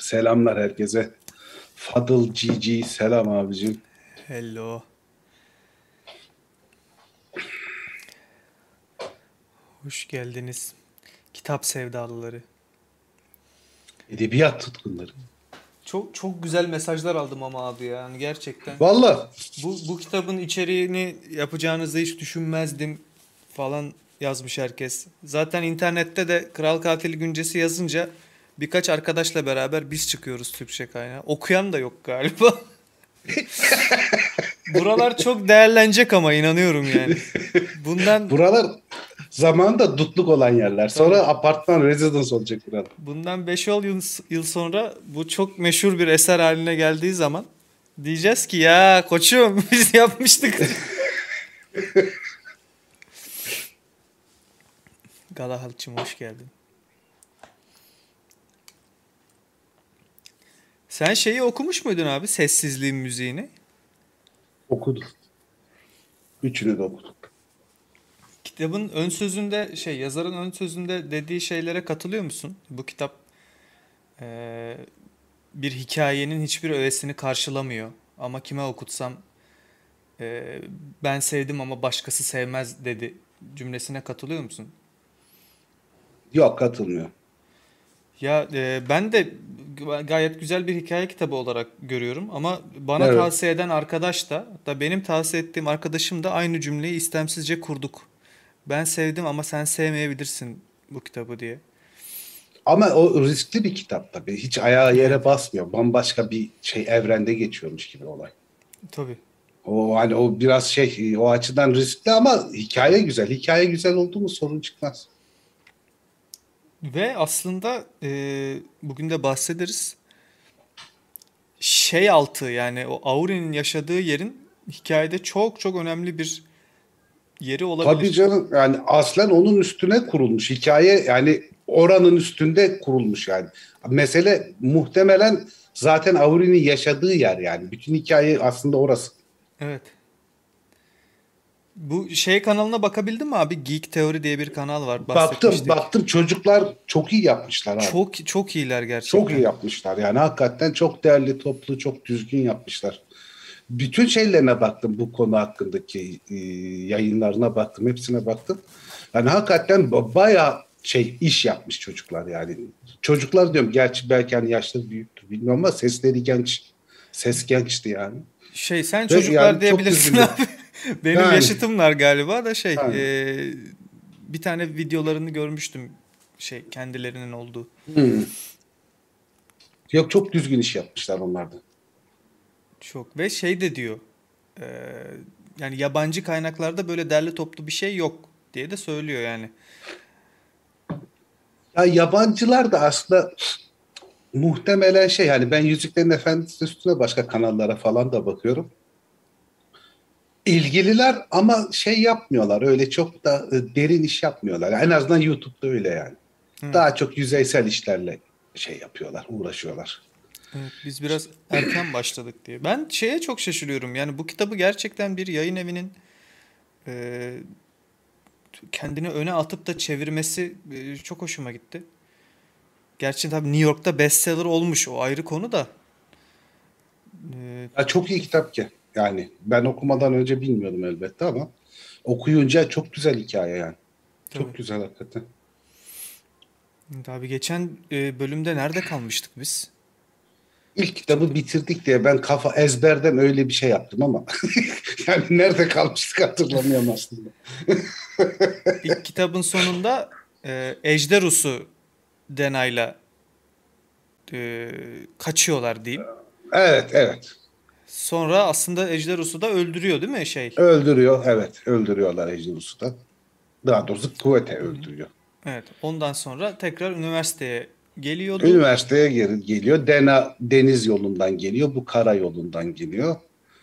Selamlar herkese. Fadıl GG selam abicim. Hello. Hoş geldiniz. Kitap sevdalıları. Edebiyat tutkunları. Çok çok güzel mesajlar aldım ama abi ya. yani gerçekten. Valla. Bu bu kitabın içeriğini yapacağınızı hiç düşünmezdim falan yazmış herkes. Zaten internette de Kral Katil Güncesi yazınca Birkaç arkadaşla beraber biz çıkıyoruz Türkçe kaynağı. Okuyan da yok galiba. Buralar çok değerlenecek ama inanıyorum yani. Bundan Buralar zamanında dutluk olan yerler. Sonra Tabii. apartman residence olacak buralar. Bundan 5 yıl yıl sonra bu çok meşhur bir eser haline geldiği zaman diyeceğiz ki ya koçum biz yapmıştık. Galahalçım hoş geldin. Sen şeyi okumuş muydun abi? Sessizliğin müziğini. Okudum. Üçünü de okudum. Kitabın ön sözünde şey yazarın ön sözünde dediği şeylere katılıyor musun? Bu kitap e, bir hikayenin hiçbir öğesini karşılamıyor. Ama kime okutsam e, ben sevdim ama başkası sevmez dedi cümlesine katılıyor musun? Yok katılmıyor. Ya e, ben de gayet güzel bir hikaye kitabı olarak görüyorum ama bana evet. tavsiye eden arkadaş da da benim tavsiye ettiğim arkadaşım da aynı cümleyi istemsizce kurduk. Ben sevdim ama sen sevmeyebilirsin bu kitabı diye. Ama o riskli bir kitap tabii. Hiç ayağa yere basmıyor. Bambaşka bir şey evrende geçiyormuş gibi olay. Tabii. O hani o biraz şey o açıdan riskli ama hikaye güzel. Hikaye güzel oldu mu sorun çıkmaz. Ve aslında e, bugün de bahsederiz. Şey altı yani o Auri'nin yaşadığı yerin hikayede çok çok önemli bir yeri olabilir. Tabii canım yani aslen onun üstüne kurulmuş hikaye yani oranın üstünde kurulmuş yani. Mesele muhtemelen zaten Auri'nin yaşadığı yer yani. Bütün hikaye aslında orası. Evet. Bu şey kanalına bakabildin mi abi? Geek Teori diye bir kanal var. Baktım baktım çocuklar çok iyi yapmışlar abi. Çok çok iyiler gerçekten. Çok iyi yapmışlar yani hakikaten çok değerli toplu çok düzgün yapmışlar. Bütün şeylerine baktım bu konu hakkındaki e, yayınlarına baktım hepsine baktım. Yani hakikaten baya şey iş yapmış çocuklar yani. Çocuklar diyorum gerçi belki hani yaşları büyüktür bilmiyorum ama sesleri genç. Ses gençti yani. Şey sen Ve çocuklar yani diyebilirsin abi. Benim yani. yaşıtımlar galiba da şey yani. e, bir tane videolarını görmüştüm şey kendilerinin olduğu. Hmm. Yok çok düzgün iş yapmışlar onlarda. Çok ve şey de diyor e, yani yabancı kaynaklarda böyle derli toplu bir şey yok diye de söylüyor yani. Ya yabancılar da aslında muhtemelen şey yani ben Yüzüklerin Efendisi üstüne başka kanallara falan da bakıyorum. İlgililer ama şey yapmıyorlar. Öyle çok da e, derin iş yapmıyorlar. en azından YouTube'da öyle yani. Hı. Daha çok yüzeysel işlerle şey yapıyorlar, uğraşıyorlar. Evet, biz biraz erken başladık diye. Ben şeye çok şaşırıyorum. Yani bu kitabı gerçekten bir yayın evinin e, kendini öne atıp da çevirmesi e, çok hoşuma gitti. Gerçi tabii New York'ta bestseller olmuş o ayrı konu da. E, ya çok iyi kitap ki. Yani ben okumadan önce bilmiyordum elbette ama okuyunca çok güzel hikaye yani. Tabii. Çok güzel hakikaten. Abi geçen e, bölümde nerede kalmıştık biz? İlk kitabı bitirdik diye ben kafa ezberden öyle bir şey yaptım ama yani nerede kalmıştık hatırlamıyorum aslında. İlk kitabın sonunda e, Ejderus'u Dena'yla e, kaçıyorlar diyeyim. Evet, evet. Sonra aslında Ejderus'u da öldürüyor değil mi şey? Öldürüyor evet öldürüyorlar Ejderus'u da. Daha doğrusu kuvvete öldürüyor. Evet ondan sonra tekrar üniversiteye geliyordu. Üniversiteye gel- geliyor. Dena, deniz yolundan geliyor. Bu kara yolundan geliyor.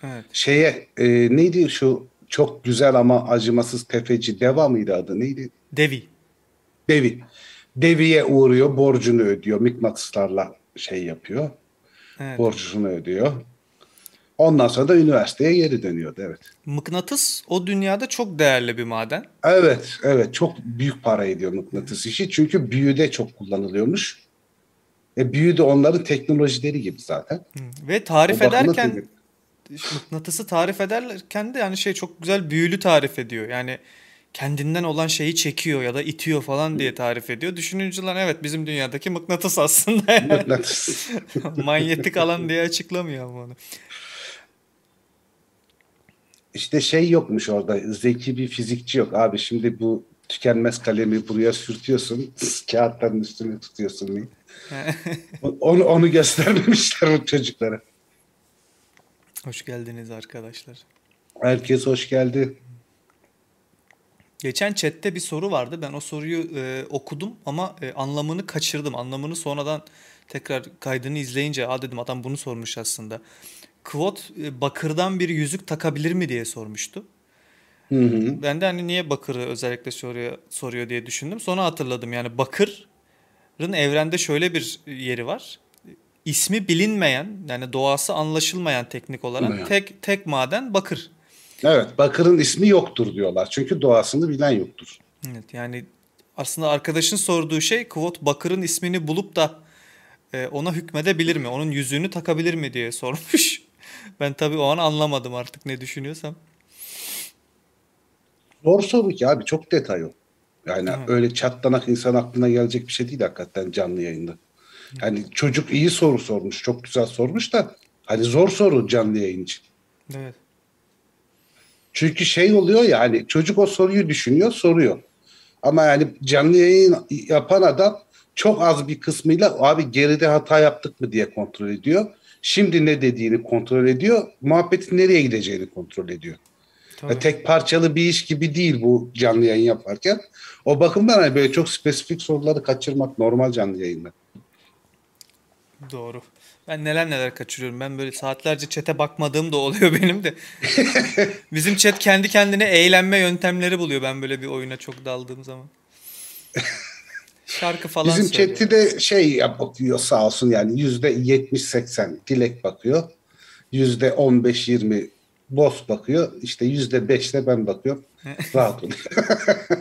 Evet. Şeye e, neydi şu çok güzel ama acımasız tefeci Deva mıydı adı neydi? Devi. Devi. Devi'ye uğruyor borcunu ödüyor. Mikmakslarla şey yapıyor. Evet. Borcunu ödüyor. Ondan sonra da üniversiteye geri dönüyordu evet. Mıknatıs o dünyada çok değerli bir maden. Evet evet çok büyük para ediyor mıknatıs işi çünkü büyüde çok kullanılıyormuş. E, büyü de onların teknolojileri gibi zaten. Ve tarif o ederken mıknatısı tarif ederken de yani şey çok güzel büyülü tarif ediyor. Yani kendinden olan şeyi çekiyor ya da itiyor falan diye tarif ediyor. Düşününce lan evet bizim dünyadaki mıknatıs aslında. Mıknatıs. Manyetik alan diye açıklamıyor ama onu işte şey yokmuş orada zeki bir fizikçi yok abi şimdi bu tükenmez kalemi buraya sürtüyorsun kağıtların üstüne tutuyorsun diye. onu, onu göstermemişler o çocuklara. Hoş geldiniz arkadaşlar. Herkes hoş geldi. Geçen chatte bir soru vardı. Ben o soruyu e, okudum ama e, anlamını kaçırdım. Anlamını sonradan tekrar kaydını izleyince "Aa" dedim adam bunu sormuş aslında. Kvot e, bakırdan bir yüzük takabilir mi diye sormuştu. Hı hı. Ben de hani niye bakırı özellikle soruyor, soruyor diye düşündüm. Sonra hatırladım yani bakırın evrende şöyle bir yeri var. İsmi bilinmeyen yani doğası anlaşılmayan teknik olarak Bilmeyen. tek tek maden bakır. Evet bakırın ismi yoktur diyorlar. Çünkü doğasını bilen yoktur. Evet yani aslında arkadaşın sorduğu şey Kvot Bakır'ın ismini bulup da e, ona hükmedebilir mi? Onun yüzüğünü takabilir mi diye sormuş. ben tabii o an anlamadım artık ne düşünüyorsam. Zor soru ki abi çok detay o. Yani Hı. öyle çatlanak insan aklına gelecek bir şey değil hakikaten canlı yayında. Yani çocuk iyi soru sormuş, çok güzel sormuş da hani zor soru canlı yayın için. Evet. Çünkü şey oluyor ya hani çocuk o soruyu düşünüyor, soruyor. Ama yani canlı yayın yapan adam çok az bir kısmıyla abi geride hata yaptık mı diye kontrol ediyor. Şimdi ne dediğini kontrol ediyor. Muhabbetin nereye gideceğini kontrol ediyor. Tabii. tek parçalı bir iş gibi değil bu canlı yayın yaparken. O bakımdan hani böyle çok spesifik soruları kaçırmak normal canlı yayında. Doğru. Ben neler neler kaçırıyorum. Ben böyle saatlerce çete bakmadığım da oluyor benim de. Bizim chat kendi kendine eğlenme yöntemleri buluyor ben böyle bir oyuna çok daldığım zaman. şarkı falan Bizim chat'i de şey bakıyor sağ olsun yani yüzde 70-80 Dilek bakıyor. Yüzde on beş yirmi Boss bakıyor. İşte yüzde 5 de ben bakıyorum. Rahat olun.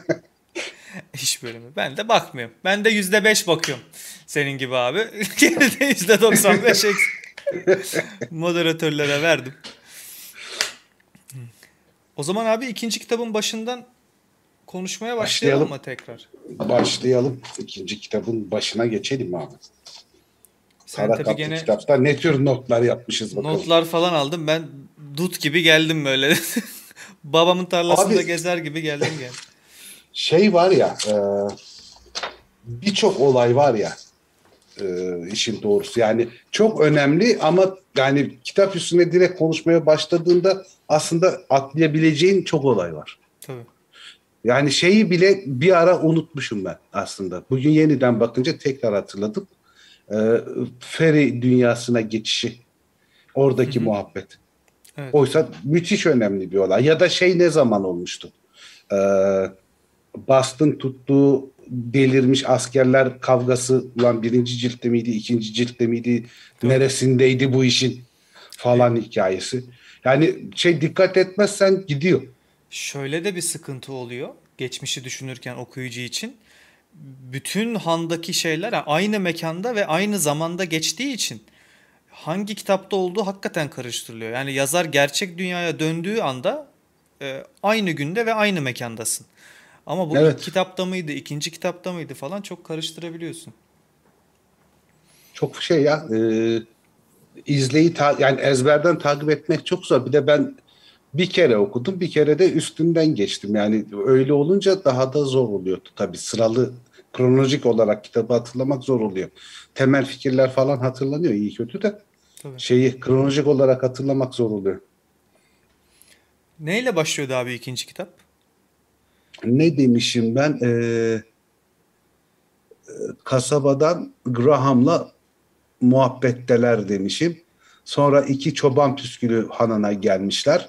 İş bölümü. Ben de bakmıyorum. Ben de yüzde beş bakıyorum. Senin gibi abi. Geride yüzde doksan beş moderatörlere verdim. O zaman abi ikinci kitabın başından konuşmaya başlayalım, başlayalım mı tekrar? Başlayalım. İkinci kitabın başına geçelim abi. Sen Kara tabii gene kitapta ne tür notlar yapmışız bakalım. Notlar falan aldım. Ben dut gibi geldim böyle. Babamın tarlasında abi, gezer gibi geldim gel. Şey var ya, e, birçok olay var ya e, işin doğrusu. Yani çok önemli ama yani kitap üstüne direkt konuşmaya başladığında aslında atlayabileceğin çok olay var. Tabii. Yani şeyi bile bir ara unutmuşum ben aslında. Bugün yeniden bakınca tekrar hatırladım. E, ee, Ferry dünyasına geçişi. Oradaki Hı-hı. muhabbet. Evet. Oysa müthiş önemli bir olay. Ya da şey ne zaman olmuştu? E, Bastın tuttuğu delirmiş askerler kavgası olan birinci ciltte miydi, ikinci ciltte miydi, Doğru. neresindeydi bu işin falan evet. hikayesi. Yani şey dikkat etmezsen gidiyor şöyle de bir sıkıntı oluyor geçmişi düşünürken okuyucu için. Bütün handaki şeyler aynı mekanda ve aynı zamanda geçtiği için hangi kitapta olduğu hakikaten karıştırılıyor. Yani yazar gerçek dünyaya döndüğü anda e, aynı günde ve aynı mekandasın. Ama bu evet. ilk kitapta mıydı, ikinci kitapta mıydı falan çok karıştırabiliyorsun. Çok şey ya e, izleyi ta, yani ezberden takip etmek çok zor. Bir de ben bir kere okudum, bir kere de üstünden geçtim. Yani öyle olunca daha da zor oluyordu tabii. Sıralı kronolojik olarak kitabı hatırlamak zor oluyor. Temel fikirler falan hatırlanıyor iyi kötü de. Tabii. Şeyi kronolojik olarak hatırlamak zor oluyor. Neyle başlıyordu abi ikinci kitap? Ne demişim ben? Ee, kasabadan Graham'la muhabbetteler demişim. Sonra iki çoban püskülü hanına gelmişler.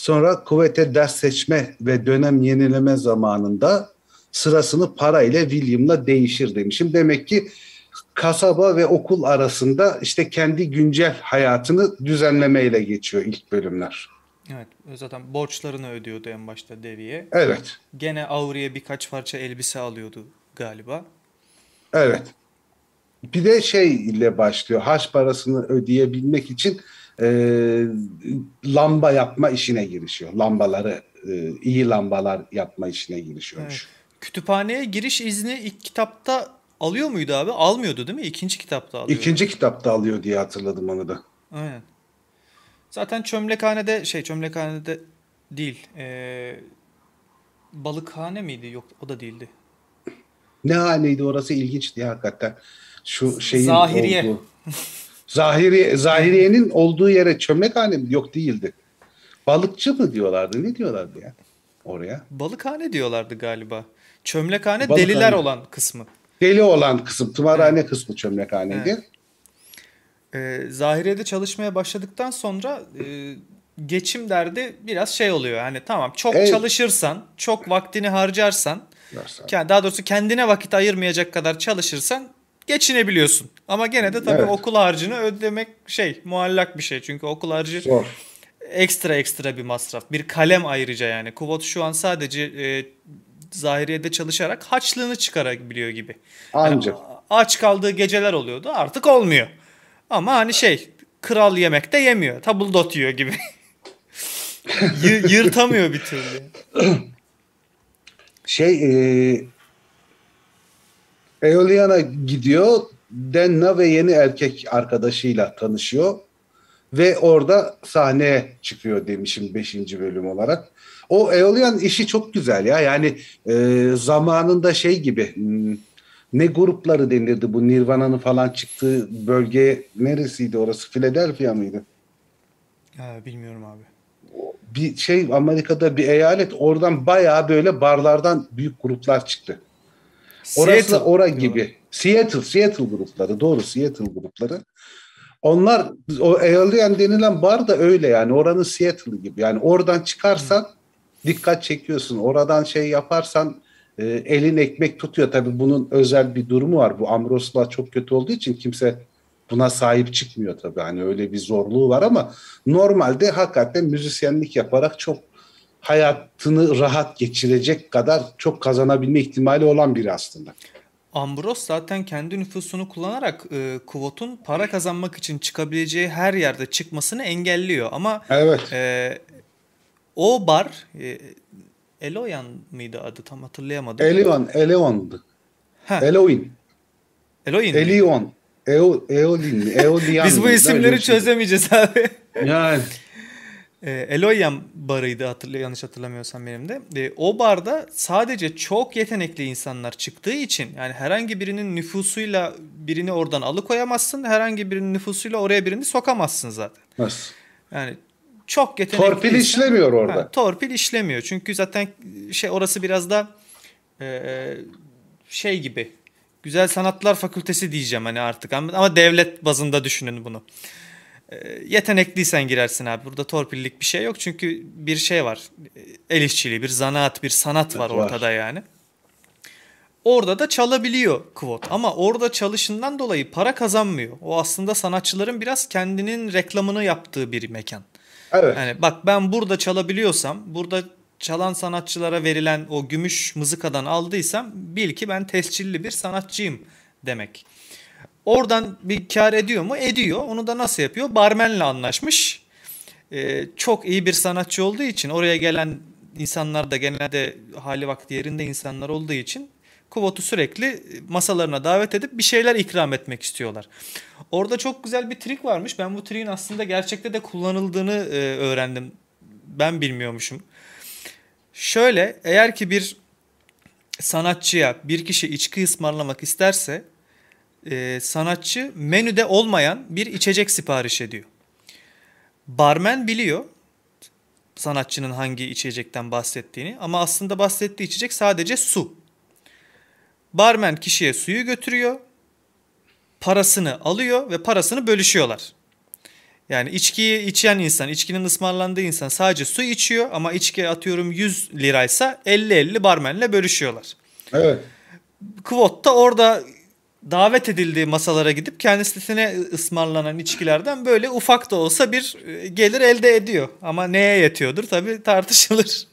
Sonra kuvvete ders seçme ve dönem yenileme zamanında sırasını para ile William'la değişir demişim. Demek ki kasaba ve okul arasında işte kendi güncel hayatını düzenlemeyle geçiyor ilk bölümler. Evet zaten borçlarını ödüyordu en başta Devi'ye. Evet. Gene Avri'ye birkaç parça elbise alıyordu galiba. Evet. Bir de şey ile başlıyor. haş parasını ödeyebilmek için e, lamba yapma işine girişiyor. Lambaları e, iyi lambalar yapma işine girişiyormuş. Evet. Kütüphaneye giriş izni ilk kitapta alıyor muydu abi? Almıyordu değil mi? İkinci kitapta alıyor. İkinci kitapta alıyor diye hatırladım onu da. Aynen. Zaten çömlekhanede şey çömlekhanede değil. E, balıkhane miydi? Yok o da değildi. Ne haleydi orası ilginçti ya hakikaten. Şu şeyin Zahiriye. olduğu. Zahiri, Zahiriye'nin olduğu yere çömlekhane mi? Yok değildi. Balıkçı mı diyorlardı? Ne diyorlardı ya oraya? Balıkhane diyorlardı galiba. Çömlekhane Balıkhane. deliler olan kısmı. Deli olan kısım, tımarhane evet. kısmı çömlekhaneydi. Evet. Ee, Zahire'de çalışmaya başladıktan sonra e, geçim derdi biraz şey oluyor. Hani tamam çok evet. çalışırsan, çok vaktini harcarsan, daha doğrusu kendine vakit ayırmayacak kadar çalışırsan geçinebiliyorsun. Ama gene de tabii evet. okul harcını ödemek şey muallak bir şey. Çünkü okul harcı Zor. ekstra ekstra bir masraf. Bir kalem ayrıca yani. Kuvat şu an sadece e, zahiriyede çalışarak haçlığını çıkarabiliyor gibi. Ancak. Yani aç kaldığı geceler oluyordu artık olmuyor. Ama hani şey kral yemek de yemiyor. Tabuldot yiyor gibi. y- yırtamıyor bir türlü. Şey e, Eoliana gidiyor. Denna ve yeni erkek arkadaşıyla tanışıyor. Ve orada sahneye çıkıyor demişim 5. bölüm olarak. O Eolian işi çok güzel ya. Yani e, zamanında şey gibi hmm, ne grupları denirdi bu Nirvana'nın falan çıktığı bölge neresiydi orası? Philadelphia mıydı? Ee, bilmiyorum abi. Bir şey Amerika'da bir eyalet oradan bayağı böyle barlardan büyük gruplar çıktı. Orası Seattle ora gibi. Seattle, Seattle grupları. Doğru Seattle grupları. Onlar o Aeolian denilen bar da öyle yani oranın Seattle gibi. Yani oradan çıkarsan dikkat çekiyorsun. Oradan şey yaparsan e, elin ekmek tutuyor. Tabii bunun özel bir durumu var. Bu Ambrosla çok kötü olduğu için kimse buna sahip çıkmıyor tabii. Hani öyle bir zorluğu var ama normalde hakikaten müzisyenlik yaparak çok hayatını rahat geçirecek kadar çok kazanabilme ihtimali olan biri aslında. Ambros zaten kendi nüfusunu kullanarak e, Kuvot'un para kazanmak için çıkabileceği her yerde çıkmasını engelliyor. Ama evet. e, o bar e, Eloyan mıydı adı tam hatırlayamadım. Eloyan, Eloyan'dı. Eloin. Eloin. Elion. Eolin. Eolian. Biz bu isimleri şey. çözemeyeceğiz abi. yani e, Eloyan barıydı hatırla, yanlış hatırlamıyorsam benim de. E, o barda sadece çok yetenekli insanlar çıktığı için yani herhangi birinin nüfusuyla birini oradan alıkoyamazsın. Herhangi birinin nüfusuyla oraya birini sokamazsın zaten. Nasıl? Yani çok yetenekli. Torpil insan, işlemiyor orada. Ha, torpil işlemiyor. Çünkü zaten şey orası biraz da e, şey gibi Güzel Sanatlar Fakültesi diyeceğim hani artık ama devlet bazında düşünün bunu. Ee, yetenekliysen girersin abi. Burada torpillik bir şey yok. Çünkü bir şey var. Ee, el işçiliği, bir zanaat, bir sanat evet, var ortada var. yani. Orada da çalabiliyor Kvot ama orada çalışından dolayı para kazanmıyor. O aslında sanatçıların biraz kendinin reklamını yaptığı bir mekan. Evet. Yani bak ben burada çalabiliyorsam, burada çalan sanatçılara verilen o gümüş mızıkadan aldıysam bil ki ben tescilli bir sanatçıyım demek. Oradan bir kar ediyor mu? Ediyor. Onu da nasıl yapıyor? Barmenle anlaşmış. Ee, çok iyi bir sanatçı olduğu için oraya gelen insanlar da genelde hali vakti yerinde insanlar olduğu için Kuvot'u sürekli masalarına davet edip bir şeyler ikram etmek istiyorlar. Orada çok güzel bir trik varmış. Ben bu triğin aslında gerçekte de kullanıldığını e, öğrendim. Ben bilmiyormuşum. Şöyle eğer ki bir sanatçıya bir kişi içki ısmarlamak isterse e, sanatçı menüde olmayan bir içecek sipariş ediyor. Barmen biliyor sanatçının hangi içecekten bahsettiğini ama aslında bahsettiği içecek sadece su. Barmen kişiye suyu götürüyor, parasını alıyor ve parasını bölüşüyorlar. Yani içkiyi içen insan, içkinin ısmarlandığı insan sadece su içiyor ama içki atıyorum 100 liraysa 50-50 barmenle bölüşüyorlar. Evet. Kvot da orada davet edildiği masalara gidip kendisine ısmarlanan içkilerden böyle ufak da olsa bir e, gelir elde ediyor. Ama neye yetiyordur tabii tartışılır.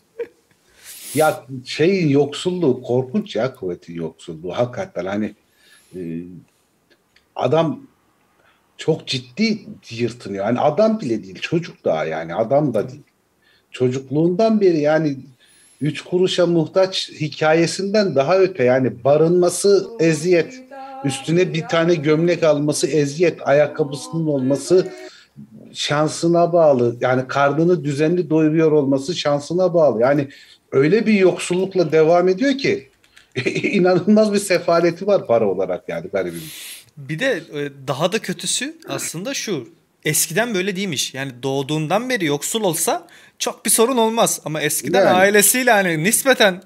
ya şeyin yoksulluğu korkunç ya kuvvetin yoksulluğu hakikaten hani e, adam çok ciddi yırtınıyor. Yani adam bile değil çocuk daha yani adam da değil. Çocukluğundan beri yani üç kuruşa muhtaç hikayesinden daha öte yani barınması eziyet üstüne bir tane gömlek alması eziyet, ayakkabısının olması şansına bağlı. Yani karnını düzenli doyuruyor olması şansına bağlı. Yani öyle bir yoksullukla devam ediyor ki inanılmaz bir sefaleti var para olarak yani garibim. Bir de e, daha da kötüsü aslında şu. Eskiden böyle değilmiş. Yani doğduğundan beri yoksul olsa çok bir sorun olmaz. Ama eskiden yani. ailesiyle hani nispeten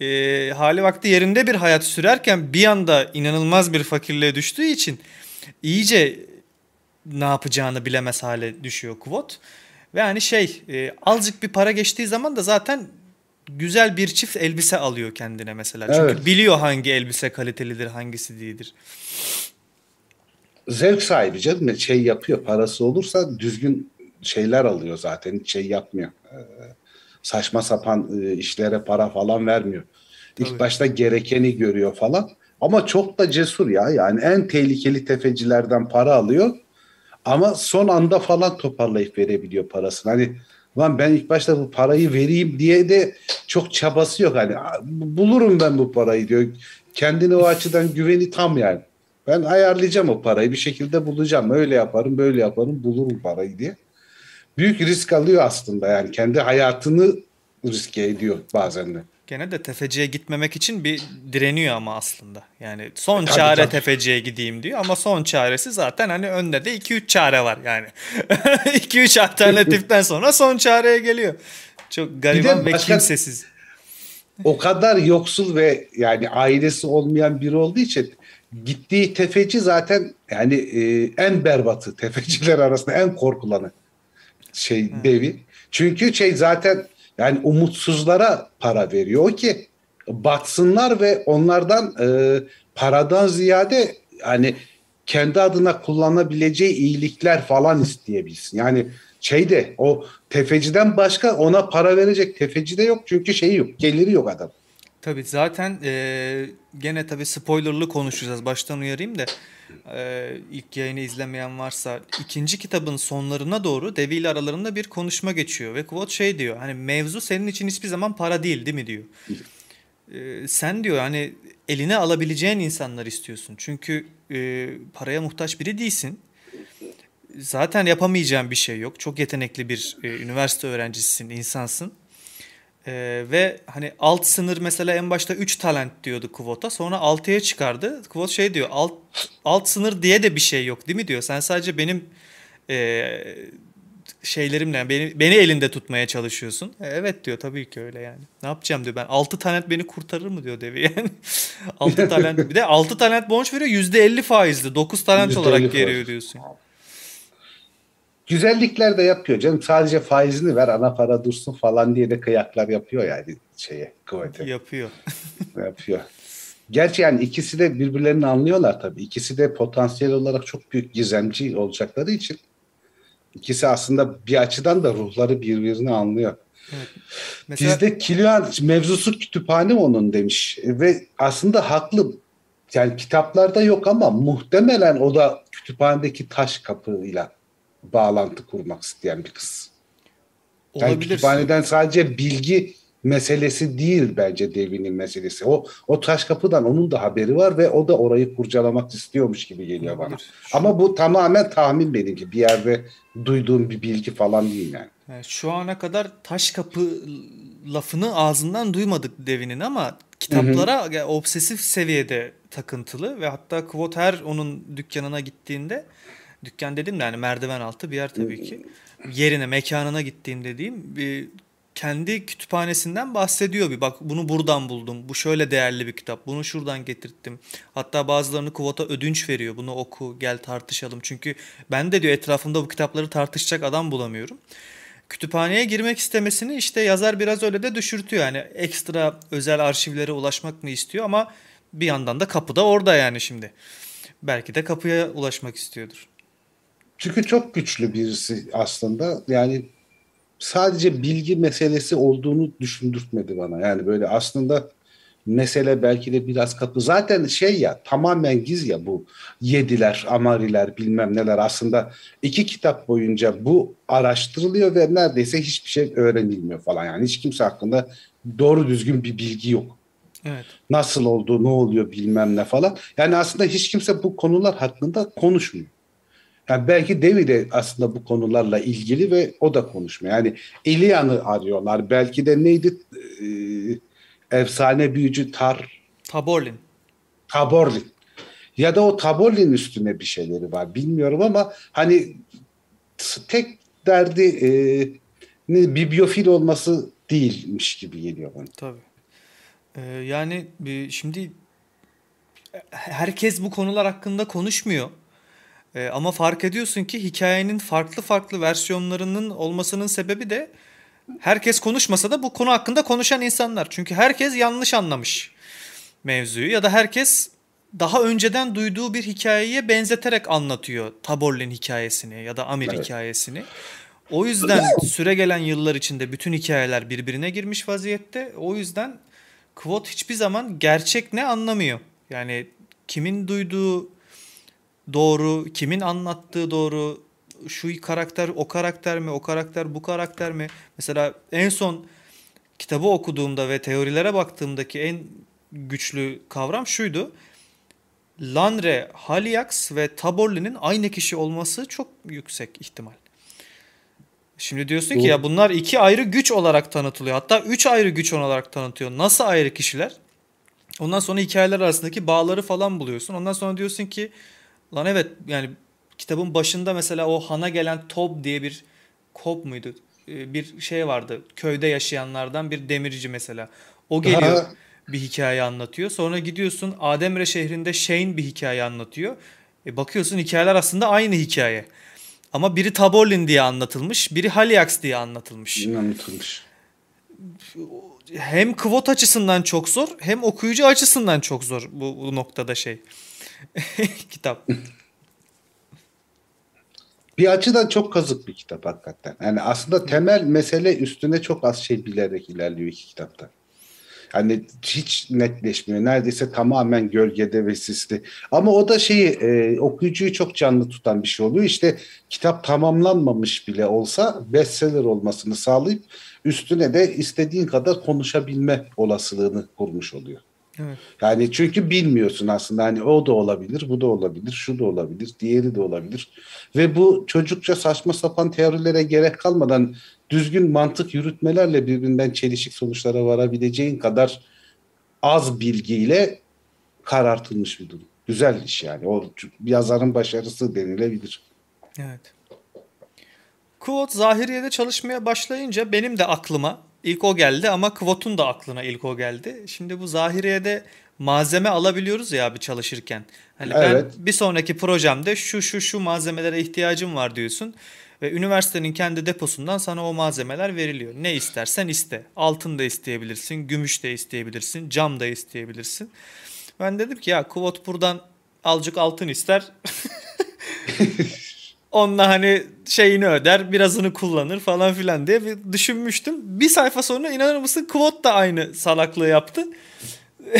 e, hali vakti yerinde bir hayat sürerken bir anda inanılmaz bir fakirliğe düştüğü için iyice ne yapacağını bilemez hale düşüyor Kvot. Ve hani şey e, azıcık bir para geçtiği zaman da zaten güzel bir çift elbise alıyor kendine mesela. Çünkü evet. biliyor hangi elbise kalitelidir, hangisi değildir. Zevk sahibi canım şey yapıyor. Parası olursa düzgün şeyler alıyor zaten. şey yapmıyor. Ee, saçma sapan e, işlere para falan vermiyor. Tabii. İlk başta gerekeni görüyor falan. Ama çok da cesur ya. Yani en tehlikeli tefecilerden para alıyor. Ama son anda falan toparlayıp verebiliyor parasını. Hani Lan ben ilk başta bu parayı vereyim diye de çok çabası yok. Hani bulurum ben bu parayı diyor. Kendine o açıdan güveni tam yani. Ben ayarlayacağım o parayı bir şekilde bulacağım. Öyle yaparım böyle yaparım bulurum parayı diye büyük risk alıyor aslında yani kendi hayatını riske ediyor bazen de. Gene de tefeciye gitmemek için bir direniyor ama aslında. Yani son e, tabii, çare tabii. tefeciye gideyim diyor ama son çaresi zaten hani önde de 2-3 çare var yani. 2-3 alternatiften sonra son çareye geliyor. Çok gariban ve başka, kimsesiz. O kadar yoksul ve yani ailesi olmayan biri olduğu için gittiği tefeci zaten yani e, en berbatı tefeciler arasında en korkulanı şey hmm. devi. Çünkü şey zaten yani umutsuzlara para veriyor ki batsınlar ve onlardan e, paradan ziyade hani kendi adına kullanabileceği iyilikler falan isteyebilsin. Yani şey de o tefeciden başka ona para verecek tefeci de yok çünkü şeyi yok geliri yok adam. Tabii zaten e, gene tabii spoilerlı konuşacağız baştan uyarayım da ee, ilk yayını izlemeyen varsa ikinci kitabın sonlarına doğru Devi ile aralarında bir konuşma geçiyor ve Kuvot şey diyor hani mevzu senin için hiçbir zaman para değil değil mi diyor. Ee, sen diyor hani eline alabileceğin insanlar istiyorsun çünkü e, paraya muhtaç biri değilsin. Zaten yapamayacağın bir şey yok. Çok yetenekli bir e, üniversite öğrencisisin, insansın ee, ve hani alt sınır mesela en başta 3 talent diyordu kuvota Sonra 6'ya çıkardı. Kvot şey diyor alt alt sınır diye de bir şey yok değil mi diyor. Sen sadece benim e, şeylerimle beni, beni elinde tutmaya çalışıyorsun. E, evet diyor tabii ki öyle yani. Ne yapacağım diyor ben. 6 talent beni kurtarır mı diyor devi yani. 6 talent bir de 6 talent bonç veriyor %50 faizli. 9 talent olarak geri ödüyorsun diyorsun güzellikler de yapıyor canım. Sadece faizini ver ana para dursun falan diye de kıyaklar yapıyor yani şeye kuvvete. Yapıyor. yapıyor. Gerçi yani ikisi de birbirlerini anlıyorlar tabii. İkisi de potansiyel olarak çok büyük gizemci olacakları için ikisi aslında bir açıdan da ruhları birbirini anlıyor. Evet. Mesela... Bizde Kilian mevzusu kütüphane onun demiş ve aslında haklı. Yani kitaplarda yok ama muhtemelen o da kütüphanedeki taş kapıyla bağlantı kurmak isteyen bir kız. Olabilir. Yani kütüphaneden sadece bilgi meselesi değil bence Devin'in meselesi. O o taş kapıdan onun da haberi var ve o da orayı kurcalamak istiyormuş gibi geliyor bana. Şu... Ama bu tamamen tahmin benimki. Bir yerde duyduğum bir bilgi falan değil yani. yani şu ana kadar taş kapı lafını ağzından duymadık Devin'in ama kitaplara Hı-hı. obsesif seviyede takıntılı ve hatta Kvoter onun dükkanına gittiğinde dükkan dedim de yani merdiven altı bir yer tabii ki. Ee, Yerine, mekanına gittiğim dediğim bir kendi kütüphanesinden bahsediyor bir bak bunu buradan buldum. Bu şöyle değerli bir kitap. Bunu şuradan getirttim. Hatta bazılarını Kuvata ödünç veriyor. Bunu oku, gel tartışalım. Çünkü ben de diyor etrafımda bu kitapları tartışacak adam bulamıyorum kütüphaneye girmek istemesini işte yazar biraz öyle de düşürtüyor. Yani ekstra özel arşivlere ulaşmak mı istiyor ama bir yandan da kapı da orada yani şimdi. Belki de kapıya ulaşmak istiyordur. Çünkü çok güçlü birisi aslında. Yani sadece bilgi meselesi olduğunu düşündürtmedi bana. Yani böyle aslında mesele belki de biraz kapı. Zaten şey ya tamamen giz ya bu yediler, amariler bilmem neler aslında iki kitap boyunca bu araştırılıyor ve neredeyse hiçbir şey öğrenilmiyor falan. Yani hiç kimse hakkında doğru düzgün bir bilgi yok. Evet. Nasıl oldu, ne oluyor bilmem ne falan. Yani aslında hiç kimse bu konular hakkında konuşmuyor. Yani belki Devi de aslında bu konularla ilgili ve o da konuşmuyor. Yani İlyan'ı arıyorlar. Belki de neydi e, efsane büyücü Tar... Taborlin. Taborlin. Ya da o Taborlin üstüne bir şeyleri var. Bilmiyorum ama hani tek derdi e, ne, bibliofil olması değilmiş gibi geliyor bana. Tabii. Ee, yani şimdi e, herkes bu konular hakkında konuşmuyor. E, ama fark ediyorsun ki hikayenin farklı farklı versiyonlarının olmasının sebebi de herkes konuşmasa da bu konu hakkında konuşan insanlar. Çünkü herkes yanlış anlamış mevzuyu ya da herkes daha önceden duyduğu bir hikayeye benzeterek anlatıyor Taborlin hikayesini ya da Amir evet. hikayesini. O yüzden süre gelen yıllar içinde bütün hikayeler birbirine girmiş vaziyette. O yüzden Kvot hiçbir zaman gerçek ne anlamıyor. Yani kimin duyduğu doğru, kimin anlattığı doğru, şu karakter o karakter mi, o karakter bu karakter mi? Mesela en son kitabı okuduğumda ve teorilere baktığımdaki en güçlü kavram şuydu. Lanre, Haliax ve Taborli'nin aynı kişi olması çok yüksek ihtimal. Şimdi diyorsun ki ya bunlar iki ayrı güç olarak tanıtılıyor. Hatta üç ayrı güç olarak tanıtıyor. Nasıl ayrı kişiler? Ondan sonra hikayeler arasındaki bağları falan buluyorsun. Ondan sonra diyorsun ki Lan evet yani kitabın başında mesela o hana gelen top diye bir kop muydu? Ee, bir şey vardı. Köyde yaşayanlardan bir demirci mesela. O geliyor bir hikaye anlatıyor. Sonra gidiyorsun Ademre şehrinde Shane bir hikaye anlatıyor. E bakıyorsun hikayeler aslında aynı hikaye. Ama biri Taborlin diye anlatılmış, biri Haliax diye anlatılmış. Anlatılmış. Hem kvot açısından çok zor, hem okuyucu açısından çok zor bu, bu noktada şey. kitap. bir açıdan çok kazık bir kitap hakikaten. Yani aslında temel mesele üstüne çok az şey bilerek ilerliyor iki kitapta. Yani hiç netleşmiyor. Neredeyse tamamen gölgede ve sisli. Ama o da şeyi e, okuyucuyu çok canlı tutan bir şey oluyor. İşte kitap tamamlanmamış bile olsa bestseller olmasını sağlayıp üstüne de istediğin kadar konuşabilme olasılığını kurmuş oluyor. Evet. Yani çünkü bilmiyorsun aslında hani o da olabilir, bu da olabilir, şu da olabilir, diğeri de olabilir. Ve bu çocukça saçma sapan teorilere gerek kalmadan düzgün mantık yürütmelerle birbirinden çelişik sonuçlara varabileceğin kadar az bilgiyle karartılmış bir durum. Güzel iş yani. O yazarın başarısı denilebilir. Evet. Kuvot Zahiriye'de çalışmaya başlayınca benim de aklıma İlk o geldi ama Kvot'un da aklına ilk o geldi. Şimdi bu Zahire'ye de malzeme alabiliyoruz ya bir çalışırken. Hani evet. ben bir sonraki projemde şu şu şu malzemelere ihtiyacım var diyorsun ve üniversitenin kendi deposundan sana o malzemeler veriliyor. Ne istersen iste. Altın da isteyebilirsin, gümüş de isteyebilirsin, cam da isteyebilirsin. Ben dedim ki ya Kvot buradan alcık altın ister. Onunla hani şeyini öder, birazını kullanır falan filan diye bir düşünmüştüm. Bir sayfa sonra inanır mısın Kvot da aynı salaklığı yaptı.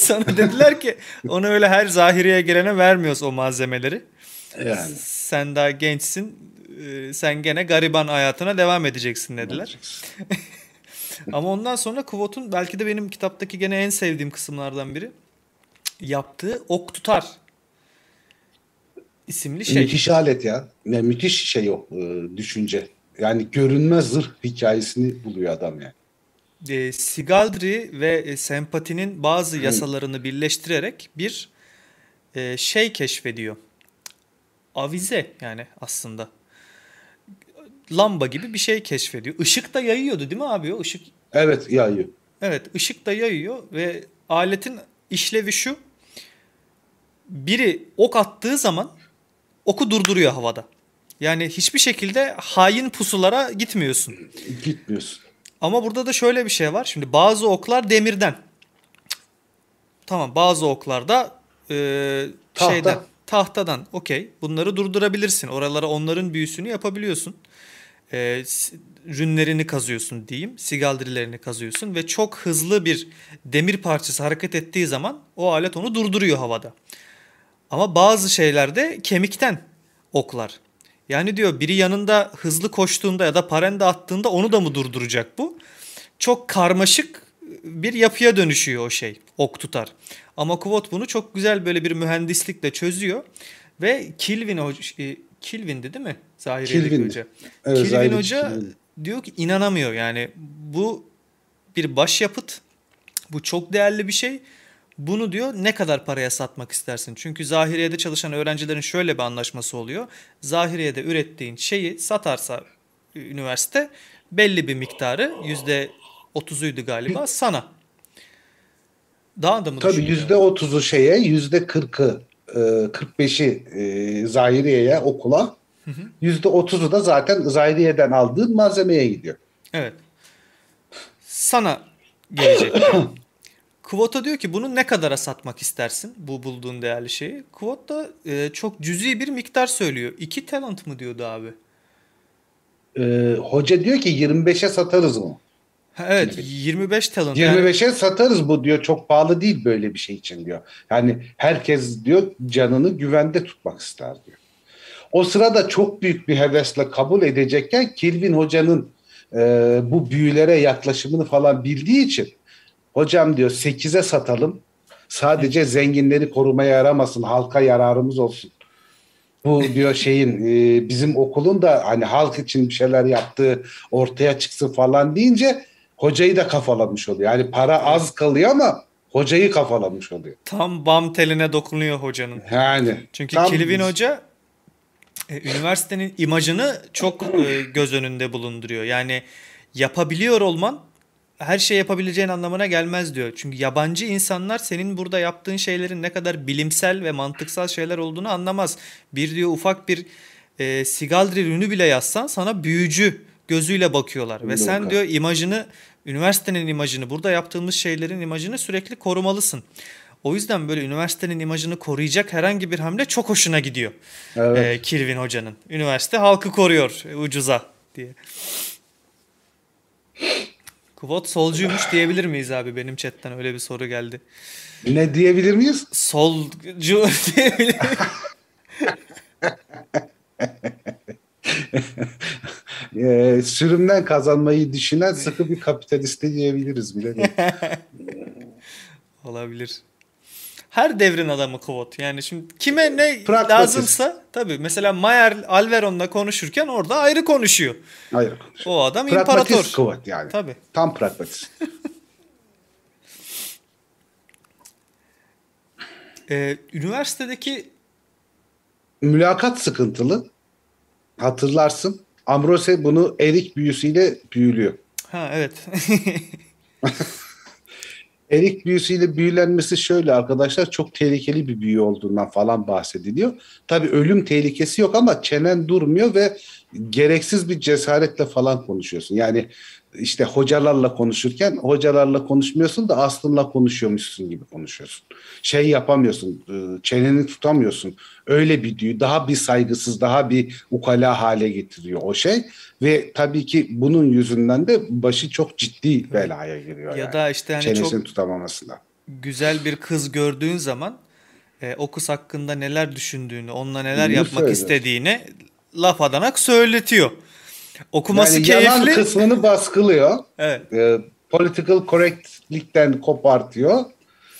Sana dediler ki onu öyle her zahiriye girene vermiyoruz o malzemeleri. Yani. Sen daha gençsin. E, sen gene gariban hayatına devam edeceksin dediler. Ama ondan sonra Kvot'un belki de benim kitaptaki gene en sevdiğim kısımlardan biri yaptığı ok tutar isimli e, şey. Müthiş alet ya. Ne müthiş şey yok e, düşünce. Yani görünmez zırh hikayesini buluyor adam yani. E, Sigaldri ve e, sempatinin bazı hmm. yasalarını birleştirerek bir e, şey keşfediyor. Avize yani aslında. Lamba gibi bir şey keşfediyor. Işık da yayıyordu değil mi abi o ışık? Evet yayıyor. Evet ışık da yayıyor ve aletin işlevi şu. Biri ok attığı zaman oku durduruyor havada. Yani hiçbir şekilde hain pusulara gitmiyorsun. Gitmiyorsun. Ama burada da şöyle bir şey var. Şimdi bazı oklar demirden. Tamam bazı oklar da e, Tahta. şeyden tahtadan okey bunları durdurabilirsin. Oralara onların büyüsünü yapabiliyorsun. E, rünlerini kazıyorsun diyeyim. sigaldirilerini kazıyorsun ve çok hızlı bir demir parçası hareket ettiği zaman o alet onu durduruyor havada. Ama bazı şeylerde kemikten oklar. Yani diyor biri yanında hızlı koştuğunda ya da parende attığında onu da mı durduracak bu? Çok karmaşık bir yapıya dönüşüyor o şey. Ok tutar. Ama Kuvot bunu çok güzel böyle bir mühendislikle çözüyor. Ve Kilvin Hoca, e, Kilvin'di değil mi? Zahir Kilvin. Hoca. Evet, Kilvin Zahir Hoca Kilvin. diyor ki inanamıyor yani bu bir başyapıt. Bu çok değerli bir şey bunu diyor ne kadar paraya satmak istersin? Çünkü zahiriyede çalışan öğrencilerin şöyle bir anlaşması oluyor. Zahiriyede ürettiğin şeyi satarsa üniversite belli bir miktarı yüzde otuzuydu galiba sana. Daha da mı Tabii yüzde otuzu şeye yüzde kırkı 45'i e, e, zahiriyeye okula yüzde otuzu da zaten zahiriyeden aldığın malzemeye gidiyor. Evet. Sana gelecek. Kvota diyor ki bunu ne kadara satmak istersin bu bulduğun değerli şeyi? Kvot da e, çok cüzi bir miktar söylüyor. 2 talent mı diyordu abi? Ee, hoca diyor ki 25'e satarız mı? Evet 25 talent. 25'e yani. satarız bu diyor çok pahalı değil böyle bir şey için diyor. Yani herkes diyor canını güvende tutmak ister diyor. O sırada çok büyük bir hevesle kabul edecekken Kilvin hocanın e, bu büyülere yaklaşımını falan bildiği için Hocam diyor 8'e satalım. Sadece zenginleri korumaya yaramasın, halka yararımız olsun. Bu diyor şeyin e, bizim okulun da hani halk için bir şeyler yaptığı ortaya çıksın falan deyince hocayı da kafalamış oluyor. Yani para az kalıyor ama hocayı kafalamış oluyor. Tam bam teline dokunuyor hocanın. Yani. Çünkü tam... Kilvin Hoca e, üniversitenin imajını çok e, göz önünde bulunduruyor. Yani yapabiliyor olman her şey yapabileceğin anlamına gelmez diyor. Çünkü yabancı insanlar senin burada yaptığın şeylerin ne kadar bilimsel ve mantıksal şeyler olduğunu anlamaz. Bir diyor ufak bir e, Sigaldri rünü bile yazsan sana büyücü gözüyle bakıyorlar. Ve sen diyor imajını, üniversitenin imajını, burada yaptığımız şeylerin imajını sürekli korumalısın. O yüzden böyle üniversitenin imajını koruyacak herhangi bir hamle çok hoşuna gidiyor. Evet. E, Kirvin Hoca'nın. Üniversite halkı koruyor e, ucuza diye. Kvot solcuymuş diyebilir miyiz abi? Benim chatten öyle bir soru geldi. Ne diyebilir miyiz? Solcu diyebilir e, sürümden kazanmayı düşünen sıkı bir kapitalist diyebiliriz bile. Olabilir her devrin adamı Kvot. Yani şimdi kime ne Pragmatik. lazımsa tabii mesela Mayer Alveron'la konuşurken orada ayrı konuşuyor. Ayrı konuşuyor. O adam pragmatist imparator. Kvot yani. Tabii. Tam pragmatist. ee, üniversitedeki mülakat sıkıntılı. Hatırlarsın. Ambrose bunu erik büyüsüyle büyülüyor. Ha evet. erik büyüsüyle büyülenmesi şöyle arkadaşlar çok tehlikeli bir büyü olduğundan falan bahsediliyor. Tabii ölüm tehlikesi yok ama çenen durmuyor ve gereksiz bir cesaretle falan konuşuyorsun. Yani işte hocalarla konuşurken hocalarla konuşmuyorsun da aslında konuşuyormuşsun gibi konuşuyorsun. Şey yapamıyorsun, e, çeneni tutamıyorsun. Öyle bir diyor, daha bir saygısız, daha bir ukala hale getiriyor o şey. Ve tabii ki bunun yüzünden de başı çok ciddi belaya giriyor. Ya yani. da işte hani Çenesini çok tutamamasından. güzel bir kız gördüğün zaman e, o kız hakkında neler düşündüğünü, onunla neler Bunu yapmak söylüyor. istediğini laf adanak söyletiyor. Okuması yani keyifli. Yalan kısmını baskılıyor. Evet. E, political correctlikten kopartıyor.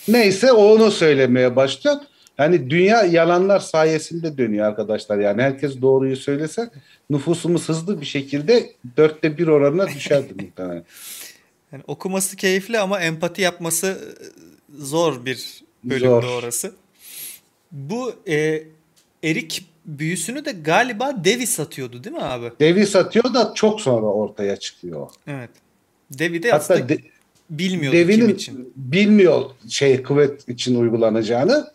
Neyse onu söylemeye başlıyor. Yani dünya yalanlar sayesinde dönüyor arkadaşlar. Yani herkes doğruyu söylese nüfusumuz hızlı bir şekilde dörtte bir oranına düşerdi muhtemelen. Yani okuması keyifli ama empati yapması e, zor bir bölümde zor. orası. Bu e, Erik büyüsünü de galiba Devi satıyordu değil mi abi? Devi satıyor da çok sonra ortaya çıkıyor. Evet. Devi de Hatta aslında de, bilmiyordu Devi'nin kim için. Bilmiyor şey kuvvet için uygulanacağını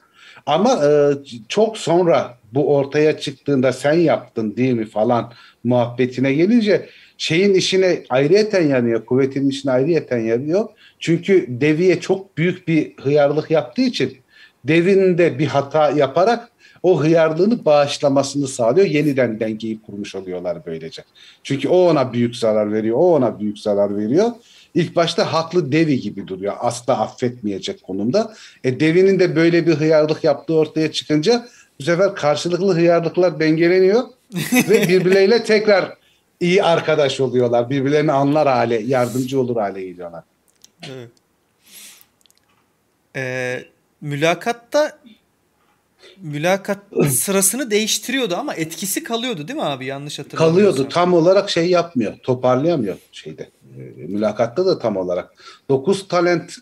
ama e, çok sonra bu ortaya çıktığında sen yaptın değil mi falan muhabbetine gelince şeyin işine ayrıyeten yanıyor. Kuvvetin işine ayrıyeten yanıyor. Çünkü deviye çok büyük bir hıyarlık yaptığı için devin de bir hata yaparak o hıyarlığını bağışlamasını sağlıyor. Yeniden dengeyi kurmuş oluyorlar böylece. Çünkü o ona büyük zarar veriyor, o ona büyük zarar veriyor. İlk başta haklı devi gibi duruyor. Asla affetmeyecek konumda. E, devinin de böyle bir hıyarlık yaptığı ortaya çıkınca bu sefer karşılıklı hıyarlıklar dengeleniyor ve birbirleriyle tekrar iyi arkadaş oluyorlar. Birbirlerini anlar hale, yardımcı olur hale geliyorlar. Evet. Ee, mülakatta mülakat sırasını değiştiriyordu ama etkisi kalıyordu değil mi abi yanlış hatırlamıyorsam. Kalıyordu tam olarak şey yapmıyor toparlayamıyor şeyde ee, mülakatta da tam olarak 9 talent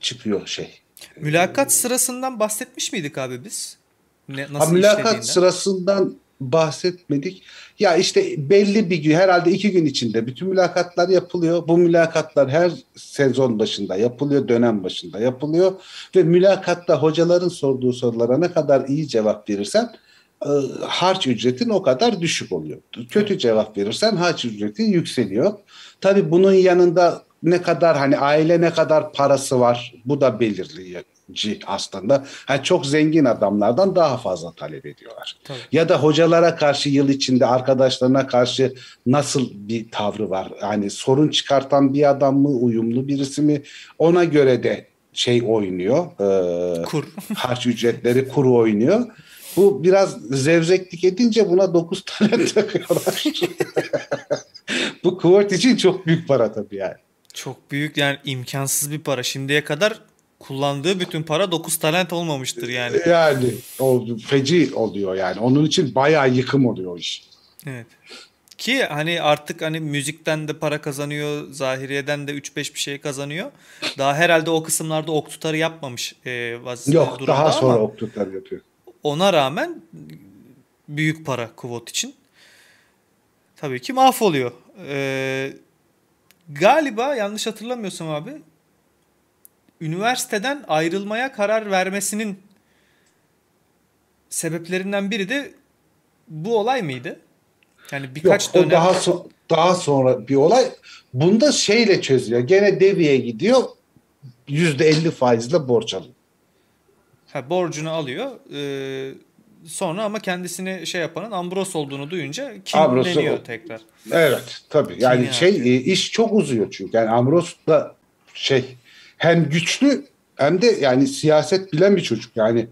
çıkıyor şey. Mülakat sırasından bahsetmiş miydik abi biz? Ne, nasıl ha, mülakat sırasından bahsetmedik. Ya işte belli bir gün herhalde iki gün içinde bütün mülakatlar yapılıyor. Bu mülakatlar her sezon başında yapılıyor, dönem başında yapılıyor. Ve mülakatta hocaların sorduğu sorulara ne kadar iyi cevap verirsen e, harç ücretin o kadar düşük oluyor. Kötü cevap verirsen harç ücretin yükseliyor. Tabii bunun yanında ne kadar hani aile ne kadar parası var bu da belirli ci aslında yani çok zengin adamlardan daha fazla talep ediyorlar. Tabii. Ya da hocalara karşı yıl içinde arkadaşlarına karşı nasıl bir tavrı var? Yani sorun çıkartan bir adam mı, uyumlu birisi mi? Ona göre de şey oynuyor. E, kur. harç ücretleri kuru oynuyor. Bu biraz zevzeklik edince buna 9 tane takıyorlar. Bu kuvvet için çok büyük para tabii yani. Çok büyük yani imkansız bir para. Şimdiye kadar kullandığı bütün para 9 talent olmamıştır yani. Yani o feci oluyor yani. Onun için bayağı yıkım oluyor iş. Evet. Ki hani artık hani müzikten de para kazanıyor, zahiriyeden de 3-5 bir şey kazanıyor. Daha herhalde o kısımlarda ok tutarı yapmamış e, vaziyette. Yok daha sonra ama ok tutarı yapıyor. Ona rağmen büyük para Kuvot için. Tabii ki mahvoluyor. Ee, galiba yanlış hatırlamıyorsam abi üniversiteden ayrılmaya karar vermesinin sebeplerinden biri de bu olay mıydı? Yani birkaç Yok, dönem... daha so- daha sonra bir olay. Bunda şeyle çözülüyor. Gene deviye gidiyor. yüzde %50 faizle borç alıyor. Ha, borcunu alıyor. Ee, sonra ama kendisini şey yapanın Ambros olduğunu duyunca kinleniyor tekrar. Evet tabii. Yani Kim şey yani? E, iş çok uzuyor çünkü. Yani Ambros da şey hem güçlü hem de yani siyaset bilen bir çocuk. Yani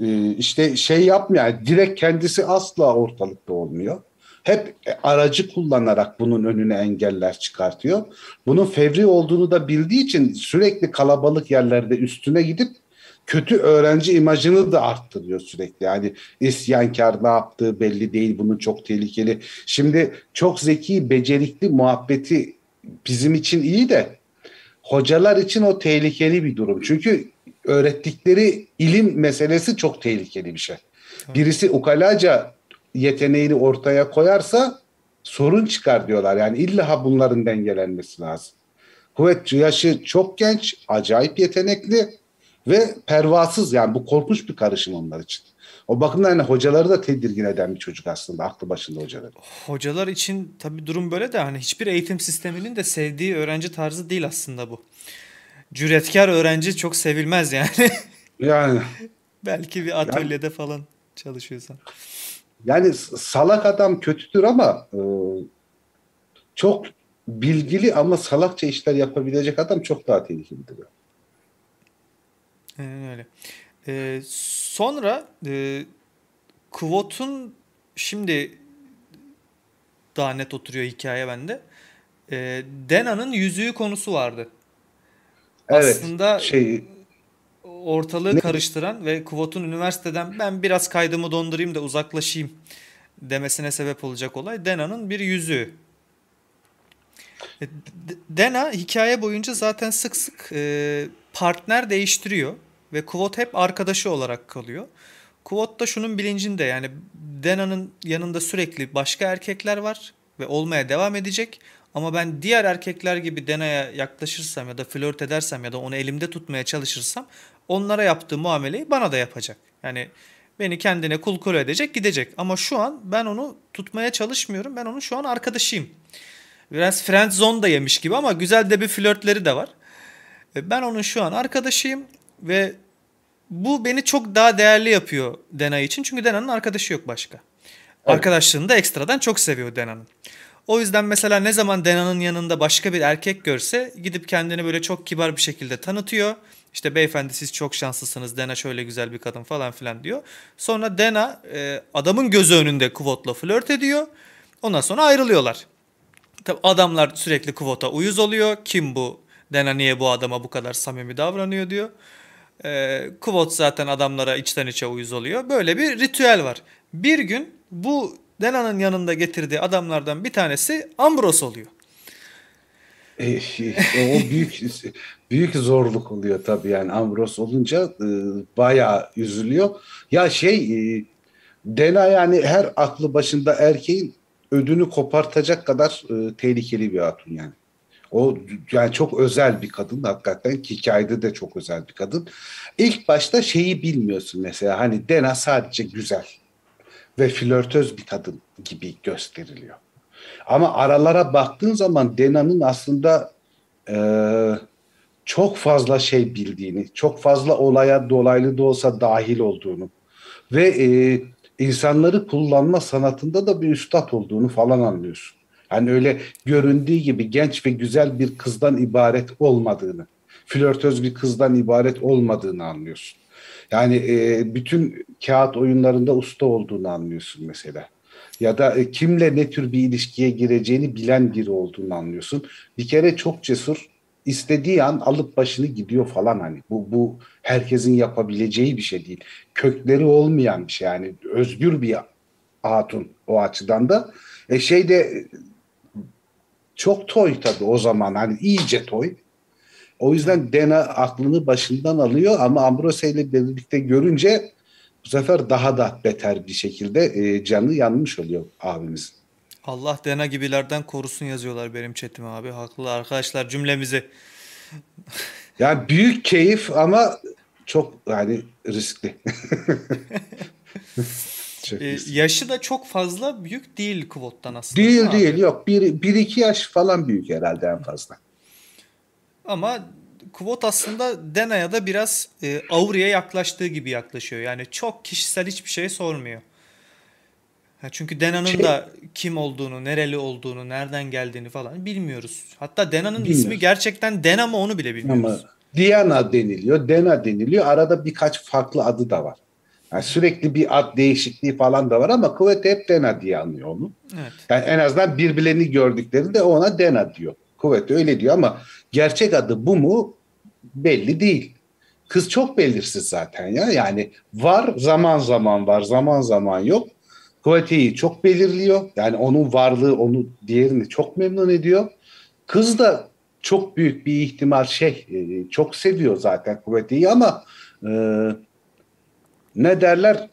e, işte şey yapmıyor. Yani direkt kendisi asla ortalıkta olmuyor. Hep aracı kullanarak bunun önüne engeller çıkartıyor. Bunun fevri olduğunu da bildiği için sürekli kalabalık yerlerde üstüne gidip kötü öğrenci imajını da arttırıyor sürekli. Yani isyankar ne yaptığı belli değil. Bunun çok tehlikeli. Şimdi çok zeki, becerikli muhabbeti bizim için iyi de hocalar için o tehlikeli bir durum. Çünkü öğrettikleri ilim meselesi çok tehlikeli bir şey. Birisi ukalaca yeteneğini ortaya koyarsa sorun çıkar diyorlar. Yani illa bunların dengelenmesi lazım. Kuvvet yaşı çok genç, acayip yetenekli ve pervasız yani bu korkunç bir karışım onlar için. O bakımdan hani hocaları da tedirgin eden bir çocuk aslında aklı başında hocaları. Hocalar için tabii durum böyle de hani hiçbir eğitim sisteminin de sevdiği öğrenci tarzı değil aslında bu. Cüretkar öğrenci çok sevilmez yani. yani. Belki bir atölyede yani, falan çalışıyorsan. Yani salak adam kötüdür ama e, çok bilgili ama salakça işler yapabilecek adam çok daha tehlikelidir. Aynen öyle. Ee, Sonra e, Kvot'un şimdi daha net oturuyor hikaye bende. E, Dena'nın yüzüğü konusu vardı. Evet, Aslında şey ortalığı ne? karıştıran ve Kvot'un üniversiteden ben biraz kaydımı dondurayım da uzaklaşayım demesine sebep olacak olay Dena'nın bir yüzüğü. E, Dena hikaye boyunca zaten sık sık e, partner değiştiriyor ve Kvot hep arkadaşı olarak kalıyor. Kvot da şunun bilincinde yani Dena'nın yanında sürekli başka erkekler var ve olmaya devam edecek. Ama ben diğer erkekler gibi Dena'ya yaklaşırsam ya da flört edersem ya da onu elimde tutmaya çalışırsam onlara yaptığı muameleyi bana da yapacak. Yani beni kendine kul kulu edecek gidecek. Ama şu an ben onu tutmaya çalışmıyorum. Ben onun şu an arkadaşıyım. Biraz friend zone da yemiş gibi ama güzel de bir flörtleri de var. E, ben onun şu an arkadaşıyım ve bu beni çok daha değerli yapıyor Dena için. Çünkü Dena'nın arkadaşı yok başka. Evet. Arkadaşlığını da ekstradan çok seviyor Dena'nın. O yüzden mesela ne zaman Dena'nın yanında başka bir erkek görse gidip kendini böyle çok kibar bir şekilde tanıtıyor. İşte beyefendi siz çok şanslısınız. Dena şöyle güzel bir kadın falan filan diyor. Sonra Dena e, adamın gözü önünde Kuvot'la flört ediyor. Ondan sonra ayrılıyorlar. Tabi adamlar sürekli Kuvot'a uyuz oluyor. Kim bu? Dena niye bu adama bu kadar samimi davranıyor diyor. E, Kvot zaten adamlara içten içe uyuz oluyor. Böyle bir ritüel var. Bir gün bu Dena'nın yanında getirdiği adamlardan bir tanesi Ambros oluyor. E, e o büyük büyük zorluk oluyor tabii yani Ambros olunca e, bayağı üzülüyor. Ya şey e, Dela yani her aklı başında erkeğin ödünü kopartacak kadar e, tehlikeli bir hatun yani. O yani çok özel bir kadın hakikaten hikayede de çok özel bir kadın. İlk başta şeyi bilmiyorsun mesela hani Dena sadece güzel ve flörtöz bir kadın gibi gösteriliyor. Ama aralara baktığın zaman Dena'nın aslında e, çok fazla şey bildiğini, çok fazla olaya dolaylı da olsa dahil olduğunu ve e, insanları kullanma sanatında da bir üstad olduğunu falan anlıyorsun. Hani öyle göründüğü gibi genç ve güzel bir kızdan ibaret olmadığını, flörtöz bir kızdan ibaret olmadığını anlıyorsun. Yani e, bütün kağıt oyunlarında usta olduğunu anlıyorsun mesela. Ya da e, kimle ne tür bir ilişkiye gireceğini bilen biri olduğunu anlıyorsun. Bir kere çok cesur, istediği an alıp başını gidiyor falan hani. Bu, bu herkesin yapabileceği bir şey değil. Kökleri olmayan bir şey yani özgür bir hatun o açıdan da. E şey de çok toy tabii o zaman hani iyice toy. O yüzden Dena aklını başından alıyor ama Ambrose ile birlikte görünce bu sefer daha da beter bir şekilde e, canı yanmış oluyor abimiz. Allah Dena gibilerden korusun yazıyorlar benim chatime abi. Haklı arkadaşlar cümlemizi. yani büyük keyif ama çok yani riskli. Ee, yaşı da çok fazla büyük değil Kuvot'tan aslında. Değil değil, değil yok. Bir, bir iki yaş falan büyük herhalde en fazla. Ama Kvot aslında Dena'ya da biraz e, Auri'ye yaklaştığı gibi yaklaşıyor. Yani çok kişisel hiçbir şey sormuyor. Ha, çünkü Dena'nın şey, da kim olduğunu, nereli olduğunu, nereden geldiğini falan bilmiyoruz. Hatta Dena'nın ismi gerçekten Dena mı onu bile bilmiyoruz. Ama Diana deniliyor, Dena deniliyor. Arada birkaç farklı adı da var. Yani sürekli bir ad değişikliği falan da var ama kuvveti hep Dena diye anlıyor onu. Evet. Yani en azından birbirlerini gördüklerinde ona Dena diyor. Kuvveti öyle diyor ama gerçek adı bu mu belli değil. Kız çok belirsiz zaten ya. Yani var zaman zaman var zaman zaman yok. Kuvveti'yi çok belirliyor. Yani onun varlığı onu diğerini çok memnun ediyor. Kız da çok büyük bir ihtimal şey e, çok seviyor zaten Kuvveti'yi ama e, ne derler?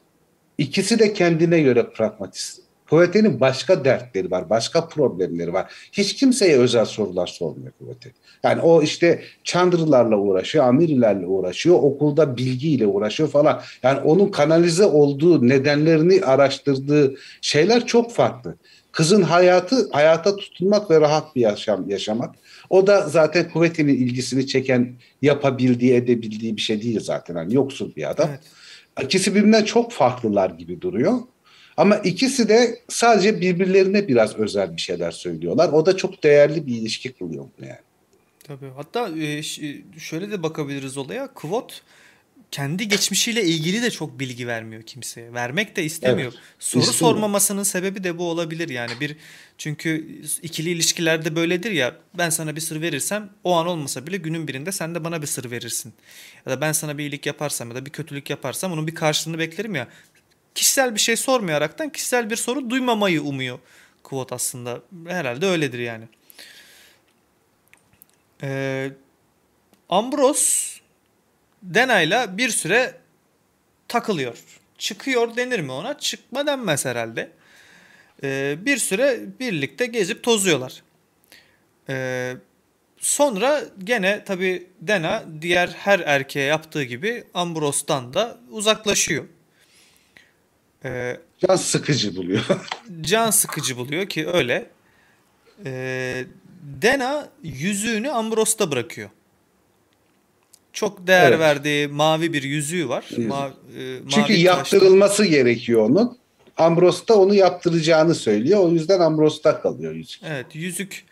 İkisi de kendine göre pragmatist. Kuvvetinin başka dertleri var, başka problemleri var. Hiç kimseye özel sorular sormuyor kuvveti. Yani o işte Çandırlarla uğraşıyor, amirlerle uğraşıyor, okulda bilgiyle uğraşıyor falan. Yani onun kanalize olduğu nedenlerini araştırdığı şeyler çok farklı. Kızın hayatı hayata tutunmak ve rahat bir yaşam yaşamak. O da zaten kuvvetinin ilgisini çeken yapabildiği, edebildiği bir şey değil zaten. Yani yoksul bir adam. Evet. İkisi birbirinden çok farklılar gibi duruyor. Ama ikisi de sadece birbirlerine biraz özel bir şeyler söylüyorlar. O da çok değerli bir ilişki kuruyor yani. Tabii. Hatta e, e, şöyle de bakabiliriz olaya. Kvot kendi geçmişiyle ilgili de çok bilgi vermiyor kimseye. Vermek de istemiyor. Evet, Soru istiyor. sormamasının sebebi de bu olabilir yani. Bir çünkü ikili ilişkilerde böyledir ya. Ben sana bir sır verirsem o an olmasa bile günün birinde sen de bana bir sır verirsin. Ya da ben sana bir iyilik yaparsam ya da bir kötülük yaparsam onun bir karşılığını beklerim ya. Kişisel bir şey sormuyor Kişisel bir soru duymamayı umuyor. Kvot aslında herhalde öyledir yani. Ee, Ambrose Dena'yla bir süre takılıyor. Çıkıyor denir mi ona? Çıkma denmez herhalde. Ee, bir süre birlikte gezip tozuyorlar. Ee, sonra gene tabi Dena diğer her erkeğe yaptığı gibi Ambros'tan da uzaklaşıyor. Ee, can sıkıcı buluyor. can sıkıcı buluyor ki öyle. Ee, Dena yüzüğünü Ambros'ta bırakıyor çok değer evet. verdiği mavi bir yüzüğü var. Yüzük. Ma- e, Çünkü mavi yaptırılması gerekiyor onun. Ambros da onu yaptıracağını söylüyor. O yüzden Ambros'ta kalıyor yüzük. Evet yüzük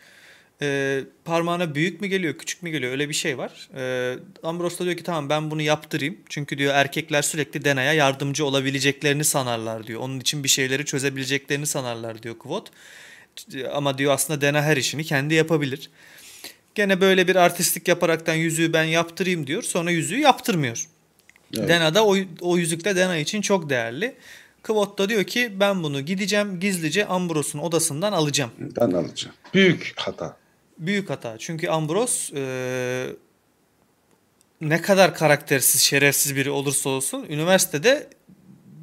e, parmağına büyük mü geliyor küçük mü geliyor öyle bir şey var. E, Ambrose da diyor ki tamam ben bunu yaptırayım. Çünkü diyor erkekler sürekli Dena'ya yardımcı olabileceklerini sanarlar diyor. Onun için bir şeyleri çözebileceklerini sanarlar diyor Kvot. E, ama diyor aslında Dena her işini kendi yapabilir. Gene böyle bir artistlik yaparaktan yüzüğü ben yaptırayım diyor. Sonra yüzüğü yaptırmıyor. Evet. Dena da o, o yüzük de Dena için çok değerli. Kvot da diyor ki ben bunu gideceğim gizlice Ambros'un odasından alacağım. Ben alacağım. Büyük hata. Büyük hata. Çünkü Ambros e, ne kadar karaktersiz, şerefsiz biri olursa olsun üniversitede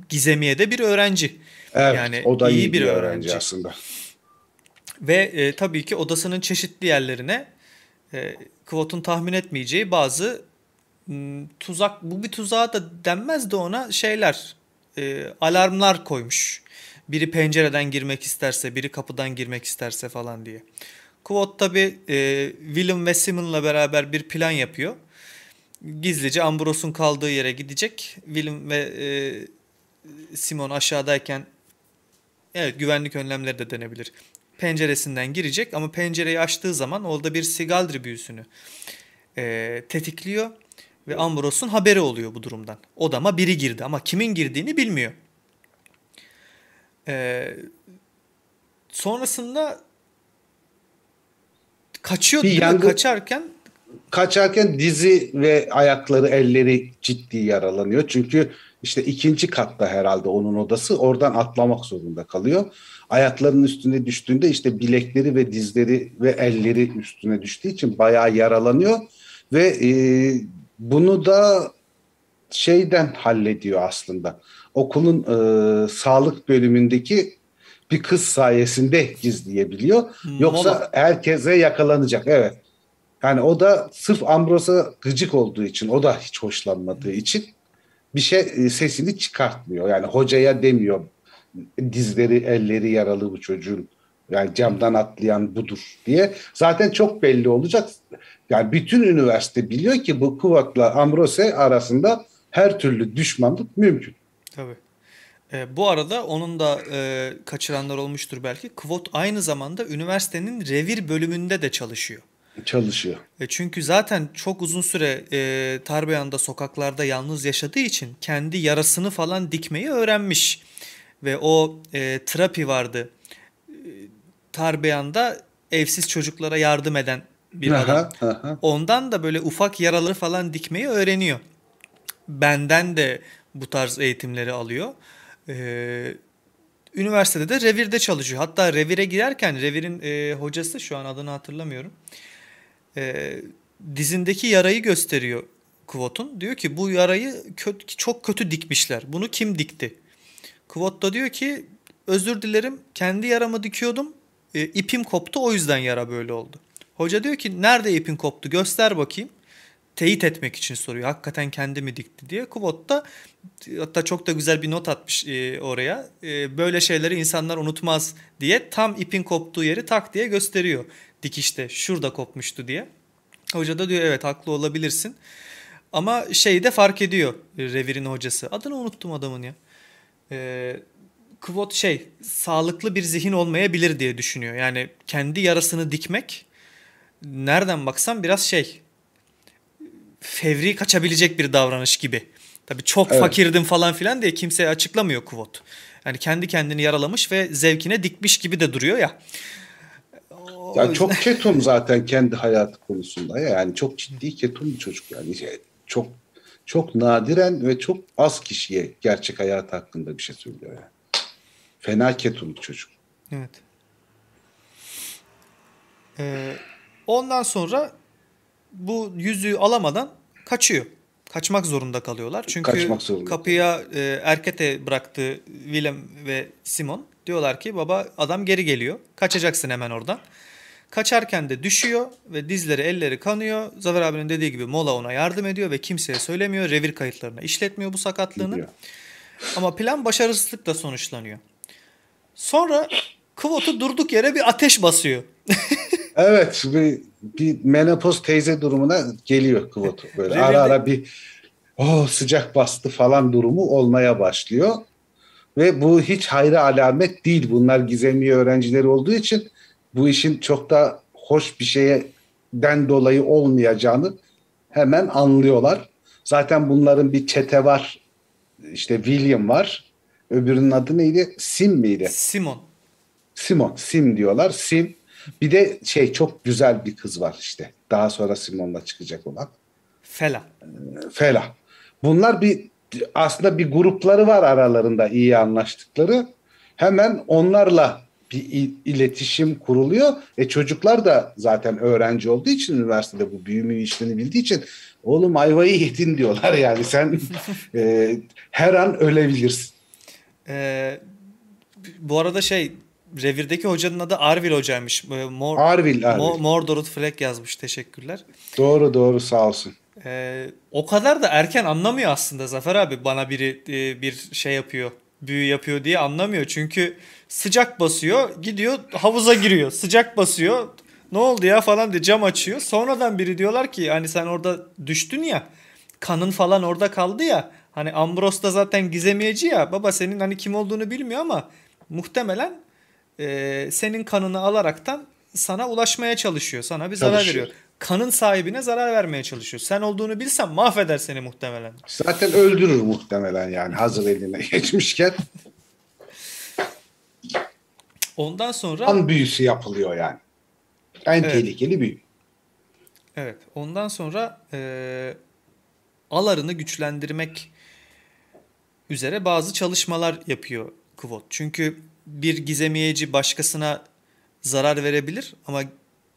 gizemiye de bir öğrenci. Evet, yani o da iyi, iyi bir öğrenci, öğrenci aslında. Ve e, tabii ki odasının çeşitli yerlerine e, Kvot'un tahmin etmeyeceği bazı tuzak bu bir tuzağa da denmez de ona şeyler e, alarmlar koymuş. Biri pencereden girmek isterse, biri kapıdan girmek isterse falan diye. Kvot tabi e, Willem ve Simon'la beraber bir plan yapıyor. Gizlice Ambros'un kaldığı yere gidecek. Willem ve e, Simon aşağıdayken evet güvenlik önlemleri de denebilir penceresinden girecek ama pencereyi açtığı zaman orada bir Sigaldri büyüsünü e, tetikliyor ve Ambros'un haberi oluyor bu durumdan. Odama biri girdi ama kimin girdiğini bilmiyor. E, sonrasında kaçıyor değil yangın, kaçarken kaçarken dizi ve ayakları elleri ciddi yaralanıyor. Çünkü işte ikinci katta herhalde onun odası. Oradan atlamak zorunda kalıyor. Ayaklarının üstüne düştüğünde işte bilekleri ve dizleri ve elleri üstüne düştüğü için bayağı yaralanıyor. Ve e, bunu da şeyden hallediyor aslında. Okulun e, sağlık bölümündeki bir kız sayesinde gizleyebiliyor. Hmm, Yoksa Mola. herkese yakalanacak. Evet. Yani o da sırf Ambrose'a gıcık olduğu için, o da hiç hoşlanmadığı için bir şey e, sesini çıkartmıyor. Yani hocaya demiyor dizleri elleri yaralı bu çocuğun yani camdan atlayan budur diye zaten çok belli olacak. Yani bütün üniversite biliyor ki bu Kuvat'la Ambrose arasında her türlü düşmanlık mümkün. Tabii. E, bu arada onun da e, kaçıranlar olmuştur belki. Kvot aynı zamanda üniversitenin revir bölümünde de çalışıyor çalışıyor. E, çünkü zaten çok uzun süre e, Tarbeyan'da sokaklarda yalnız yaşadığı için kendi yarasını falan dikmeyi öğrenmiş. Ve o e, terapi vardı. E, Tarbeyan'da evsiz çocuklara yardım eden bir aha, adam. Aha. Ondan da böyle ufak yaraları falan dikmeyi öğreniyor. Benden de bu tarz eğitimleri alıyor. Ee, üniversitede de revirde çalışıyor. Hatta revire girerken revirin e, hocası şu an adını hatırlamıyorum e, dizindeki yarayı gösteriyor Kvot'un. Diyor ki bu yarayı kötü, çok kötü dikmişler. Bunu kim dikti? Kvot da diyor ki özür dilerim kendi yaramı dikiyordum. E, ipim koptu o yüzden yara böyle oldu. Hoca diyor ki nerede ipin koptu göster bakayım. Teyit etmek için soruyor. Hakikaten kendi mi dikti diye. Kvot da hatta çok da güzel bir not atmış e, oraya. E, böyle şeyleri insanlar unutmaz diye tam ipin koptuğu yeri tak diye gösteriyor dikişte şurada kopmuştu diye. Hoca da diyor evet haklı olabilirsin. Ama şeyi de fark ediyor revirin hocası. Adını unuttum adamın ya. Ee, Kvot şey sağlıklı bir zihin olmayabilir diye düşünüyor. Yani kendi yarasını dikmek nereden baksan biraz şey fevri kaçabilecek bir davranış gibi. Tabii çok evet. fakirdim falan filan diye kimseye açıklamıyor Kvot. Yani kendi kendini yaralamış ve zevkine dikmiş gibi de duruyor ya. Ya yani çok ketum zaten kendi hayatı konusunda. Yani çok ciddi ketum bir çocuk yani. Çok çok nadiren ve çok az kişiye gerçek hayat hakkında bir şey söylüyor yani. Fena ketum bir çocuk. Evet. Ee, ondan sonra bu yüzüğü alamadan kaçıyor. Kaçmak zorunda kalıyorlar. Çünkü Kaçmak zorunda. kapıya e, Erkete bıraktı Willem ve Simon. Diyorlar ki baba adam geri geliyor. Kaçacaksın hemen oradan. Kaçarken de düşüyor ve dizleri elleri kanıyor. Zafer abinin dediği gibi Mola ona yardım ediyor ve kimseye söylemiyor. Revir kayıtlarına işletmiyor bu sakatlığını. Ama plan başarısızlıkla sonuçlanıyor. Sonra Kıvot'u durduk yere bir ateş basıyor. evet bir, bir menopoz teyze durumuna geliyor Kıvot'u. Böyle ara ara bir oh, sıcak bastı falan durumu olmaya başlıyor. Ve bu hiç hayra alamet değil. Bunlar gizemli öğrencileri olduğu için bu işin çok da hoş bir şeyden dolayı olmayacağını hemen anlıyorlar. Zaten bunların bir çete var. İşte William var. Öbürünün adı neydi? Sim miydi? Simon. Simon. Sim diyorlar. Sim. Bir de şey çok güzel bir kız var işte. Daha sonra Simon'la çıkacak olan. Fela. Fela. Bunlar bir aslında bir grupları var aralarında iyi anlaştıkları. Hemen onlarla bir iletişim kuruluyor. E çocuklar da zaten öğrenci olduğu için üniversitede bu büyümenin işlerini bildiği için oğlum ayvayı yedin diyorlar yani sen e, her an ölebilirsin. Ee, bu arada şey revirdeki hocanın adı Arvil hocaymış. E, Mor, Arvil, Arvil. Mor, Mordorut Fleck yazmış teşekkürler. Doğru doğru sağ olsun. Ee, o kadar da erken anlamıyor aslında Zafer abi bana biri e, bir şey yapıyor büyü yapıyor diye anlamıyor. Çünkü Sıcak basıyor. Gidiyor havuza giriyor. Sıcak basıyor. Ne oldu ya falan diye cam açıyor. Sonradan biri diyorlar ki hani sen orada düştün ya. Kanın falan orada kaldı ya. Hani Ambros da zaten gizemiyeci ya. Baba senin hani kim olduğunu bilmiyor ama muhtemelen e, senin kanını alaraktan sana ulaşmaya çalışıyor. Sana bir zarar çalışıyor. veriyor. Kanın sahibine zarar vermeye çalışıyor. Sen olduğunu bilsen mahveder seni muhtemelen. Zaten öldürür muhtemelen yani hazır eline geçmişken. Ondan sonra... an büyüsü yapılıyor yani. En evet. tehlikeli büyü. Evet. Ondan sonra e, alarını güçlendirmek üzere bazı çalışmalar yapıyor Kvot. Çünkü bir gizemiyeci başkasına zarar verebilir ama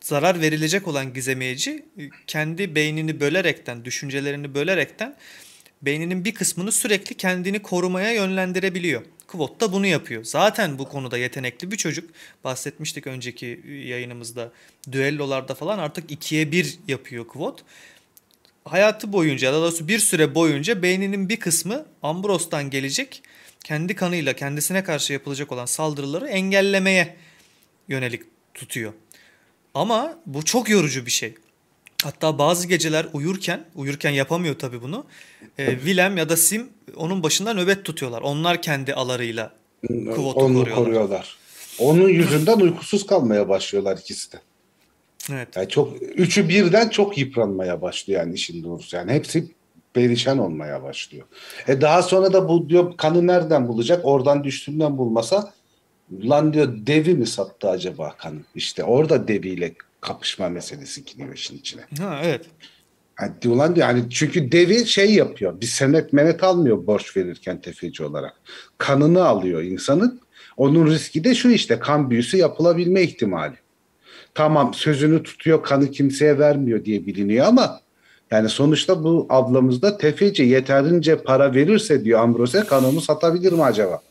zarar verilecek olan gizemiyeci e, kendi beynini bölerekten, düşüncelerini bölerekten beyninin bir kısmını sürekli kendini korumaya yönlendirebiliyor. Kvot da bunu yapıyor. Zaten bu konuda yetenekli bir çocuk. Bahsetmiştik önceki yayınımızda düellolarda falan artık ikiye bir yapıyor Kvot. Hayatı boyunca ya daha doğrusu bir süre boyunca beyninin bir kısmı Ambros'tan gelecek kendi kanıyla kendisine karşı yapılacak olan saldırıları engellemeye yönelik tutuyor. Ama bu çok yorucu bir şey. Hatta bazı geceler uyurken, uyurken yapamıyor tabii bunu. E, Willem ya da Sim onun başında nöbet tutuyorlar. Onlar kendi alarıyla Kuvot'u Onu koruyorlar. koruyorlar. Onun yüzünden uykusuz kalmaya başlıyorlar ikisi de. Evet. Yani çok üçü birden çok yıpranmaya başlıyor yani işin doğrusu. Yani hepsi perişan olmaya başlıyor. E daha sonra da bu diyor kanı nereden bulacak? Oradan düştüğünden bulmasa lan diyor devi mi sattı acaba kanı? İşte orada deviyle kapışma meselesi giriyor işin içine. Ha evet. Yani ulan diyor yani çünkü devi şey yapıyor. Bir senet menet almıyor borç verirken tefeci olarak. Kanını alıyor insanın. Onun riski de şu işte kan büyüsü yapılabilme ihtimali. Tamam sözünü tutuyor kanı kimseye vermiyor diye biliniyor ama yani sonuçta bu ablamız da tefeci yeterince para verirse diyor Ambrose kanımı satabilir mi acaba?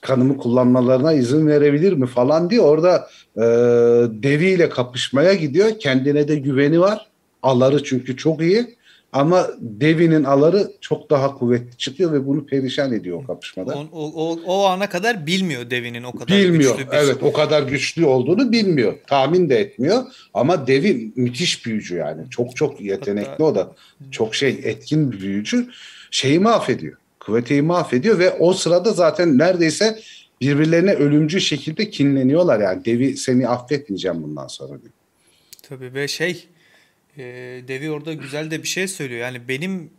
kanımı kullanmalarına izin verebilir mi falan diye orada e, deviyle kapışmaya gidiyor. Kendine de güveni var. Aları çünkü çok iyi. Ama devinin aları çok daha kuvvetli çıkıyor ve bunu perişan ediyor o kapışmada. O, o, o, o ana kadar bilmiyor devinin o kadar bilmiyor, güçlü. Bilmiyor. Evet, o kadar güçlü olduğunu bilmiyor. Tahmin de etmiyor. Ama devi müthiş büyücü yani. Çok çok yetenekli o da. Çok şey etkin bir büyücü. Şeyi mahvediyor. Kuvveti mahvediyor ve o sırada zaten neredeyse birbirlerine ölümcül şekilde kinleniyorlar yani devi seni affetmeyeceğim bundan sonra diyor. Tabii ve şey e, devi orada güzel de bir şey söylüyor yani benim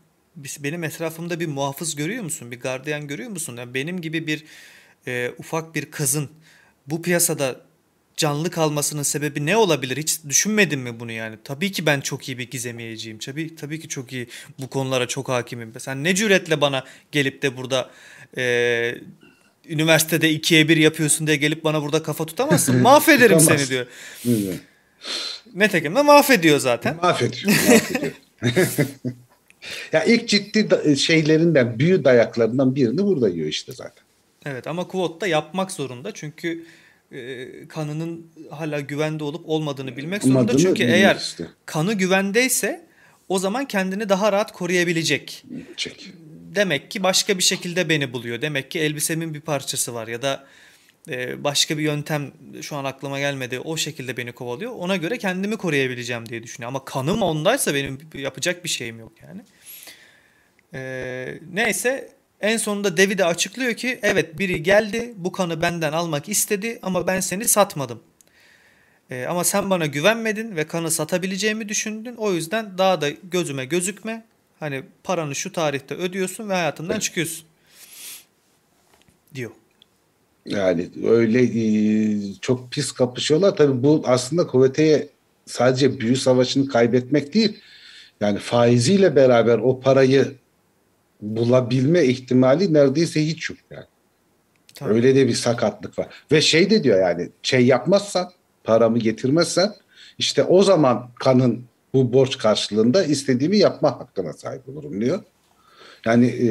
benim etrafımda bir muhafız görüyor musun bir gardiyan görüyor musun yani benim gibi bir e, ufak bir kızın bu piyasada canlı kalmasının sebebi ne olabilir? Hiç düşünmedin mi bunu yani? Tabii ki ben çok iyi bir gizemiyeciyim. Tabii, tabii ki çok iyi bu konulara çok hakimim. Sen ne cüretle bana gelip de burada e, üniversitede ikiye bir yapıyorsun diye gelip bana burada kafa tutamazsın. Mahvederim seni diyor. ne tekim de mahvediyor zaten. Mahvediyor. mahvediyor. ya ilk ciddi şeylerinden, büyü dayaklarından birini burada yiyor işte zaten. Evet ama Kvot da yapmak zorunda çünkü e, kanının hala güvende olup olmadığını bilmek zorunda. Olmadığını Çünkü eğer işte. kanı güvendeyse o zaman kendini daha rahat koruyabilecek. Çek. Demek ki başka bir şekilde beni buluyor. Demek ki elbisemin bir parçası var ya da e, başka bir yöntem şu an aklıma gelmedi. O şekilde beni kovalıyor. Ona göre kendimi koruyabileceğim diye düşünüyor. Ama kanım ondaysa benim yapacak bir şeyim yok yani. Ee, neyse en sonunda devi de açıklıyor ki evet biri geldi bu kanı benden almak istedi ama ben seni satmadım. E, ama sen bana güvenmedin ve kanı satabileceğimi düşündün. O yüzden daha da gözüme gözükme. Hani paranı şu tarihte ödüyorsun ve hayatından çıkıyorsun. Diyor. Yani öyle e, çok pis kapışıyorlar. Tabii bu aslında kuvveteye sadece büyü savaşını kaybetmek değil. Yani faiziyle beraber o parayı bulabilme ihtimali neredeyse hiç yok yani. Tabii. Öyle de bir sakatlık var. Ve şey de diyor yani şey yapmazsan paramı getirmezsen işte o zaman kanın bu borç karşılığında istediğimi yapma hakkına sahip olurum diyor. Yani e,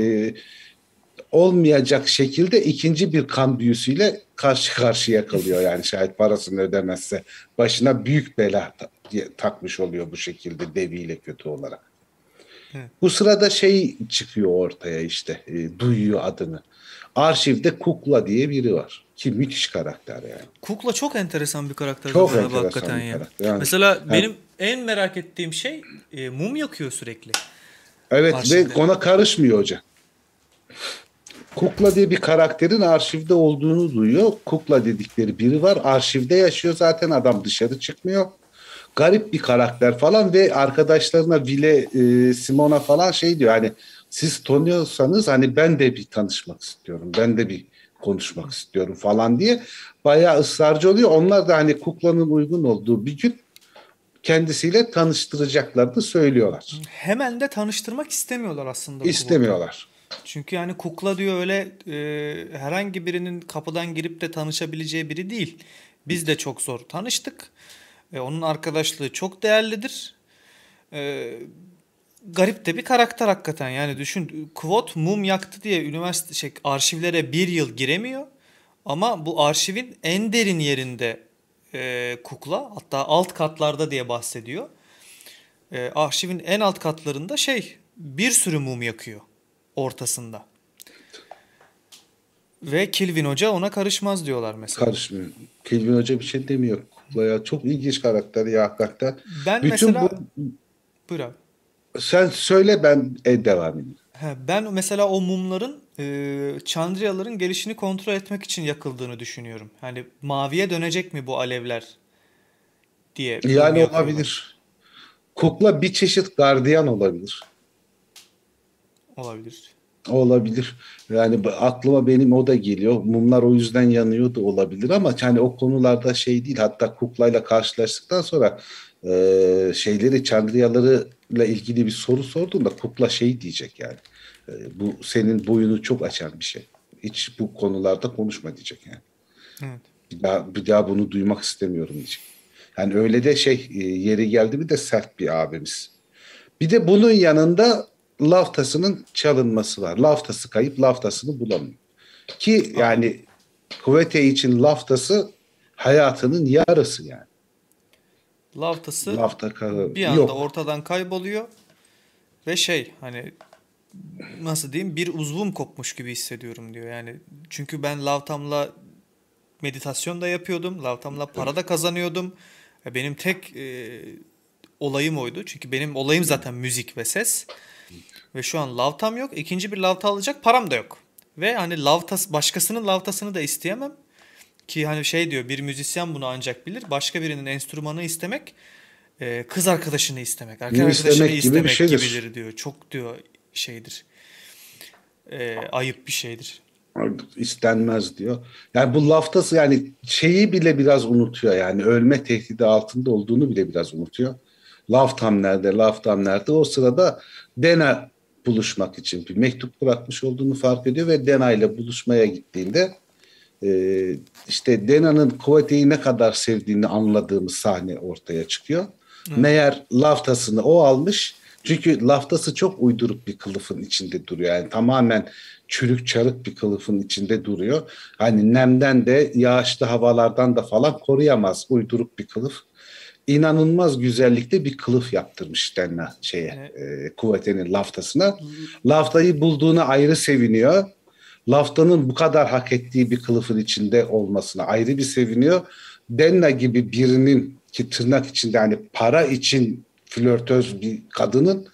olmayacak şekilde ikinci bir kan büyüsüyle karşı karşıya kalıyor yani şayet parasını ödemezse. Başına büyük bela takmış oluyor bu şekilde deviyle kötü olarak. Bu sırada şey çıkıyor ortaya işte e, duyuyor adını. Arşivde Kukla diye biri var. Ki müthiş karakter yani. Kukla çok enteresan bir karakter. Çok enteresan bir karakter. Yani. yani Mesela yani. benim en merak ettiğim şey e, mum yakıyor sürekli. Evet Arşivde. ve ona karışmıyor hoca. Kukla diye bir karakterin arşivde olduğunu duyuyor. Kukla dedikleri biri var. Arşivde yaşıyor zaten adam dışarı çıkmıyor garip bir karakter falan ve arkadaşlarına Vile, e, Simona falan şey diyor hani siz tanıyorsanız hani ben de bir tanışmak istiyorum. Ben de bir konuşmak istiyorum falan diye bayağı ısrarcı oluyor. Onlar da hani kuklanın uygun olduğu bir gün kendisiyle tanıştıracaklarını söylüyorlar. Hemen de tanıştırmak istemiyorlar aslında. İstemiyorlar. Çünkü yani kukla diyor öyle e, herhangi birinin kapıdan girip de tanışabileceği biri değil. Biz de çok zor tanıştık. E, onun arkadaşlığı çok değerlidir. E, garip de bir karakter hakikaten. Yani düşün Kvot mum yaktı diye üniversite şey, arşivlere bir yıl giremiyor. Ama bu arşivin en derin yerinde e, kukla hatta alt katlarda diye bahsediyor. E, arşivin en alt katlarında şey bir sürü mum yakıyor ortasında. Ve Kilvin Hoca ona karışmaz diyorlar mesela. Karışmıyor. Kilvin Hoca bir şey demiyor abla ya. Çok ilginç karakter ya hakikaten. Ben Bütün mesela... Bu... Buyur abi. Sen söyle ben e, devam edeyim. ben mesela o mumların e, Çandriyaların gelişini kontrol etmek için yakıldığını düşünüyorum. Hani maviye dönecek mi bu alevler diye. Yani olabilir. Kukla bir çeşit gardiyan olabilir. Olabilir. Olabilir. Yani aklıma benim o da geliyor. Mumlar o yüzden yanıyor da olabilir ama yani o konularda şey değil. Hatta kuklayla karşılaştıktan sonra e, şeyleri, çandriyalarıyla ilgili bir soru sorduğunda kukla şey diyecek yani. E, bu senin boyunu çok açan bir şey. Hiç bu konularda konuşma diyecek yani. Evet. Bir daha, bir daha bunu duymak istemiyorum diyecek. Yani öyle de şey e, yeri geldi mi de sert bir abimiz. Bir de bunun yanında laftasının çalınması var. Laftası kayıp laftasını bulamıyor. Ki yani Kuvvete için laftası hayatının yarısı yani. Laftası Lafta kalı, bir anda yok. ortadan kayboluyor ve şey hani nasıl diyeyim bir uzvum kopmuş gibi hissediyorum diyor. Yani çünkü ben laftamla meditasyon da yapıyordum. laftamla para da kazanıyordum. Benim tek e, olayım oydu. Çünkü benim olayım zaten müzik ve ses. Ve şu an lavtam yok. İkinci bir lavta alacak param da yok. Ve hani lavtas, başkasının lavtasını da isteyemem. Ki hani şey diyor bir müzisyen bunu ancak bilir. Başka birinin enstrümanı istemek e, kız arkadaşını istemek. Erkek arkadaşını istemek, istemek gibi şeydir. gibidir diyor. Çok diyor şeydir. E, ayıp bir şeydir istenmez diyor. Yani bu laftası yani şeyi bile biraz unutuyor yani ölme tehdidi altında olduğunu bile biraz unutuyor. Laftam nerede, laftam nerede o sırada Dena buluşmak için bir mektup bırakmış olduğunu fark ediyor ve Dena ile buluşmaya gittiğinde e, işte Dena'nın Kuvate'yi ne kadar sevdiğini anladığımız sahne ortaya çıkıyor. Hı. Meğer laftasını o almış. Çünkü laftası çok uydurup bir kılıfın içinde duruyor. Yani tamamen çürük çarık bir kılıfın içinde duruyor. Hani nemden de yağışlı havalardan da falan koruyamaz uydurup bir kılıf inanılmaz güzellikte bir kılıf yaptırmış Denna şeye, evet. e, kuvvetenin laftasına. Laftayı bulduğuna ayrı seviniyor. Laftanın bu kadar hak ettiği bir kılıfın içinde olmasına ayrı bir seviniyor. Denna gibi birinin ki tırnak içinde hani para için flörtöz bir kadının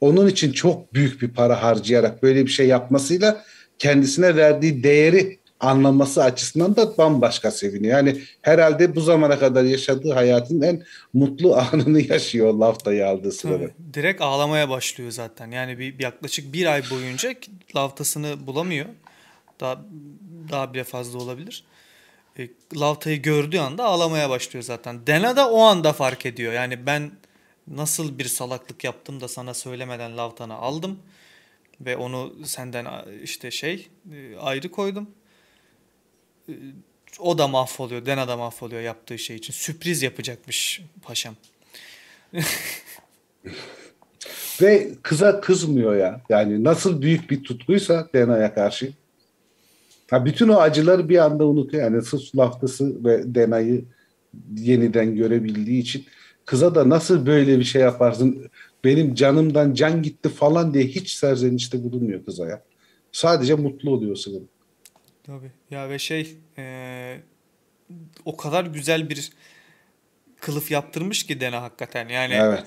onun için çok büyük bir para harcayarak böyle bir şey yapmasıyla kendisine verdiği değeri anlaması açısından da bambaşka seviniyor. Yani herhalde bu zamana kadar yaşadığı hayatın en mutlu anını yaşıyor Lafta'yı aldığı sırada. Direkt ağlamaya başlıyor zaten. Yani bir yaklaşık bir ay boyunca lavtasını bulamıyor. Daha, daha bile fazla olabilir. E, Lafta'yı gördüğü anda ağlamaya başlıyor zaten. Dena da o anda fark ediyor. Yani ben nasıl bir salaklık yaptım da sana söylemeden Lavtan'ı aldım ve onu senden işte şey e, ayrı koydum o da mahvoluyor. Dena da mahvoluyor yaptığı şey için. Sürpriz yapacakmış paşam. Ve kıza kızmıyor ya. Yani nasıl büyük bir tutkuysa Dena'ya karşı. Ha bütün o acıları bir anda unutuyor. Yani sırf laftası ve Dena'yı yeniden görebildiği için kıza da nasıl böyle bir şey yaparsın? Benim canımdan can gitti falan diye hiç serzenişte bulunmuyor kıza ya. Sadece mutlu oluyor o Tabii. Ya ve şey e, o kadar güzel bir kılıf yaptırmış ki Dena hakikaten. Yani evet.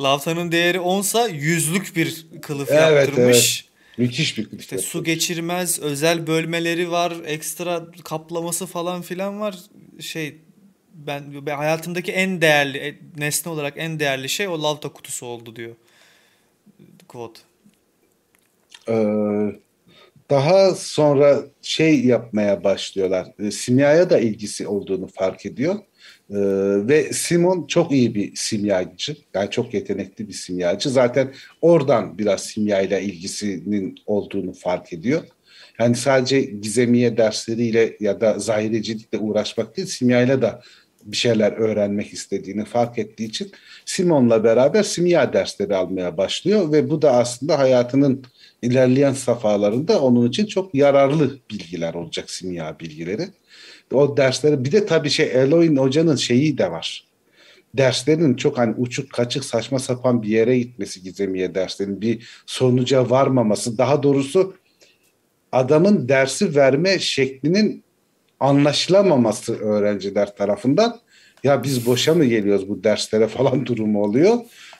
Lavta'nın değeri 10'sa yüzlük bir kılıf evet, yaptırmış. Evet. Müthiş bir kılıf işte yaptırmış. Su geçirmez, özel bölmeleri var, ekstra kaplaması falan filan var. Şey ben, ben hayatımdaki en değerli e, nesne olarak en değerli şey o Lavta kutusu oldu diyor. Quote. Ee, daha sonra şey yapmaya başlıyorlar. E, simyaya da ilgisi olduğunu fark ediyor. E, ve Simon çok iyi bir simyacı. Yani çok yetenekli bir simyacı. Zaten oradan biraz simyayla ilgisinin olduğunu fark ediyor. Yani sadece gizemiye dersleriyle ya da zahirecilikle uğraşmak değil, simyayla da bir şeyler öğrenmek istediğini fark ettiği için Simon'la beraber simya dersleri almaya başlıyor ve bu da aslında hayatının ilerleyen safhalarında onun için çok yararlı bilgiler olacak simya bilgileri. O dersleri bir de tabii şey Eloy'un hocanın şeyi de var. Derslerin çok hani uçuk kaçık saçma sapan bir yere gitmesi gizemiye derslerin bir sonuca varmaması daha doğrusu adamın dersi verme şeklinin anlaşılamaması öğrenciler tarafından ya biz boşa mı geliyoruz bu derslere falan durumu oluyor.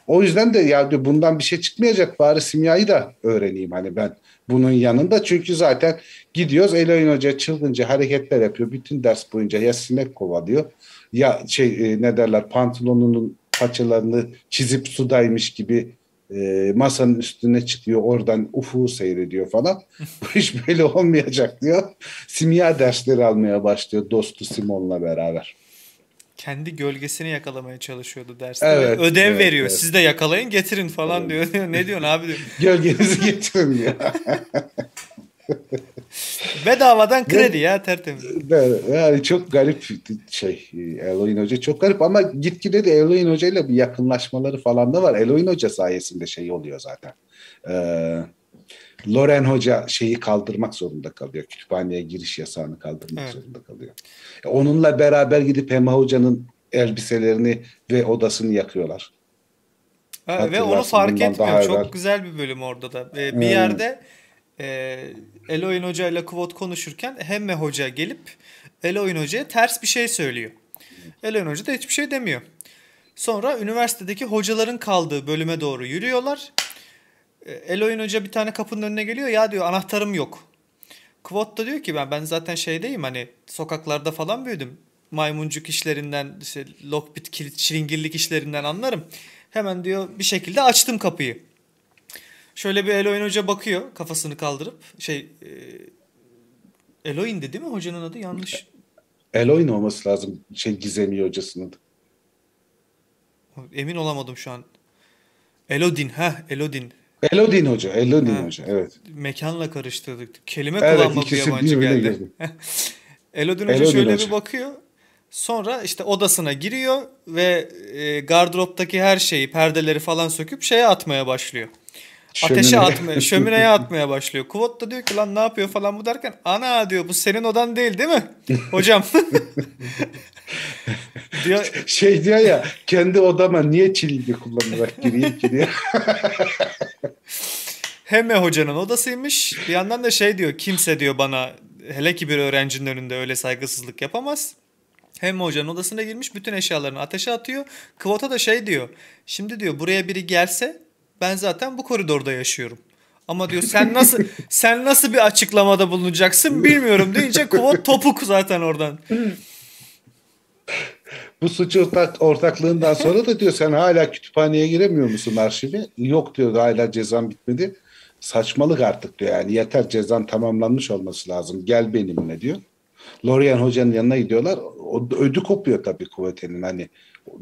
O yüzden de ya diyor bundan bir şey çıkmayacak bari simyayı da öğreneyim hani ben bunun yanında. Çünkü zaten gidiyoruz Eloyun Hoca çılgınca hareketler yapıyor. Bütün ders boyunca ya sinek kovalıyor ya şey e, ne derler pantolonunun paçalarını çizip sudaymış gibi e, masanın üstüne çıkıyor oradan ufuğu seyrediyor falan. Bu iş böyle olmayacak diyor. Simya dersleri almaya başlıyor dostu Simon'la beraber kendi gölgesini yakalamaya çalışıyordu derste. Evet, Ödev evet, veriyor. Evet. Siz de yakalayın getirin falan evet. diyor. Ne diyorsun abi diyor. Gölgenizi getirin ya Bedavadan kredi ya tertemiz. Yani çok garip şey Eloin Hoca çok garip ama gitgide de Eloin Hoca ile bir yakınlaşmaları falan da var. Eloin Hoca sayesinde şey oluyor zaten. Ee, Loren Hoca şeyi kaldırmak zorunda kalıyor. Kütüphaneye giriş yasağını kaldırmak evet. zorunda kalıyor. E, onunla beraber gidip Hema Hoca'nın elbiselerini ve odasını yakıyorlar. Ha, ve onu fark etmiyor. Çok güzel bir bölüm orada da. Ee, bir hmm. yerde e, Eloyun Hoca ile Kvot konuşurken Hemme Hoca gelip Eloyun Hoca'ya ters bir şey söylüyor. Eloyun Hoca da hiçbir şey demiyor. Sonra üniversitedeki hocaların kaldığı bölüme doğru yürüyorlar e, Eloy'un hoca bir tane kapının önüne geliyor. Ya diyor anahtarım yok. Kvot da diyor ki ben ben zaten şeydeyim hani sokaklarda falan büyüdüm. Maymuncuk işlerinden, işte lockbit kilit, çilingirlik işlerinden anlarım. Hemen diyor bir şekilde açtım kapıyı. Şöyle bir Eloy'un hoca bakıyor kafasını kaldırıp şey e, Eloy'indi değil mi hocanın adı yanlış. Eloy'un olması lazım şey Gizemi hocasının adı. Emin olamadım şu an. Elodin ha Elodin Elodin Hoca, Elodin ha. Hoca evet. Mekanla karıştırdık. Kelime evet, kullanmak bir yabancı geldi. Elodin Hoca şöyle Hoca. bir bakıyor. Sonra işte odasına giriyor ve e, gardıroptaki her şeyi, perdeleri falan söküp şeye atmaya başlıyor. Ateşe atmaya, şömineye atmaya başlıyor. Kuvot da diyor ki lan ne yapıyor falan bu derken ana diyor bu senin odan değil değil mi? Hocam. diyor, şey diyor ya kendi odama niye çilingir kullanarak gireyim ki diye. Heme hocanın odasıymış. Bir yandan da şey diyor kimse diyor bana hele ki bir öğrencinin önünde öyle saygısızlık yapamaz. Hem hocanın odasına girmiş bütün eşyalarını ateşe atıyor. Kvota da şey diyor. Şimdi diyor buraya biri gelse ben zaten bu koridorda yaşıyorum. Ama diyor sen nasıl sen nasıl bir açıklamada bulunacaksın bilmiyorum deyince Kvot topuk zaten oradan. Bu suç ortak, ortaklığından sonra da diyor sen hala kütüphaneye giremiyor musun arşivi? Yok diyor hala cezam bitmedi. Saçmalık artık diyor yani yeter cezan tamamlanmış olması lazım gel benimle diyor. Lorian Hoca'nın yanına gidiyorlar. O ödü kopuyor tabii Kuvvet'in hani.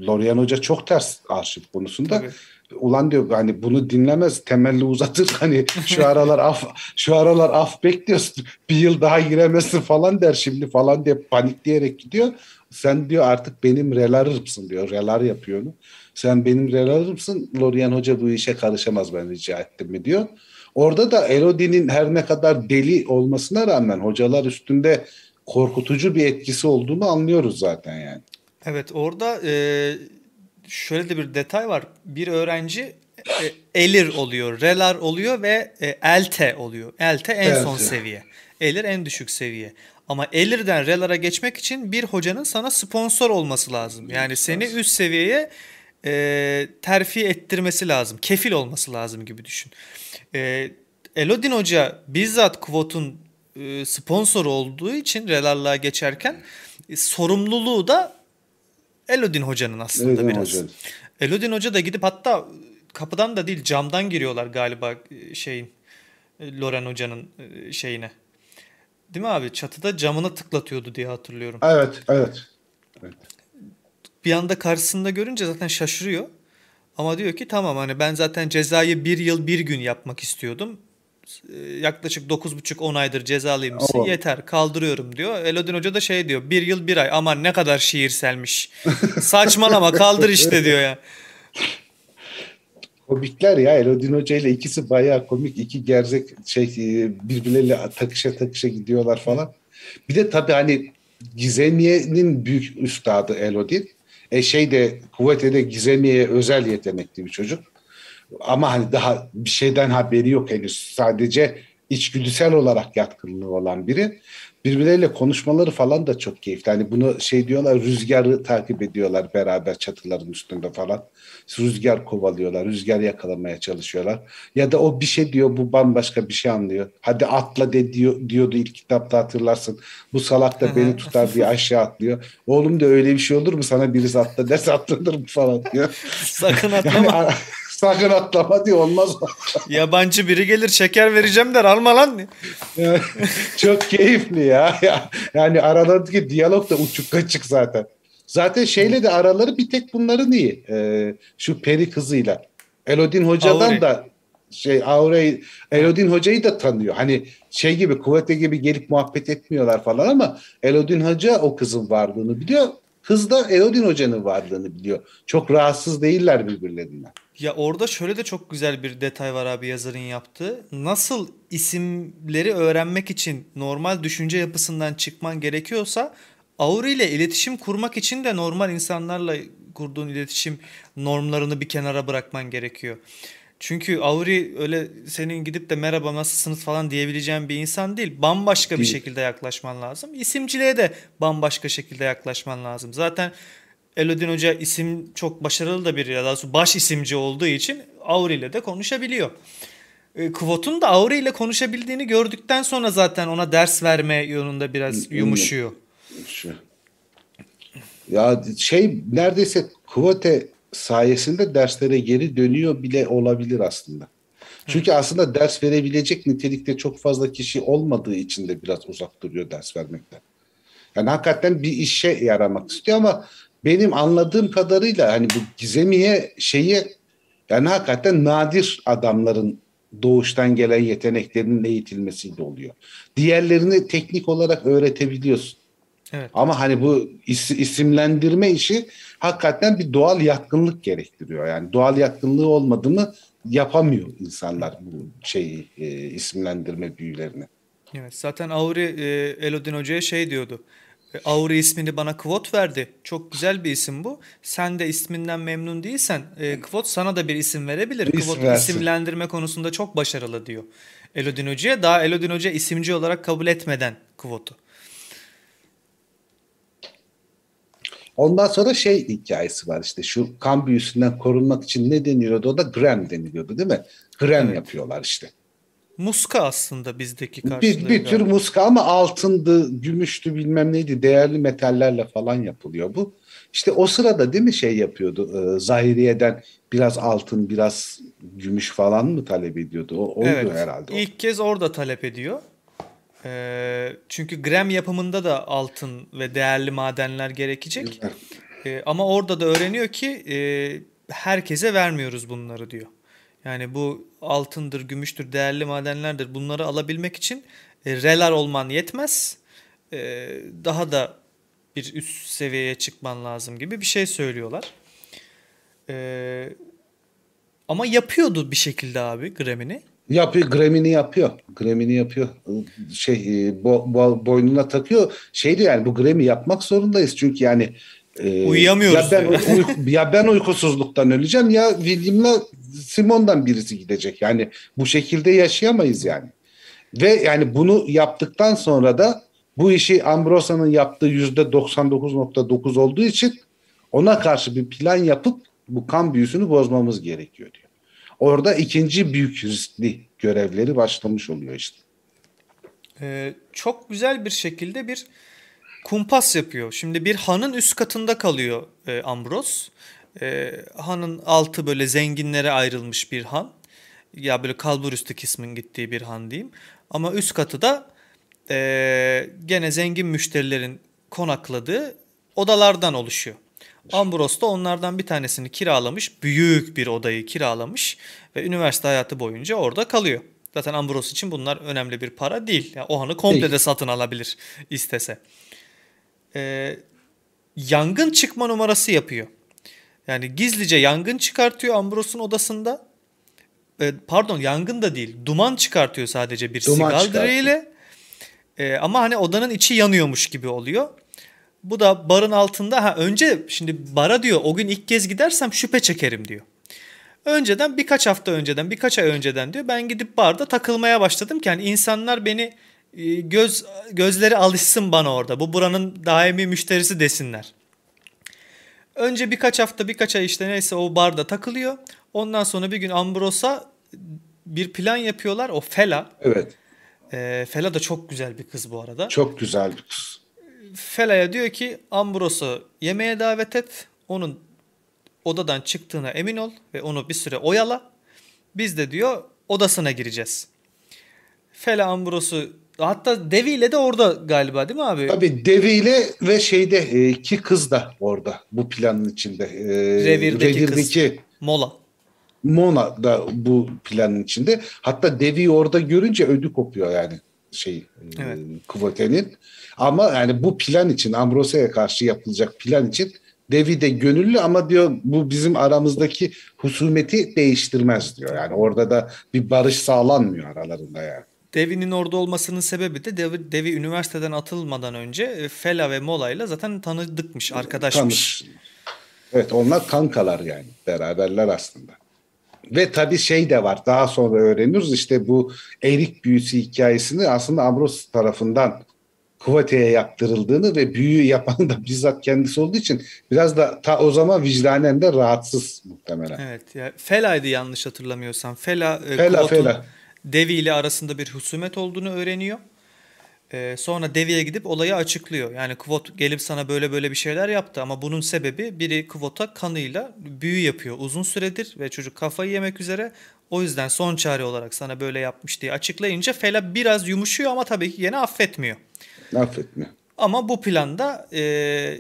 Lorian Hoca çok ters arşiv konusunda. Tabii ulan diyor hani bunu dinlemez temelli uzatır hani şu aralar af şu aralar af bekliyorsun bir yıl daha giremezsin falan der şimdi falan diye panikleyerek gidiyor. Sen diyor artık benim relarımsın diyor relar yapıyor onu. Sen benim relarımsın Lorian Hoca bu işe karışamaz ben rica ettim mi diyor. Orada da Elodie'nin her ne kadar deli olmasına rağmen hocalar üstünde korkutucu bir etkisi olduğunu anlıyoruz zaten yani. Evet orada e, şöyle de bir detay var. Bir öğrenci e, elir oluyor, relar oluyor ve e, elte oluyor. Elte en evet. son seviye. Elir en düşük seviye. Ama elirden relara geçmek için bir hocanın sana sponsor olması lazım. Yani seni üst seviyeye e, terfi ettirmesi lazım. Kefil olması lazım gibi düşün. E, Elodin Hoca bizzat Kvot'un e, sponsoru olduğu için relarlığa geçerken e, sorumluluğu da Elodin Hoca'nın aslında Elodin biraz. Hoca'nın. Elodin Hoca da gidip hatta kapıdan da değil camdan giriyorlar galiba e, şeyin e, Loren Hoca'nın e, şeyine. Değil mi abi? Çatıda camına tıklatıyordu diye hatırlıyorum. Evet, evet. evet. Bir anda karşısında görünce zaten şaşırıyor. Ama diyor ki tamam hani ben zaten cezayı bir yıl bir gün yapmak istiyordum. Ee, yaklaşık 9,5-10 aydır cezalıymışsın Oo. yeter kaldırıyorum diyor. Elodin Hoca da şey diyor bir yıl bir ay aman ne kadar şiirselmiş. Saçmalama kaldır işte diyor ya. Komikler ya Elodin Hoca ile ikisi bayağı komik iki gerzek şey e, birbirleriyle takışa takışa gidiyorlar falan. Bir de tabii hani Gizemiye'nin büyük üstadı Elodin. E şey de de Gizemiye'ye özel yetenekli bir çocuk. Ama hani daha bir şeyden haberi yok henüz. Sadece içgüdüsel olarak yatkınlığı olan biri. Birbirleriyle konuşmaları falan da çok keyifli. Hani bunu şey diyorlar rüzgarı takip ediyorlar beraber çatıların üstünde falan. Rüzgar kovalıyorlar, rüzgar yakalamaya çalışıyorlar. Ya da o bir şey diyor bu bambaşka bir şey anlıyor. Hadi atla de diyor, diyordu ilk kitapta hatırlarsın. Bu salak da beni tutar diye aşağı atlıyor. Oğlum da öyle bir şey olur mu sana birisi atla derse atlanır mı falan diyor. Sakın atlama. Yani, Sakın atlama diyor olmaz. Yabancı biri gelir şeker vereceğim der alma lan. Çok keyifli ya. Yani aralarındaki diyalog da uçuk kaçık zaten. Zaten şeyle de araları bir tek bunların iyi. Ee, şu peri kızıyla. Elodin hocadan Aure. da şey Aure'yi Elodin hocayı da tanıyor. Hani şey gibi kuvvete gibi gelip muhabbet etmiyorlar falan ama Elodin hoca o kızın varlığını biliyor. Hızda Eodin Hoca'nın varlığını biliyor. Çok rahatsız değiller birbirlerinden. Ya orada şöyle de çok güzel bir detay var abi yazarın yaptığı. Nasıl isimleri öğrenmek için normal düşünce yapısından çıkman gerekiyorsa Auri ile iletişim kurmak için de normal insanlarla kurduğun iletişim normlarını bir kenara bırakman gerekiyor. Çünkü Avri öyle senin gidip de merhaba nasılsınız falan diyebileceğin bir insan değil. Bambaşka değil. bir şekilde yaklaşman lazım. İsimciliğe de bambaşka şekilde yaklaşman lazım. Zaten Elodin Hoca isim çok başarılı da biri. Daha doğrusu baş isimci olduğu için Avri ile de konuşabiliyor. E, Kvot'un da Avri ile konuşabildiğini gördükten sonra zaten ona ders verme yönünde biraz yumuşuyor. Ya şey neredeyse Kvote sayesinde derslere geri dönüyor bile olabilir aslında. Çünkü aslında ders verebilecek nitelikte çok fazla kişi olmadığı için de biraz uzak duruyor ders vermekten. Yani hakikaten bir işe yaramak istiyor ama benim anladığım kadarıyla hani bu gizemiye şeyi yani hakikaten nadir adamların doğuştan gelen yeteneklerinin eğitilmesiyle oluyor. Diğerlerini teknik olarak öğretebiliyorsun. Evet. Ama hani bu is, isimlendirme işi hakikaten bir doğal yakınlık gerektiriyor. Yani doğal yakınlığı olmadı mı yapamıyor insanlar bu şeyi e, isimlendirme büyülerini. Evet, zaten Auri e, Elodin Hoca'ya şey diyordu. E, Auri ismini bana Kvot verdi. Çok güzel bir isim bu. Sen de isminden memnun değilsen e, Kvot sana da bir isim verebilir. İsim Kvot versin. isimlendirme konusunda çok başarılı diyor. Elodin Hoca'ya daha Elodin Hoca isimci olarak kabul etmeden Kvot'u. Ondan sonra şey hikayesi var işte şu kan büyüsünden korunmak için ne deniyordu o da gram deniliyordu değil mi? Gram evet. yapıyorlar işte. Muska aslında bizdeki karşılığı. Bir, bir tür yani. muska ama altındı, gümüştü bilmem neydi değerli metallerle falan yapılıyor bu. İşte o sırada değil mi şey yapıyordu e, zahiriyeden biraz altın biraz gümüş falan mı talep ediyordu? O, oydu evet. herhalde. O. İlk kez orada talep ediyor. E, çünkü Grem yapımında da altın ve değerli madenler gerekecek. E, ama orada da öğreniyor ki e, herkese vermiyoruz bunları diyor. Yani bu altındır, gümüştür, değerli madenlerdir. Bunları alabilmek için e, relar olman yetmez. E, daha da bir üst seviyeye çıkman lazım gibi bir şey söylüyorlar. E, ama yapıyordu bir şekilde abi gremini. Yapıyor, gremini yapıyor. Gremini yapıyor. Şey e, bo, bo, boynuna takıyor. Şey diyor yani bu gremi yapmak zorundayız. Çünkü yani e, uyuyamıyoruz. Ya ben, uy, ya ben uykusuzluktan öleceğim ya William'la Simon'dan birisi gidecek. Yani bu şekilde yaşayamayız yani. Ve yani bunu yaptıktan sonra da bu işi Ambrosa'nın yaptığı yüzde 99.9 olduğu için ona karşı bir plan yapıp bu kan büyüsünü bozmamız gerekiyor diyor. Orada ikinci büyük riskli görevleri başlamış oluyor işte. Ee, çok güzel bir şekilde bir kumpas yapıyor. Şimdi bir hanın üst katında kalıyor e, Ambros. E, hanın altı böyle zenginlere ayrılmış bir han. Ya böyle kalbur üstü kısmın gittiği bir han diyeyim. Ama üst katı da e, gene zengin müşterilerin konakladığı odalardan oluşuyor yapmış. Ambros da onlardan bir tanesini kiralamış. Büyük bir odayı kiralamış ve üniversite hayatı boyunca orada kalıyor. Zaten Ambros için bunlar önemli bir para değil. Yani o hanı komple değil. de satın alabilir istese. Ee, yangın çıkma numarası yapıyor. Yani gizlice yangın çıkartıyor Ambros'un odasında. Ee, pardon yangın da değil. Duman çıkartıyor sadece bir duman sigara direğiyle. Ee, ama hani odanın içi yanıyormuş gibi oluyor. Bu da barın altında ha önce şimdi bara diyor o gün ilk kez gidersem şüphe çekerim diyor. Önceden birkaç hafta önceden birkaç ay önceden diyor ben gidip barda takılmaya başladım ki yani insanlar beni e, göz gözleri alışsın bana orada. Bu buranın daimi müşterisi desinler. Önce birkaç hafta birkaç ay işte neyse o barda takılıyor. Ondan sonra bir gün Ambros'a bir plan yapıyorlar. O Fela. Evet. E, Fela da çok güzel bir kız bu arada. Çok güzel bir kız. Fela'ya diyor ki Ambros'u yemeğe davet et. Onun odadan çıktığına emin ol ve onu bir süre oyala. Biz de diyor odasına gireceğiz. Fela Ambros'u hatta deviyle de orada galiba değil mi abi? Tabii deviyle ve şeyde e, ki kız da orada bu planın içinde. E, revirdeki, revirdeki kız. Mola. Mona da bu planın içinde. Hatta Devi orada görünce ödü kopuyor yani şey evet. Iı, Kuvate'nin. Ama yani bu plan için Ambrose'ye karşı yapılacak plan için Devi de gönüllü ama diyor bu bizim aramızdaki husumeti değiştirmez diyor. Yani orada da bir barış sağlanmıyor aralarında yani. Devi'nin orada olmasının sebebi de Devi, Devi üniversiteden atılmadan önce e, Fela ve Mola ile zaten tanıdıkmış, arkadaşmış. Tanış. Evet onlar kankalar yani beraberler aslında. Ve tabii şey de var daha sonra öğreniyoruz işte bu erik büyüsü hikayesini aslında Ambrose tarafından Kuvate'ye yaptırıldığını ve büyüyü yapan da bizzat kendisi olduğu için biraz da ta o zaman vicdanen de rahatsız muhtemelen. Evet ya Fela'ydı yanlış hatırlamıyorsam. Fela, e, Fela, Fela. devi ile arasında bir husumet olduğunu öğreniyor. Ee, sonra Devi'ye gidip olayı açıklıyor. Yani Kvot gelip sana böyle böyle bir şeyler yaptı ama bunun sebebi biri Kvot'a kanıyla büyü yapıyor uzun süredir ve çocuk kafayı yemek üzere. O yüzden son çare olarak sana böyle yapmış diye açıklayınca Fela biraz yumuşuyor ama tabii ki yine affetmiyor. Affetmiyor. Ama bu planda e,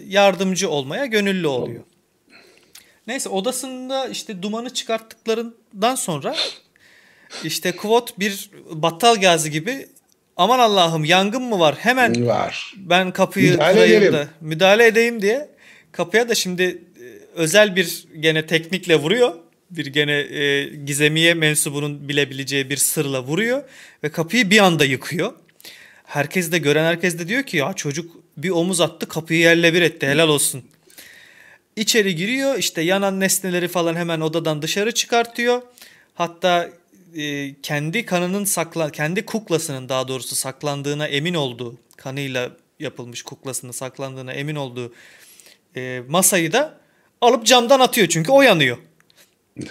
yardımcı olmaya gönüllü oluyor. Neyse odasında işte dumanı çıkarttıklarından sonra işte Kvot bir battal gazı gibi aman Allah'ım yangın mı var? Hemen var. ben kapıyı müdahale edelim. Da, müdahale edeyim diye kapıya da şimdi e, özel bir gene teknikle vuruyor. Bir gene e, gizemiye mensubunun bilebileceği bir sırla vuruyor ve kapıyı bir anda yıkıyor. Herkes de gören herkes de diyor ki ya çocuk bir omuz attı kapıyı yerle bir etti helal olsun. İçeri giriyor işte yanan nesneleri falan hemen odadan dışarı çıkartıyor. Hatta e, kendi kanının sakla kendi kuklasının daha doğrusu saklandığına emin olduğu kanıyla yapılmış kuklasının saklandığına emin olduğu e, masayı da alıp camdan atıyor çünkü o yanıyor.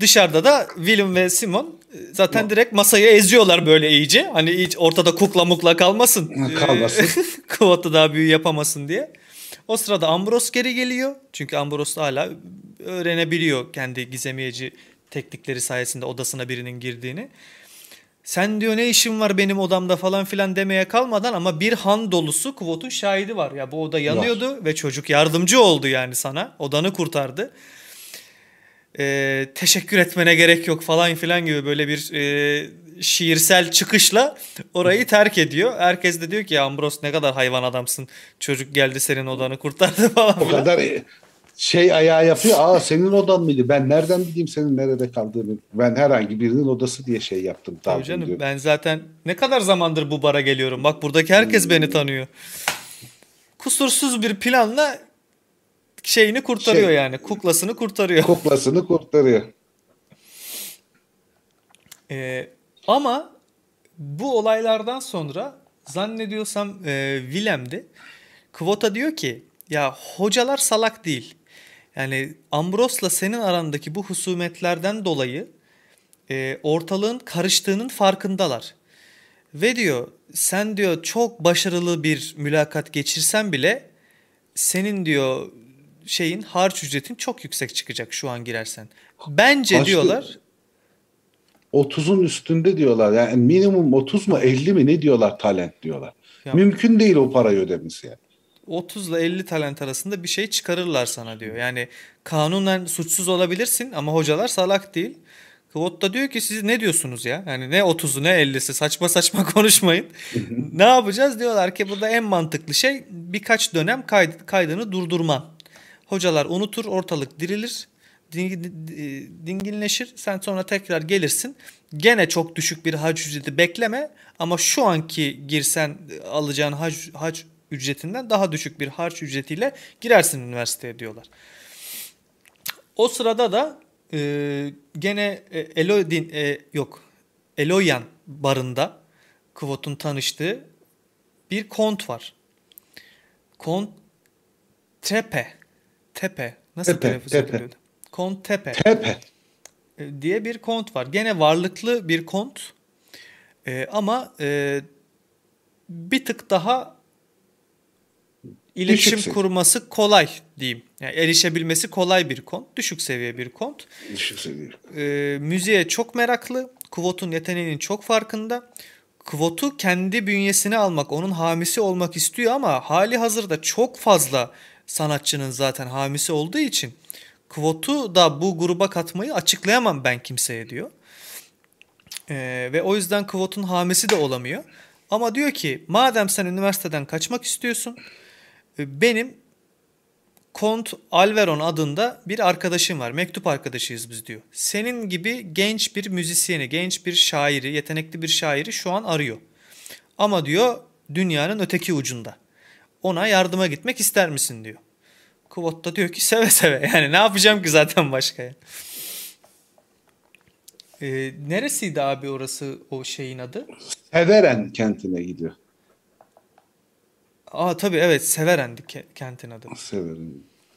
Dışarıda da Willem ve Simon e, zaten direkt masayı eziyorlar böyle iyice. Hani hiç ortada kukla mukla kalmasın. Kalmasın. Kuvata daha büyü yapamasın diye. O sırada Ambros geri geliyor. Çünkü Ambros hala öğrenebiliyor kendi gizemiyeci teknikleri sayesinde odasına birinin girdiğini. Sen diyor ne işin var benim odamda falan filan demeye kalmadan ama bir han dolusu Kvot'un şahidi var. Ya bu oda yanıyordu var. ve çocuk yardımcı oldu yani sana. Odanı kurtardı. Ee, teşekkür etmene gerek yok falan filan gibi böyle bir e, şiirsel çıkışla orayı terk ediyor. Herkes de diyor ki ya Ambrose ne kadar hayvan adamsın. Çocuk geldi senin odanı kurtardı falan. O kadar e, şey ayağı yapıyor. Aa senin odan mıydı? Ben nereden bileyim senin nerede kaldığını? Ben herhangi birinin odası diye şey yaptım. Tabii canım diyorum. ben zaten ne kadar zamandır bu bara geliyorum. Bak buradaki herkes hmm. beni tanıyor. Kusursuz bir planla şeyini kurtarıyor şey, yani. Kuklasını kurtarıyor. Kuklasını kurtarıyor. Ee, ama bu olaylardan sonra zannediyorsam e, Willem'di. Kvota diyor ki ya hocalar salak değil. Yani Ambros'la senin arandaki bu husumetlerden dolayı e, ortalığın karıştığının farkındalar. Ve diyor sen diyor çok başarılı bir mülakat geçirsen bile senin diyor şeyin harç ücretin çok yüksek çıkacak şu an girersen. Bence Başka... diyorlar 30'un üstünde diyorlar. Yani minimum 30 mu 50 mi ne diyorlar talent diyorlar. Ya. Mümkün değil o parayı ödemesi yani. 30 ile 50 talent arasında bir şey çıkarırlar sana diyor. Yani kanunen suçsuz olabilirsin ama hocalar salak değil. Kvot da diyor ki siz ne diyorsunuz ya? Yani ne 30'u ne 50'si saçma saçma konuşmayın. ne yapacağız diyorlar ki burada en mantıklı şey birkaç dönem kaydını durdurma Hocalar unutur ortalık dirilir dinginleşir. Sen sonra tekrar gelirsin. Gene çok düşük bir hac ücreti bekleme ama şu anki girsen alacağın hac, hac ücretinden daha düşük bir harç ücretiyle girersin üniversiteye diyorlar. O sırada da e, gene e, Elodin e, yok Eloyan barında Kvot'un tanıştığı bir kont var. Kont Tepe. Tepe. Nasıl tepe, telaffuz tepe. Kont Tepe. Tepe. E, diye bir kont var. Gene varlıklı bir kont. E, ama e, bir tık daha iletişim Düşük kurması kolay diyeyim. Yani erişebilmesi kolay bir kont. Düşük seviye bir kont. Düşük seviye. E, müziğe çok meraklı. Kvot'un yeteneğinin çok farkında. Kvot'u kendi bünyesine almak, onun hamisi olmak istiyor ama hali hazırda çok fazla sanatçının zaten hamisi olduğu için Kvotu da bu gruba katmayı açıklayamam ben kimseye diyor. Ee, ve o yüzden Kvot'un hamisi de olamıyor. Ama diyor ki madem sen üniversiteden kaçmak istiyorsun e, benim Kont Alveron adında bir arkadaşım var. Mektup arkadaşıyız biz diyor. Senin gibi genç bir müzisyeni, genç bir şairi, yetenekli bir şairi şu an arıyor. Ama diyor dünyanın öteki ucunda. Ona yardıma gitmek ister misin diyor. Kvot da diyor ki seve seve. Yani ne yapacağım ki zaten başka ya. Ee, neresiydi abi orası o şeyin adı? Severen kentine gidiyor. Aa tabii evet Severen'di ke- kentin adı. Severen.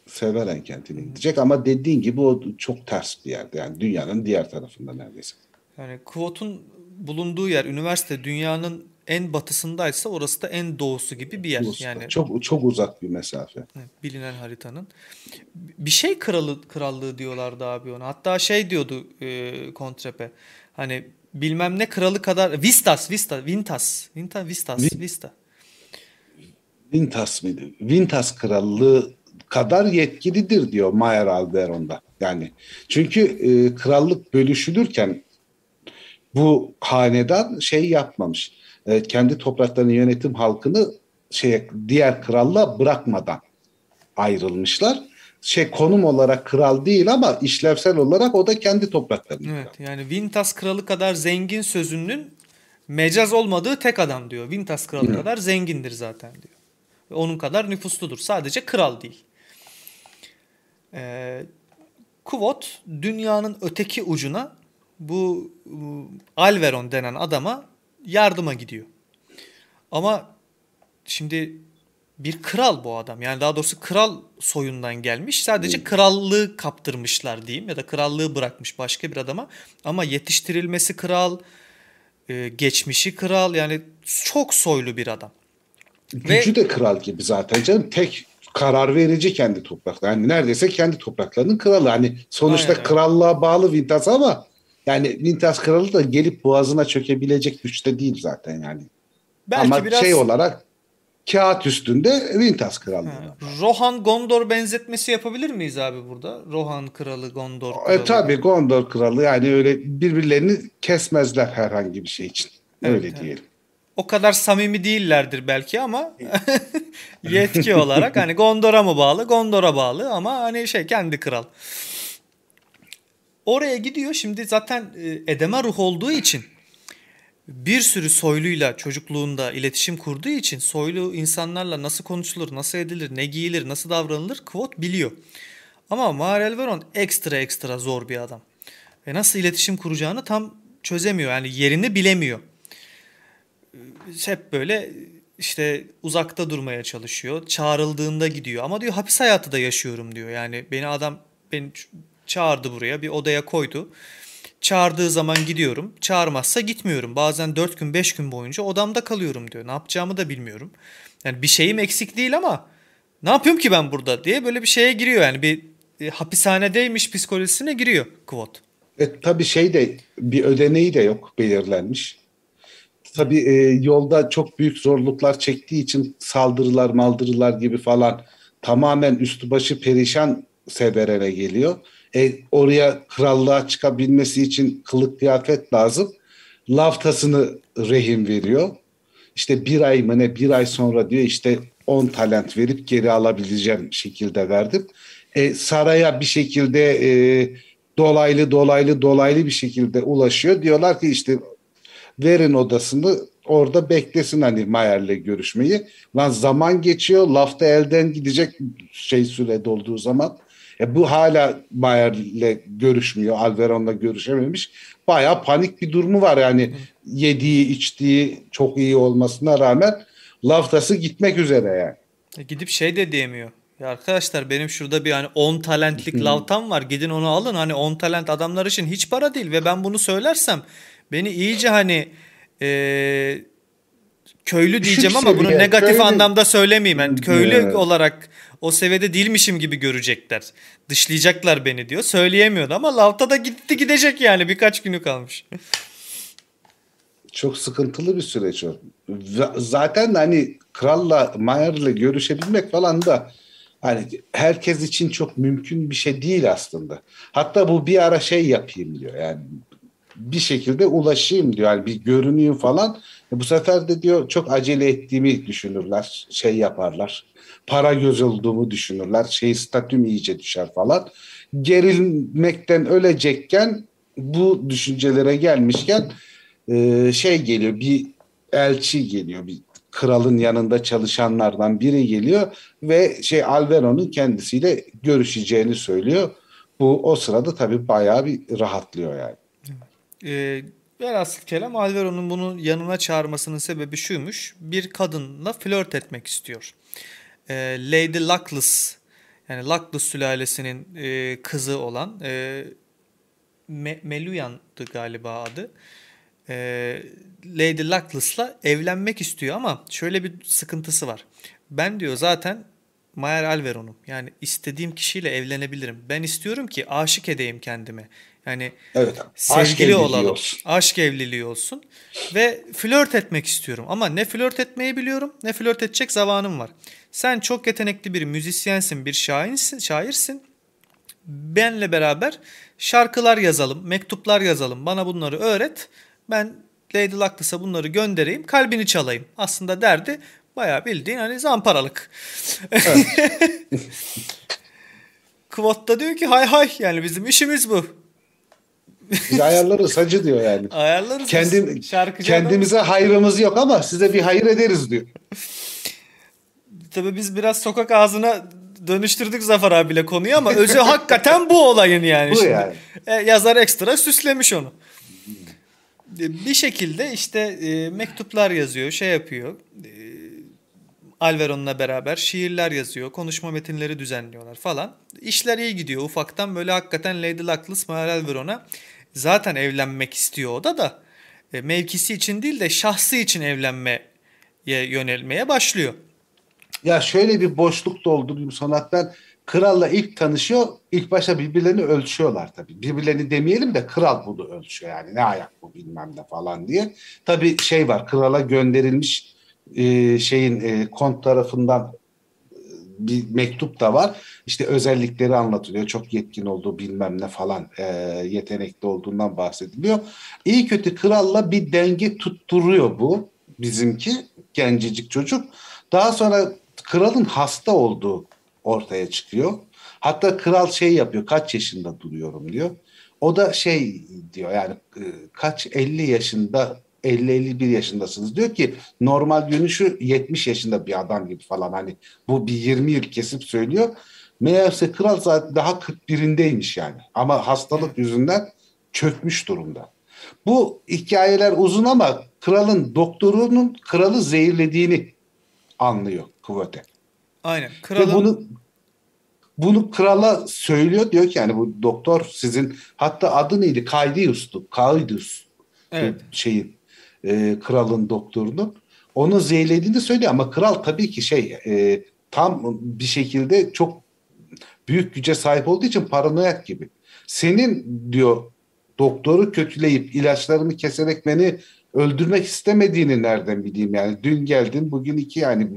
Severen kentine gidecek ama dediğin gibi o çok ters bir yerde. Yani dünyanın diğer tarafında neredeyse. Yani Kvot'un bulunduğu yer üniversite dünyanın en batısındaysa orası da en doğusu gibi bir yer. Yani çok çok uzak bir mesafe. Bilinen haritanın. Bir şey kralı krallığı diyorlardı abi ona. Hatta şey diyordu e, Kontrepe. Hani bilmem ne kralı kadar Vistas, Vista, Vintas, Vinta, Vistas, Vin, Vista. Vintas mıydı? Vintas krallığı kadar yetkilidir diyor Mayer Alberon'da. Yani çünkü e, krallık bölüşülürken bu hanedan şey yapmamış e, kendi topraklarını yönetim halkını şey diğer kralla bırakmadan ayrılmışlar. Şey konum olarak kral değil ama işlevsel olarak o da kendi topraklarını. Evet kral. yani Vintas kralı kadar zengin sözünün mecaz olmadığı tek adam diyor. Vintas kralı Hı. kadar zengindir zaten diyor. Ve onun kadar nüfusludur. Sadece kral değil. Ee, Kuvot dünyanın öteki ucuna bu, bu Alveron denen adama yardıma gidiyor. Ama şimdi bir kral bu adam. Yani daha doğrusu kral soyundan gelmiş. Sadece hmm. krallığı kaptırmışlar diyeyim ya da krallığı bırakmış başka bir adama. Ama yetiştirilmesi kral, e, geçmişi kral yani çok soylu bir adam. Gücü Ve, de kral gibi zaten canım. Tek karar verici kendi toprakları. Yani neredeyse kendi topraklarının kralı. Hani sonuçta aynen. krallığa bağlı Vintas ama yani Vintas Kralı da gelip boğazına çökebilecek güçte değil zaten yani. Belki Ama biraz... şey olarak kağıt üstünde Vintas kralı. Rohan Gondor benzetmesi yapabilir miyiz abi burada? Rohan kralı Gondor e, kralı. E tabii Gondor kralı yani öyle birbirlerini kesmezler herhangi bir şey için. Evet, öyle evet. diyelim. O kadar samimi değillerdir belki ama yetki olarak hani Gondor'a mı bağlı? Gondor'a bağlı ama hani şey kendi kral. Oraya gidiyor şimdi zaten e, edeme ruh olduğu için bir sürü soyluyla çocukluğunda iletişim kurduğu için soylu insanlarla nasıl konuşulur, nasıl edilir, ne giyilir, nasıl davranılır Kvot biliyor. Ama Marel Veron ekstra ekstra zor bir adam. Ve nasıl iletişim kuracağını tam çözemiyor. Yani yerini bilemiyor. E, hep böyle işte uzakta durmaya çalışıyor. Çağrıldığında gidiyor. Ama diyor hapis hayatı da yaşıyorum diyor. Yani beni adam beni Çağırdı buraya bir odaya koydu. Çağırdığı zaman gidiyorum. Çağırmazsa gitmiyorum. Bazen 4 gün 5 gün boyunca odamda kalıyorum diyor. Ne yapacağımı da bilmiyorum. Yani bir şeyim eksik değil ama ne yapıyorum ki ben burada diye böyle bir şeye giriyor. Yani bir e, hapishanedeymiş psikolojisine giriyor Kvot. E, tabii şey de bir ödeneği de yok belirlenmiş. Tabii e, yolda çok büyük zorluklar çektiği için saldırılar maldırılar gibi falan tamamen üstü başı perişan Seberer'e geliyor. E, oraya krallığa çıkabilmesi için kılık kıyafet lazım. Laftasını rehin veriyor. İşte bir ay mı ne bir ay sonra diyor işte 10 talent verip geri alabileceğim şekilde verdim. E, saraya bir şekilde e, dolaylı dolaylı dolaylı bir şekilde ulaşıyor. Diyorlar ki işte verin odasını orada beklesin hani Mayer'le görüşmeyi. Lan zaman geçiyor lafta elden gidecek şey süre dolduğu zaman. E bu hala Bayer'le görüşmüyor. Alveron'la görüşememiş. Baya panik bir durumu var yani. Hı. Yediği, içtiği çok iyi olmasına rağmen laftası gitmek üzere yani. E gidip şey de diyemiyor. Ya arkadaşlar benim şurada bir hani 10 talentlik Hı. lavtam var. Gidin onu alın. Hani 10 talent adamlar için hiç para değil ve ben bunu söylersem beni iyice hani eee köylü diyeceğim ama bunu negatif köylü. anlamda söylemeyeyim. Yani köylü evet. olarak o seviyede değilmişim gibi görecekler. Dışlayacaklar beni diyor. Söyleyemiyordu ama Lavta da gitti gidecek yani birkaç günü kalmış. Çok sıkıntılı bir süreç o. Zaten hani kralla Mayer'le görüşebilmek falan da hani herkes için çok mümkün bir şey değil aslında. Hatta bu bir ara şey yapayım diyor yani bir şekilde ulaşayım diyor. Yani bir görüneyim falan. E, bu sefer de diyor çok acele ettiğimi düşünürler, şey yaparlar. Para göz olduğumu düşünürler, şey statüm iyice düşer falan. Gerilmekten ölecekken bu düşüncelere gelmişken e, şey geliyor bir elçi geliyor bir kralın yanında çalışanlardan biri geliyor ve şey Alvero'nun kendisiyle görüşeceğini söylüyor. Bu o sırada tabii bayağı bir rahatlıyor yani. Ee, Velhasıl kelam Alveron'un bunu yanına çağırmasının sebebi şuymuş. Bir kadınla flört etmek istiyor. E, Lady Luckless yani Luckless sülalesinin e, kızı olan e, Me Meluyan'dı galiba adı. E, Lady Luckless'la evlenmek istiyor ama şöyle bir sıkıntısı var. Ben diyor zaten Mayer Alveron'um. Yani istediğim kişiyle evlenebilirim. Ben istiyorum ki aşık edeyim kendimi. Yani evet, sevgili aşk olalım. Olsun. Aşk evliliği olsun. Ve flört etmek istiyorum. Ama ne flört etmeyi biliyorum ne flört edecek zamanım var. Sen çok yetenekli bir müzisyensin, bir şairsin, şairsin. Benle beraber şarkılar yazalım, mektuplar yazalım. Bana bunları öğret. Ben Lady Luck'lısa bunları göndereyim, kalbini çalayım. Aslında derdi bayağı bildiğin hani zamparalık. Evet. Kvotta diyor ki hay hay yani bizim işimiz bu. Biz ayarlarız hacı diyor yani. Ayarlarız. Kendim, kendimize adam. hayrımız yok ama size bir hayır ederiz diyor. Tabii biz biraz sokak ağzına dönüştürdük Zafer abiyle konuyu ama özü hakikaten bu olayın yani. Bu şimdi. yani. E, yazar ekstra süslemiş onu. E, bir şekilde işte e, mektuplar yazıyor, şey yapıyor. E, Alveron'la beraber şiirler yazıyor, konuşma metinleri düzenliyorlar falan. İşler iyi gidiyor ufaktan böyle hakikaten Lady Luckless Mahal Alveron'a zaten evlenmek istiyor o da da e, mevkisi için değil de şahsı için evlenmeye yönelmeye başlıyor. Ya şöyle bir boşluk doldurayım Sonat ben kralla ilk tanışıyor. ilk başta birbirlerini ölçüyorlar tabii. Birbirlerini demeyelim de kral bunu ölçüyor yani ne ayak bu bilmem ne falan diye. Tabii şey var krala gönderilmiş e, şeyin e, kont tarafından bir mektup da var. İşte özellikleri anlatılıyor. Çok yetkin olduğu bilmem ne falan e, yetenekli olduğundan bahsediliyor. İyi kötü kralla bir denge tutturuyor bu bizimki gencecik çocuk. Daha sonra kralın hasta olduğu ortaya çıkıyor. Hatta kral şey yapıyor kaç yaşında duruyorum diyor. O da şey diyor yani e, kaç 50 yaşında 50-51 yaşındasınız. Diyor ki normal görünüşü 70 yaşında bir adam gibi falan hani bu bir 20 yıl kesip söylüyor. Meğerse kral zaten daha 41'indeymiş yani ama hastalık yüzünden çökmüş durumda. Bu hikayeler uzun ama kralın doktorunun kralı zehirlediğini anlıyor kuvvete. Aynen. Kralın... Ve bunu bunu krala söylüyor diyor ki yani bu doktor sizin hatta adı neydi? Kaydius'tu. Kaydius. Evet. şeyin e, kralın doktorunun. Onu zehirlediğini söylüyor ama kral tabii ki şey e, tam bir şekilde çok büyük güce sahip olduğu için paranoyak gibi. Senin diyor doktoru kötüleyip ilaçlarını keserek beni öldürmek istemediğini nereden bileyim yani dün geldin bugün iki yani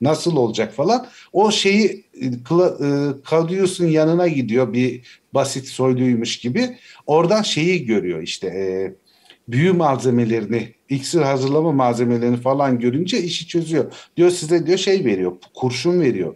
nasıl olacak falan o şeyi e, e, Claudius'un yanına gidiyor bir basit soyluymuş gibi oradan şeyi görüyor işte e, büyü malzemelerini iksir hazırlama malzemelerini falan görünce işi çözüyor. Diyor size diyor şey veriyor, kurşun veriyor.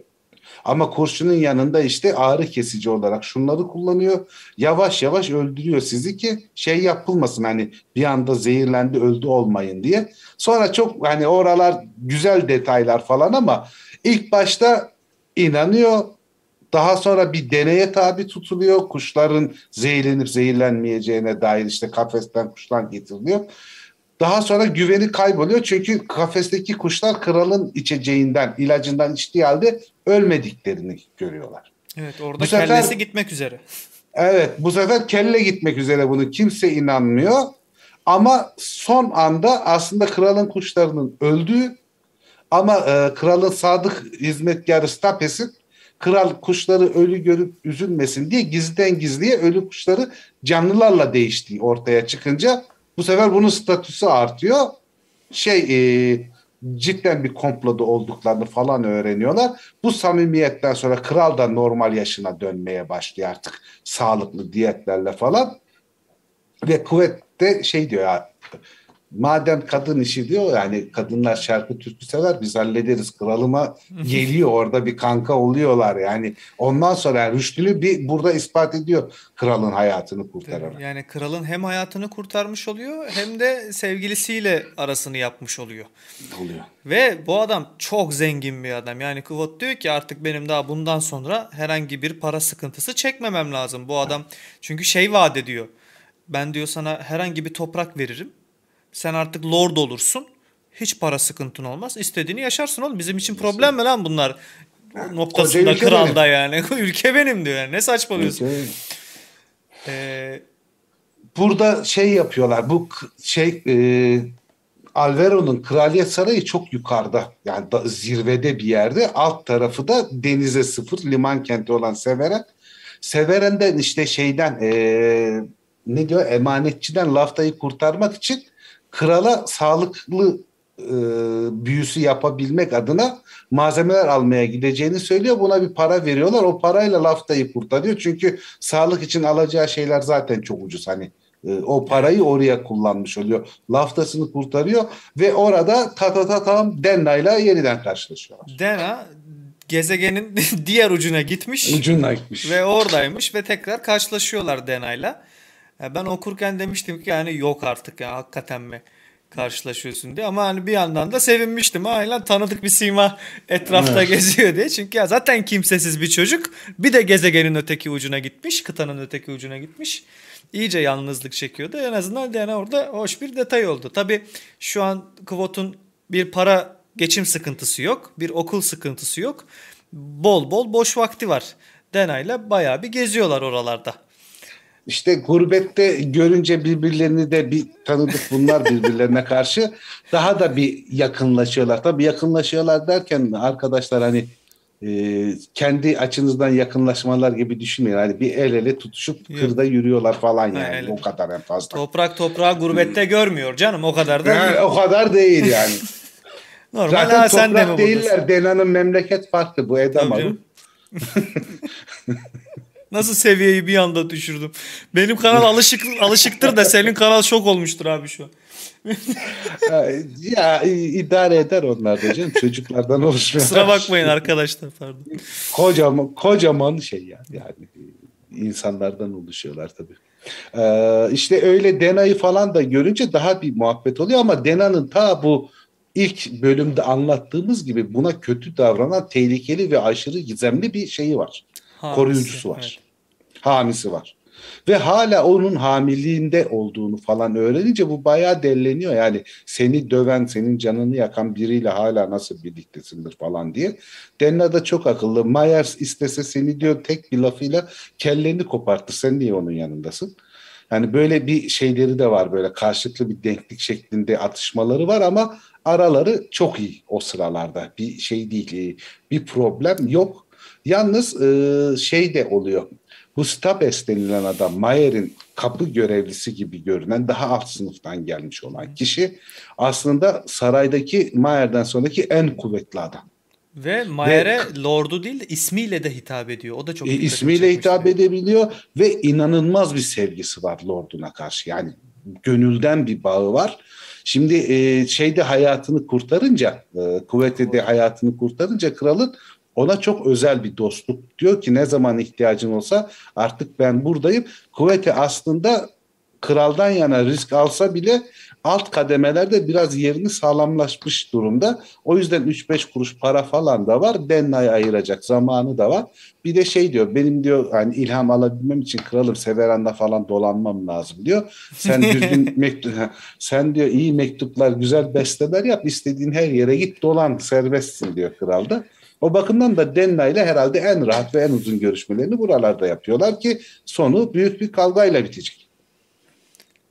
Ama kurşunun yanında işte ağrı kesici olarak şunları kullanıyor. Yavaş yavaş öldürüyor sizi ki şey yapılmasın hani bir anda zehirlendi öldü olmayın diye. Sonra çok hani oralar güzel detaylar falan ama ilk başta inanıyor. Daha sonra bir deneye tabi tutuluyor. Kuşların zehirlenip zehirlenmeyeceğine dair işte kafesten kuşlar getiriliyor. Daha sonra güveni kayboluyor çünkü kafesteki kuşlar kralın içeceğinden, ilacından içtiği halde ölmediklerini görüyorlar. Evet orada bu kellesi sefer, gitmek üzere. Evet bu sefer kelle gitmek üzere bunu kimse inanmıyor. Ama son anda aslında kralın kuşlarının öldüğü ama e, kralın sadık hizmetkarı Stapes'in kral kuşları ölü görüp üzülmesin diye gizden gizliye ölü kuşları canlılarla değiştiği ortaya çıkınca bu sefer bunun statüsü artıyor. Şey e, cidden bir komploda olduklarını falan öğreniyorlar. Bu samimiyetten sonra kral da normal yaşına dönmeye başlıyor artık sağlıklı diyetlerle falan. Ve kuvvet de şey diyor ya madem kadın işi diyor yani kadınlar şarkı türkü sever biz hallederiz kralıma geliyor orada bir kanka oluyorlar yani ondan sonra yani Rüştülü bir burada ispat ediyor kralın hayatını kurtararak. Yani kralın hem hayatını kurtarmış oluyor hem de sevgilisiyle arasını yapmış oluyor. Oluyor. Ve bu adam çok zengin bir adam. Yani Kuvvet diyor ki artık benim daha bundan sonra herhangi bir para sıkıntısı çekmemem lazım. Bu adam çünkü şey vaat ediyor. Ben diyor sana herhangi bir toprak veririm sen artık lord olursun. Hiç para sıkıntın olmaz. İstediğini yaşarsın oğlum. Bizim için problem mi lan bunlar? Ha, noktasında kral da yani. ülke benim diyor. Yani. Ne saçmalıyorsun? Ee, Burada şey yapıyorlar. Bu şey e, Alvero'nun kraliyet sarayı çok yukarıda. Yani da, zirvede bir yerde. Alt tarafı da denize sıfır liman kenti olan Severen. Severen'den işte şeyden e, ne diyor emanetçiden laftayı kurtarmak için krala sağlıklı e, büyüsü yapabilmek adına malzemeler almaya gideceğini söylüyor. Buna bir para veriyorlar. O parayla laftayı kurtarıyor. Çünkü sağlık için alacağı şeyler zaten çok ucuz. Hani e, o parayı oraya kullanmış oluyor. Laftasını kurtarıyor ve orada tatatatam Denna ile yeniden karşılaşıyorlar. Dena gezegenin diğer ucuna gitmiş. Ucuna gitmiş. Ve oradaymış ve tekrar karşılaşıyorlar Dena'yla ben okurken demiştim ki yani yok artık ya hakikaten mi karşılaşıyorsun diye. Ama hani bir yandan da sevinmiştim. Aynen tanıdık bir sima etrafta evet. geziyor diye. Çünkü ya zaten kimsesiz bir çocuk. Bir de gezegenin öteki ucuna gitmiş. Kıtanın öteki ucuna gitmiş. İyice yalnızlık çekiyordu. En azından yani orada hoş bir detay oldu. Tabi şu an Kvot'un bir para geçim sıkıntısı yok. Bir okul sıkıntısı yok. Bol bol boş vakti var. Dena ile bayağı bir geziyorlar oralarda işte gurbette görünce birbirlerini de bir tanıdık bunlar birbirlerine karşı daha da bir yakınlaşıyorlar. Tabii yakınlaşıyorlar derken arkadaşlar hani e, kendi açınızdan yakınlaşmalar gibi düşünmeyin. Hani bir el ele tutuşup Yok. kırda yürüyorlar falan yani. Ha, o kadar en fazla. Toprak toprağı gurbette görmüyor canım o kadar da. Yani, o kadar değil yani. Normal Zaten ha, sen de mi değiller. Dena'nın memleket farklı bu Edamar'ın. Nasıl seviyeyi bir anda düşürdüm. Benim kanal alışık alışıktır da senin kanal şok olmuştur abi şu ya idare eder onlar da canım. Çocuklardan oluşmuyor. Kusura bakmayın arkadaşlar pardon. Kocaman, kocaman şey yani. yani insanlardan oluşuyorlar tabii. Ee, işte öyle Dena'yı falan da görünce daha bir muhabbet oluyor ama Dena'nın ta bu ilk bölümde anlattığımız gibi buna kötü davranan tehlikeli ve aşırı gizemli bir şeyi var. Hamisi, koruyucusu var. Evet. Hamisi var. Ve hala onun hamiliğinde olduğunu falan öğrenince bu bayağı delleniyor. Yani seni döven, senin canını yakan biriyle hala nasıl birliktesindir falan diye. Denna da çok akıllı. Myers istese seni diyor tek bir lafıyla kelleni koparttı. Sen niye onun yanındasın? Yani böyle bir şeyleri de var böyle karşılıklı bir denklik şeklinde atışmaları var ama araları çok iyi o sıralarda. Bir şey değil, bir problem yok. Yalnız e, şey de oluyor. Bu Stabes denilen adam Mayer'in kapı görevlisi gibi görünen daha alt sınıftan gelmiş olan kişi aslında saraydaki Mayer'den sonraki en kuvvetli adam. Ve Mayer'e Lord'u değil ismiyle de hitap ediyor. O da çok e, ismiyle hitap diyor. edebiliyor ve inanılmaz bir sevgisi var Lord'una karşı. Yani gönülden bir bağı var. Şimdi e, şeyde hayatını kurtarınca, e, kuvvetede hayatını kurtarınca kralın ona çok özel bir dostluk. Diyor ki ne zaman ihtiyacın olsa artık ben buradayım. Kuvveti aslında kraldan yana risk alsa bile alt kademelerde biraz yerini sağlamlaşmış durumda. O yüzden 3-5 kuruş para falan da var. Denna'ya ayıracak zamanı da var. Bir de şey diyor benim diyor hani ilham alabilmem için kralım Severan'da falan dolanmam lazım diyor. Sen düzgün mektup sen diyor iyi mektuplar güzel besteler yap istediğin her yere git dolan serbestsin diyor kralda. O bakımdan da Denna ile herhalde en rahat ve en uzun görüşmelerini buralarda yapıyorlar ki sonu büyük bir kavgayla bitecek.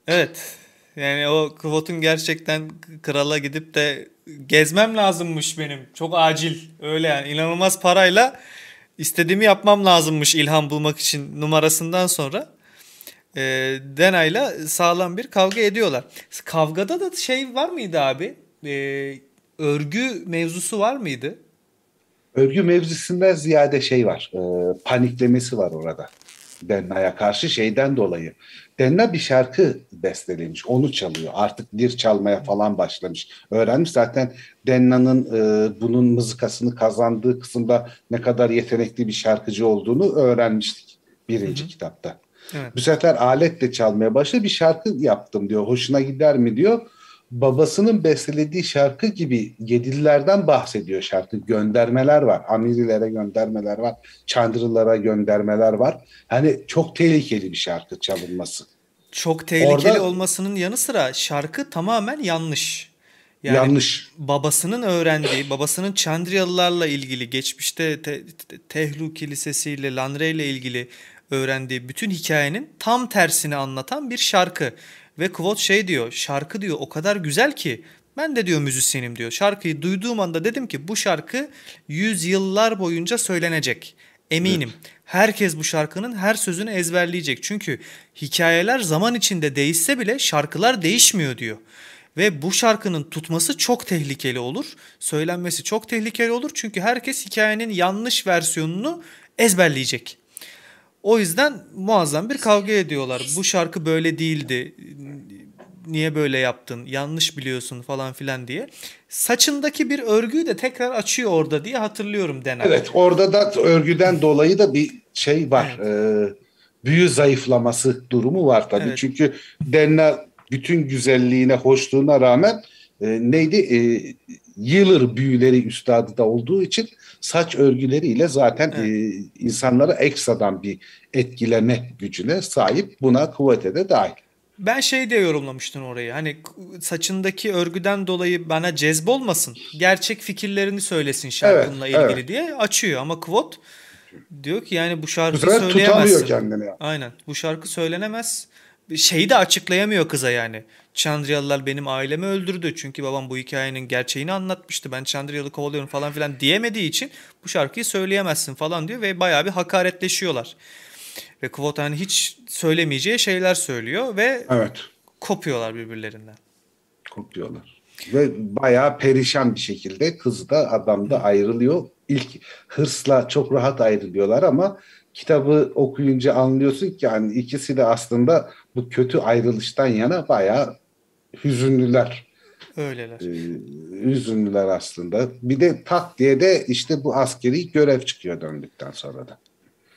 Evet. Yani o Kvot'un gerçekten krala gidip de gezmem lazımmış benim. Çok acil. Öyle yani inanılmaz parayla istediğimi yapmam lazımmış ilham bulmak için numarasından sonra e, ee, Dena'yla sağlam bir kavga ediyorlar. Kavgada da şey var mıydı abi? E, örgü mevzusu var mıydı? Övgü mevzisinden ziyade şey var, e, paniklemesi var orada. Denna'ya karşı şeyden dolayı. Denna bir şarkı bestelemiş, onu çalıyor. Artık bir çalmaya falan başlamış. Öğrenmiş zaten Denna'nın e, bunun mızıkasını kazandığı kısımda ne kadar yetenekli bir şarkıcı olduğunu öğrenmiştik birinci Hı-hı. kitapta. Evet. Bu sefer aletle çalmaya başladı. Bir şarkı yaptım diyor. Hoşuna gider mi diyor babasının bestelediği şarkı gibi yedililerden bahsediyor şarkı. Göndermeler var. Amirilere göndermeler var. Çandırılara göndermeler var. Hani çok tehlikeli bir şarkı çalınması. Çok tehlikeli Orada, olmasının yanı sıra şarkı tamamen yanlış. Yani yanlış. Babasının öğrendiği, babasının Çandriyalılarla ilgili, geçmişte te, te, Tehlu Kilisesi'yle, Lanre ile ilgili öğrendiği bütün hikayenin tam tersini anlatan bir şarkı. Ve Kvot şey diyor şarkı diyor o kadar güzel ki ben de diyor müzisyenim diyor. Şarkıyı duyduğum anda dedim ki bu şarkı yüzyıllar boyunca söylenecek. Eminim. Evet. Herkes bu şarkının her sözünü ezberleyecek. Çünkü hikayeler zaman içinde değişse bile şarkılar değişmiyor diyor. Ve bu şarkının tutması çok tehlikeli olur. Söylenmesi çok tehlikeli olur. Çünkü herkes hikayenin yanlış versiyonunu ezberleyecek. O yüzden muazzam bir kavga ediyorlar. Bu şarkı böyle değildi. Niye böyle yaptın? Yanlış biliyorsun falan filan diye. Saçındaki bir örgüyü de tekrar açıyor orada diye hatırlıyorum denen. Evet orada da örgüden dolayı da bir şey var. Evet. Ee, büyü zayıflaması durumu var tabii. Evet. Çünkü Denna bütün güzelliğine, hoşluğuna rağmen e, neydi? E, yılır büyüleri üstadı da olduğu için saç örgüleriyle zaten evet. e, insanları ekstradan bir etkileme gücüne sahip. Buna kuvvete de dahil. Ben şey diye yorumlamıştın orayı. Hani saçındaki örgüden dolayı bana cezb olmasın. Gerçek fikirlerini söylesin şarkınla evet, ilgili evet. diye açıyor ama Kvot diyor ki yani bu şarkı Güzel, söyleyemezsin. tutamıyor kendini. Aynen. Bu şarkı söylenemez şeyi de açıklayamıyor kıza yani. Çandriyalılar benim ailemi öldürdü. Çünkü babam bu hikayenin gerçeğini anlatmıştı. Ben Çandriyalı kovalıyorum falan filan diyemediği için bu şarkıyı söyleyemezsin falan diyor ve bayağı bir hakaretleşiyorlar. Ve kvotan hiç söylemeyeceği şeyler söylüyor ve evet. kopuyorlar birbirlerinden. Kopuyorlar. Ve bayağı perişan bir şekilde kız da adam da ayrılıyor. İlk hırsla çok rahat ayrılıyorlar ama kitabı okuyunca anlıyorsun ki yani ikisi de aslında bu kötü ayrılıştan yana bayağı hüzünlüler. Öyleler. Ee, hüzünlüler aslında. Bir de tak diye de işte bu askeri görev çıkıyor döndükten sonra da.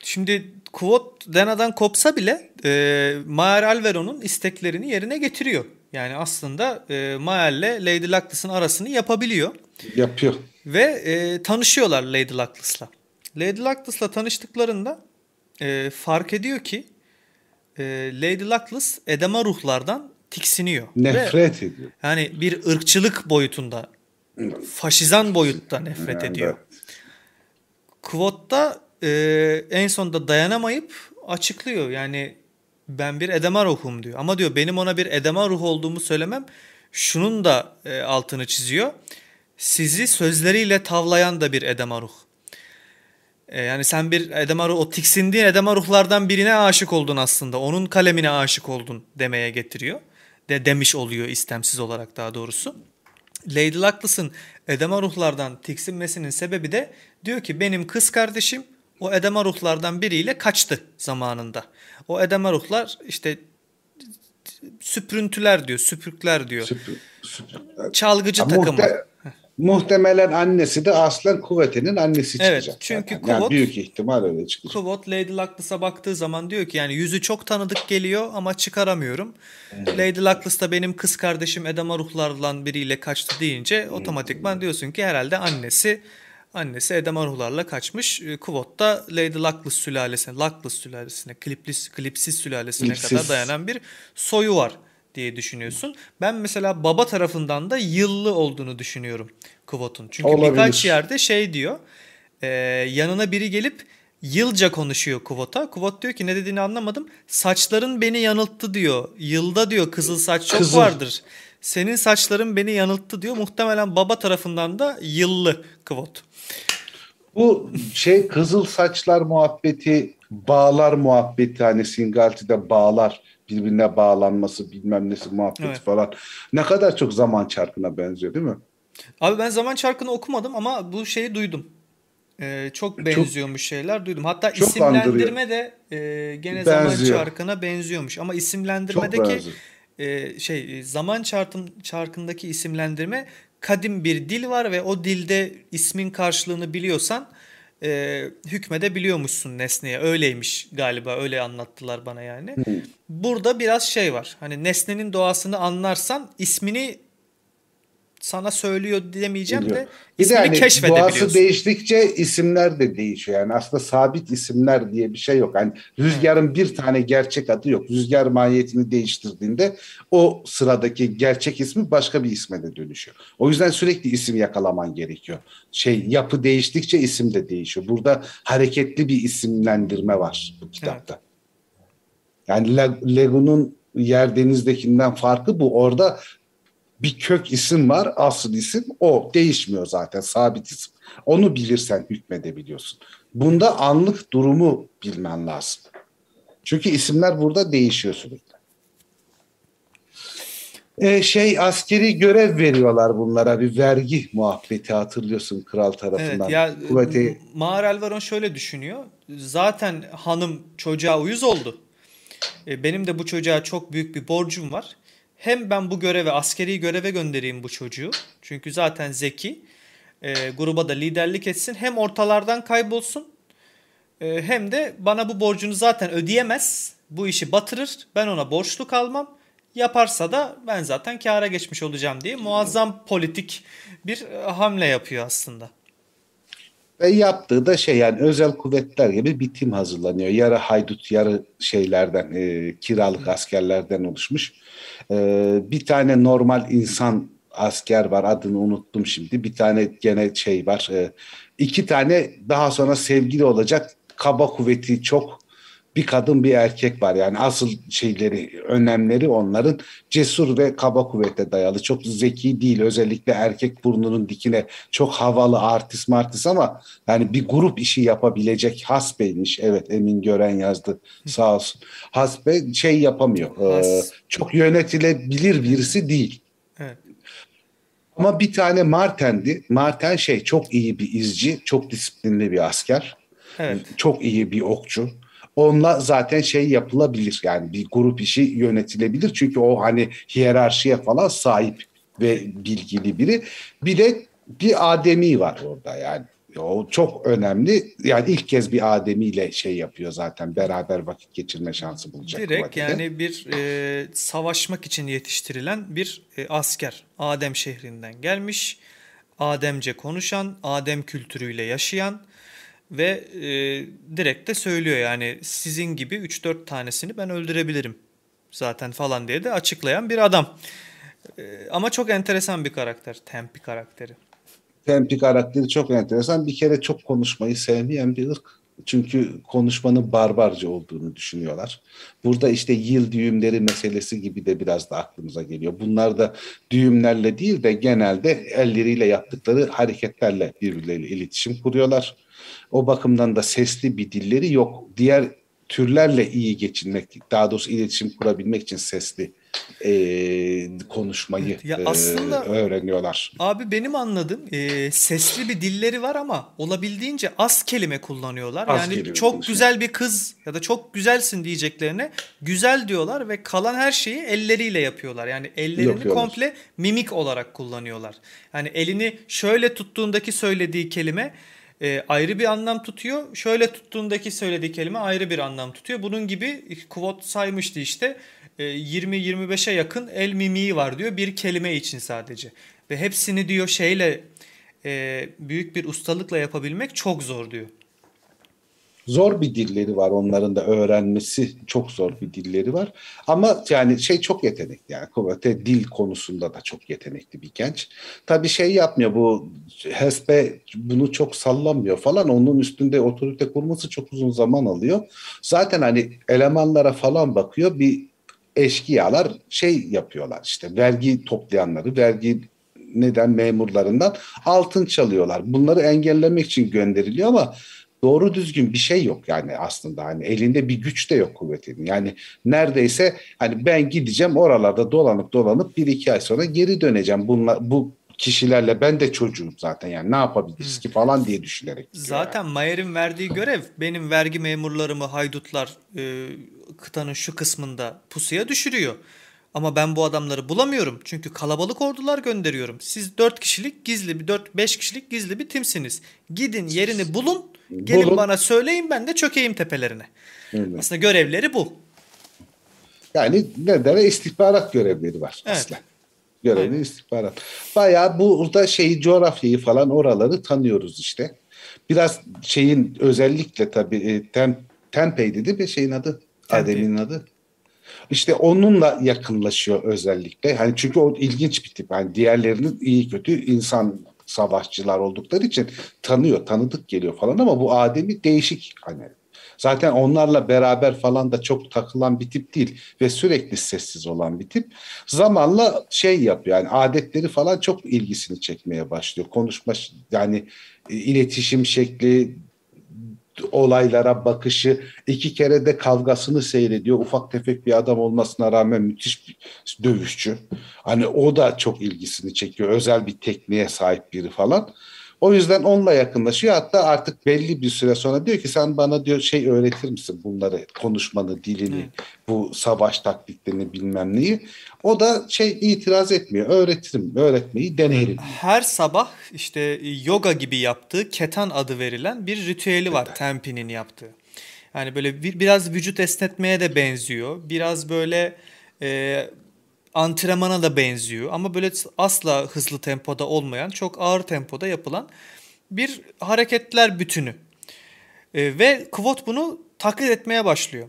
Şimdi Kvot Dena'dan kopsa bile e, Mayer Alvero'nun isteklerini yerine getiriyor. Yani aslında e, Mayer'le Lady Luckless'ın arasını yapabiliyor. Yapıyor. Ve e, tanışıyorlar Lady Luckless'la. Lady Luckless'la tanıştıklarında e, fark ediyor ki e, Lady Luckless edema ruhlardan tiksiniyor. Nefret Ve, ediyor. Yani bir ırkçılık boyutunda, faşizan boyutta nefret evet. ediyor. Kvot'ta e, en sonunda dayanamayıp açıklıyor. Yani ben bir edema ruhum diyor. Ama diyor benim ona bir edema ruh olduğumu söylemem şunun da e, altını çiziyor. Sizi sözleriyle tavlayan da bir edema ruh. E, yani sen bir Edemaru o tiksindiğin edema ruhlardan birine aşık oldun aslında. Onun kalemine aşık oldun demeye getiriyor. De demiş oluyor istemsiz olarak daha doğrusu. Lady Luckless'ın edema ruhlardan tiksinmesinin sebebi de diyor ki benim kız kardeşim o edema ruhlardan biriyle kaçtı zamanında. O edema ruhlar işte süprüntüler diyor, süpürkler diyor. Süpür, süpür. Çalgıcı Ama takımı. Muhte- Muhtemelen annesi de aslan Kuvvet'inin annesi çıkacak. Evet çünkü zaten. Kuvot, yani büyük ihtimal öyle çıkacak. Kuvot Lady Luckless'a baktığı zaman diyor ki yani yüzü çok tanıdık geliyor ama çıkaramıyorum. Evet. Lady Luckless da benim kız kardeşim Edama ruhlarla biriyle kaçtı deyince hmm. otomatikman diyorsun ki herhalde annesi annesi Edema ruhlarla kaçmış. Ee, Kuvot da Lady Luckless sülalesine, Luckless sülalesine, Clipsis sülalesine Clipsis. kadar dayanan bir soyu var diye düşünüyorsun. Ben mesela baba tarafından da yıllı olduğunu düşünüyorum Kıvot'un. Çünkü Olabilir. birkaç yerde şey diyor. E, yanına biri gelip yılca konuşuyor Kuvot'a. Kuvot diyor ki ne dediğini anlamadım. Saçların beni yanılttı diyor. Yılda diyor kızıl saç çok kızıl. vardır. Senin saçların beni yanılttı diyor. Muhtemelen baba tarafından da yıllı Kuvot. Bu şey kızıl saçlar muhabbeti bağlar muhabbeti hani Singalti'de bağlar birbirine bağlanması bilmem nesi muhabbeti evet. falan. Ne kadar çok zaman çarkına benziyor değil mi? Abi ben zaman çarkını okumadım ama bu şeyi duydum. Ee, çok benziyormuş çok, şeyler duydum. Hatta çok isimlendirme andırıyor. de e, gene benziyor. zaman çarkına benziyormuş. Ama isimlendirmedeki e, şey e, zaman çarkın, çarkındaki isimlendirme kadim bir dil var ve o dilde ismin karşılığını biliyorsan e, hükmedebiliyormuşsun nesneye. Öyleymiş galiba öyle anlattılar bana yani. Hmm. Burada biraz şey var. Hani nesnenin doğasını anlarsan ismini sana söylüyor demeyeceğim Biliyor. de ismini bir de hani keşfedebiliyorsun. Doğası değiştikçe isimler de değişiyor. Yani aslında sabit isimler diye bir şey yok. Hani Rüzgar'ın bir tane gerçek adı yok. Rüzgar mahiyetini değiştirdiğinde o sıradaki gerçek ismi başka bir isme de dönüşüyor. O yüzden sürekli isim yakalaman gerekiyor. Şey yapı değiştikçe isim de değişiyor. Burada hareketli bir isimlendirme var bu kitapta. Evet. Yani Lego'nun yer denizdekinden farkı bu. Orada bir kök isim var, asıl isim o değişmiyor zaten sabit isim. Onu bilirsen hükmedebiliyorsun. Bunda anlık durumu bilmen lazım. Çünkü isimler burada değişiyor sürekli. Ee, şey askeri görev veriyorlar bunlara bir vergi muhabbeti hatırlıyorsun kral tarafından. Evet ya e, Kuvveti... Mağar Elvaron şöyle düşünüyor. Zaten hanım çocuğa uyuz oldu. E, benim de bu çocuğa çok büyük bir borcum var hem ben bu göreve askeri göreve göndereyim bu çocuğu. Çünkü zaten zeki. E, gruba da liderlik etsin. Hem ortalardan kaybolsun. E, hem de bana bu borcunu zaten ödeyemez. Bu işi batırır. Ben ona borçlu kalmam. Yaparsa da ben zaten kâra geçmiş olacağım diye muazzam politik bir e, hamle yapıyor aslında. Ve yaptığı da şey yani özel kuvvetler gibi bir tim hazırlanıyor. Yarı haydut, yarı şeylerden, e, kiralık askerlerden oluşmuş ee, bir tane normal insan asker var adını unuttum şimdi. Bir tane gene şey var. E, iki tane daha sonra sevgili olacak kaba kuvveti çok bir kadın bir erkek var. Yani asıl şeyleri, önlemleri onların cesur ve kaba kuvvete dayalı. Çok zeki değil. Özellikle erkek burnunun dikine çok havalı artist martist ama yani bir grup işi yapabilecek Hasbey'miş. Evet Emin Gören yazdı sağ olsun. Hasbey şey yapamıyor. Ee, Has. Çok yönetilebilir birisi değil. Evet. Ama bir tane Marten'di. Marten şey çok iyi bir izci, çok disiplinli bir asker. Evet. Çok iyi bir okçu onunla zaten şey yapılabilir. Yani bir grup işi yönetilebilir. Çünkü o hani hiyerarşiye falan sahip ve bilgili biri. Bir de bir Ademi var orada yani. O çok önemli. Yani ilk kez bir Ademi ile şey yapıyor zaten. Beraber vakit geçirme şansı bulacak. Direkt yani bir e, savaşmak için yetiştirilen bir e, asker. Adem şehrinden gelmiş. Ademce konuşan, Adem kültürüyle yaşayan ve e, direkt de söylüyor yani sizin gibi 3-4 tanesini ben öldürebilirim zaten falan diye de açıklayan bir adam. E, ama çok enteresan bir karakter Tempi karakteri. Tempi karakteri çok enteresan. Bir kere çok konuşmayı sevmeyen bir ırk. Çünkü konuşmanın barbarca olduğunu düşünüyorlar. Burada işte yıl düğümleri meselesi gibi de biraz da aklımıza geliyor. Bunlar da düğümlerle değil de genelde elleriyle yaptıkları hareketlerle birbirleriyle iletişim kuruyorlar. O bakımdan da sesli bir dilleri yok. Diğer türlerle iyi geçinmek, daha doğrusu iletişim kurabilmek için sesli e, konuşmayı ya e, aslında, e, öğreniyorlar. Abi benim anladığım e, sesli bir dilleri var ama olabildiğince az kelime kullanıyorlar. Az yani kelime çok güzel bir kız ya da çok güzelsin diyeceklerine güzel diyorlar ve kalan her şeyi elleriyle yapıyorlar. Yani ellerini yapıyorlar. komple mimik olarak kullanıyorlar. Yani elini şöyle tuttuğundaki söylediği kelime e, ayrı bir anlam tutuyor. Şöyle tuttuğundaki söylediği kelime ayrı bir anlam tutuyor. Bunun gibi Kuvot saymıştı işte e, 20-25'e yakın el mimiği var diyor bir kelime için sadece. Ve hepsini diyor şeyle e, büyük bir ustalıkla yapabilmek çok zor diyor zor bir dilleri var onların da öğrenmesi çok zor bir dilleri var. Ama yani şey çok yetenekli yani Kuvvete dil konusunda da çok yetenekli bir genç. Tabii şey yapmıyor bu Hespe bunu çok sallamıyor falan onun üstünde otorite kurması çok uzun zaman alıyor. Zaten hani elemanlara falan bakıyor bir eşkıyalar şey yapıyorlar işte vergi toplayanları vergi neden memurlarından altın çalıyorlar. Bunları engellemek için gönderiliyor ama doğru düzgün bir şey yok yani aslında hani elinde bir güç de yok kuvvetin. Yani neredeyse hani ben gideceğim oralarda dolanıp dolanıp bir iki ay sonra geri döneceğim. bunlar bu kişilerle ben de çocuğum zaten yani ne yapabiliriz ki falan diye düşünerek. Zaten yani. Mayer'in verdiği görev benim vergi memurlarımı haydutlar e, kıtanın şu kısmında pusuya düşürüyor. Ama ben bu adamları bulamıyorum. Çünkü kalabalık ordular gönderiyorum. Siz 4 kişilik gizli bir 4-5 kişilik gizli bir timsiniz. Gidin yerini bulun. Gelin Bulun. bana söyleyin ben de çökeyim tepelerine. Evet. Aslında görevleri bu. Yani ne dere istihbarat görevleri var evet. aslında. Görevli Aynen. istihbarat. Bayağı burada şeyi coğrafyayı falan oraları tanıyoruz işte. Biraz şeyin özellikle tabii e, Tem, Tempey dedi bir şeyin adı. Adem'in adı. İşte onunla yakınlaşıyor özellikle. Hani çünkü o ilginç bir tip. Hani diğerlerinin iyi kötü insan savaşçılar oldukları için tanıyor, tanıdık geliyor falan ama bu Adem'i değişik hani. Zaten onlarla beraber falan da çok takılan bir tip değil ve sürekli sessiz olan bir tip. Zamanla şey yapıyor yani adetleri falan çok ilgisini çekmeye başlıyor. Konuşma yani e, iletişim şekli, olaylara bakışı, iki kere de kavgasını seyrediyor. Ufak tefek bir adam olmasına rağmen müthiş bir dövüşçü. Hani o da çok ilgisini çekiyor. Özel bir tekniğe sahip biri falan. O yüzden onunla yakınlaşıyor. Hatta artık belli bir süre sonra diyor ki sen bana diyor şey öğretir misin bunları konuşmanı, dilini, bu savaş taktiklerini bilmem neyi. O da şey itiraz etmiyor. Öğretirim, öğretmeyi deneyelim. Her sabah işte e, yoga gibi yaptığı ketan adı verilen bir ritüeli var evet. Tempi'nin yaptığı. Yani böyle bir, biraz vücut esnetmeye de benziyor. Biraz böyle e, antrenmana da benziyor ama böyle asla hızlı tempoda olmayan, çok ağır tempoda yapılan bir hareketler bütünü. Ee, ve Kvot bunu taklit etmeye başlıyor.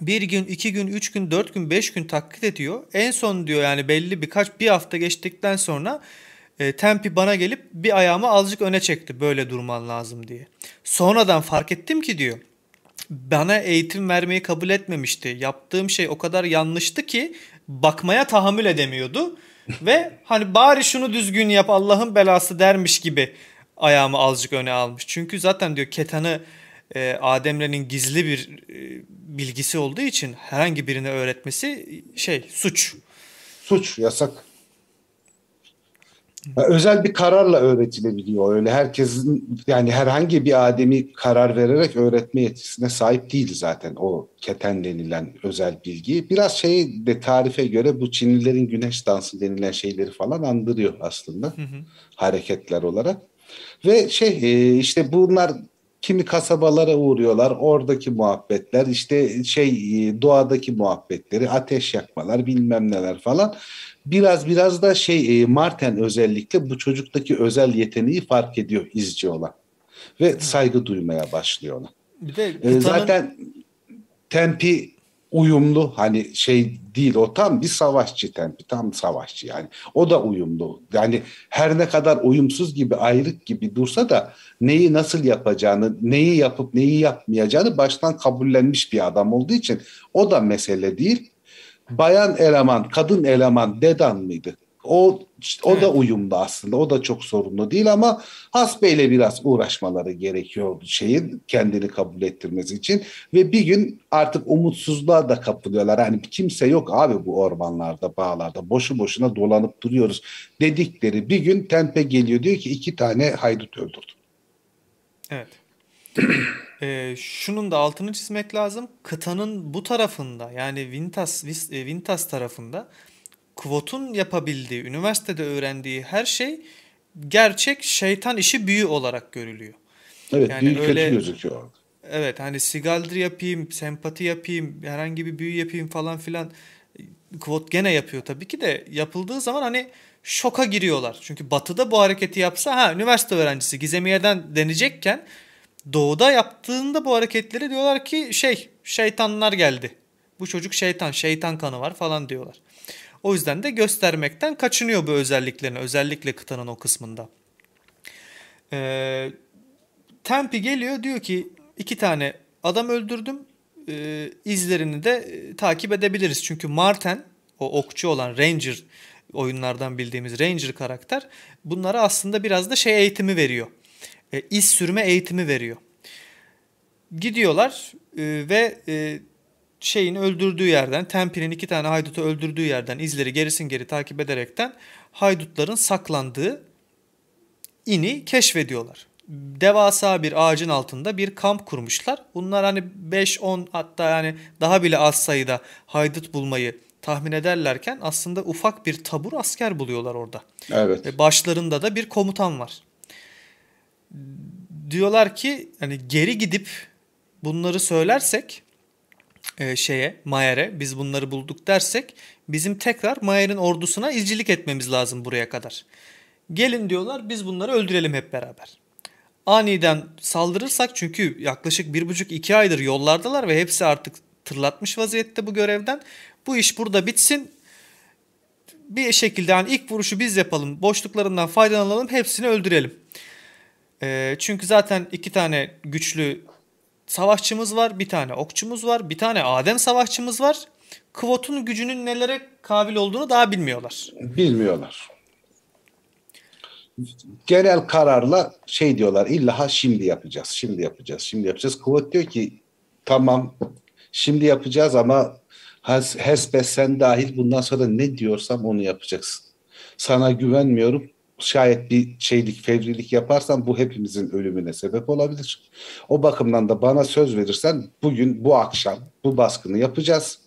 Bir gün, iki gün, üç gün, dört gün, beş gün taklit ediyor. En son diyor yani belli birkaç bir hafta geçtikten sonra e, Tempi bana gelip bir ayağımı azıcık öne çekti böyle durman lazım diye. Sonradan fark ettim ki diyor bana eğitim vermeyi kabul etmemişti. Yaptığım şey o kadar yanlıştı ki bakmaya tahammül edemiyordu. Ve hani bari şunu düzgün yap Allah'ın belası dermiş gibi ayağımı azıcık öne almış. Çünkü zaten diyor ketanı e, Ademre'nin gizli bir e, bilgisi olduğu için herhangi birine öğretmesi şey suç. Suç yasak özel bir kararla öğretilebiliyor. Öyle herkesin yani herhangi bir ademi karar vererek öğretme yetisine sahip değil zaten o keten denilen özel bilgi. Biraz şey de tarife göre bu Çinlilerin güneş dansı denilen şeyleri falan andırıyor aslında hı hı. hareketler olarak. Ve şey e, işte bunlar kimi kasabalara uğruyorlar oradaki muhabbetler işte şey e, doğadaki muhabbetleri ateş yakmalar bilmem neler falan biraz biraz da şey e, Marten özellikle bu çocuktaki özel yeteneği fark ediyor izci olan ve Hı. saygı duymaya başlıyor ona. Bir de E, zaten tempi uyumlu hani şey değil o tam bir savaşçı tempi tam savaşçı yani o da uyumlu yani her ne kadar uyumsuz gibi ayrık gibi dursa da neyi nasıl yapacağını neyi yapıp neyi yapmayacağını baştan kabullenmiş bir adam olduğu için o da mesele değil bayan eleman, kadın eleman Dedan mıydı? O o evet. da uyumlu aslında. O da çok sorunlu değil ama hasbeyle biraz uğraşmaları gerekiyor şeyin kendini kabul ettirmesi için ve bir gün artık umutsuzluğa da kapılıyorlar. Hani kimse yok abi bu ormanlarda, bağlarda boşu boşuna dolanıp duruyoruz dedikleri bir gün Tempe geliyor diyor ki iki tane haydut öldürdüm. Evet. e, şunun da altını çizmek lazım. Kıtanın bu tarafında yani Vintas, e, Vintas tarafında Kvot'un yapabildiği, üniversitede öğrendiği her şey gerçek şeytan işi büyü olarak görülüyor. Evet, yani büyü öyle, kötü gözüküyor Evet, hani sigaldir yapayım, sempati yapayım, herhangi bir büyü yapayım falan filan. Kvot gene yapıyor tabii ki de yapıldığı zaman hani şoka giriyorlar. Çünkü batıda bu hareketi yapsa ha üniversite öğrencisi gizemiyeden denecekken Doğuda yaptığında bu hareketleri diyorlar ki şey şeytanlar geldi. Bu çocuk şeytan, şeytan kanı var falan diyorlar. O yüzden de göstermekten kaçınıyor bu özelliklerini. Özellikle kıtanın o kısmında. Ee, Tempi geliyor diyor ki iki tane adam öldürdüm. Ee, izlerini de e, takip edebiliriz. Çünkü Marten o okçu olan Ranger oyunlardan bildiğimiz Ranger karakter bunlara aslında biraz da şey eğitimi veriyor e, iz sürme eğitimi veriyor. Gidiyorlar e, ve e, şeyin öldürdüğü yerden, Tempi'nin iki tane haydutu öldürdüğü yerden izleri gerisin geri takip ederekten haydutların saklandığı ini keşfediyorlar. Devasa bir ağacın altında bir kamp kurmuşlar. Bunlar hani 5-10 hatta yani daha bile az sayıda haydut bulmayı tahmin ederlerken aslında ufak bir tabur asker buluyorlar orada. Evet. Başlarında da bir komutan var diyorlar ki hani geri gidip bunları söylersek e, şeye Mayer'e biz bunları bulduk dersek bizim tekrar Mayer'in ordusuna izcilik etmemiz lazım buraya kadar. Gelin diyorlar biz bunları öldürelim hep beraber. Aniden saldırırsak çünkü yaklaşık bir buçuk iki aydır yollardalar ve hepsi artık tırlatmış vaziyette bu görevden. Bu iş burada bitsin bir şekilde yani ilk vuruşu biz yapalım boşluklarından faydalanalım hepsini öldürelim e, çünkü zaten iki tane güçlü savaşçımız var, bir tane okçumuz var, bir tane Adem savaşçımız var. Kvot'un gücünün nelere kabil olduğunu daha bilmiyorlar. Bilmiyorlar. Genel kararla şey diyorlar illa şimdi yapacağız, şimdi yapacağız, şimdi yapacağız. Kvot diyor ki tamam şimdi yapacağız ama Hesbet sen dahil bundan sonra ne diyorsam onu yapacaksın. Sana güvenmiyorum şayet bir şeylik, fevrilik yaparsan bu hepimizin ölümüne sebep olabilir. O bakımdan da bana söz verirsen bugün, bu akşam bu baskını yapacağız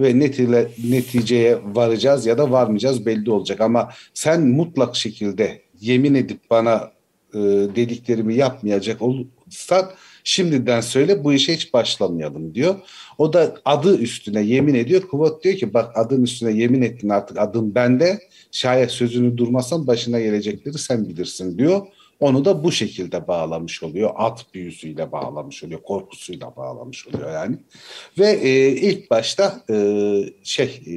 ve netile, neticeye varacağız ya da varmayacağız belli olacak. Ama sen mutlak şekilde yemin edip bana e, dediklerimi yapmayacak olursan şimdiden söyle bu işe hiç başlamayalım diyor. O da adı üstüne yemin ediyor. Kuvvet diyor ki bak adın üstüne yemin ettin artık adım bende. Şayet sözünü durmasan başına gelecekleri sen bilirsin diyor. Onu da bu şekilde bağlamış oluyor. At büyüsüyle bağlamış oluyor. Korkusuyla bağlamış oluyor yani. Ve e, ilk başta e, şey e,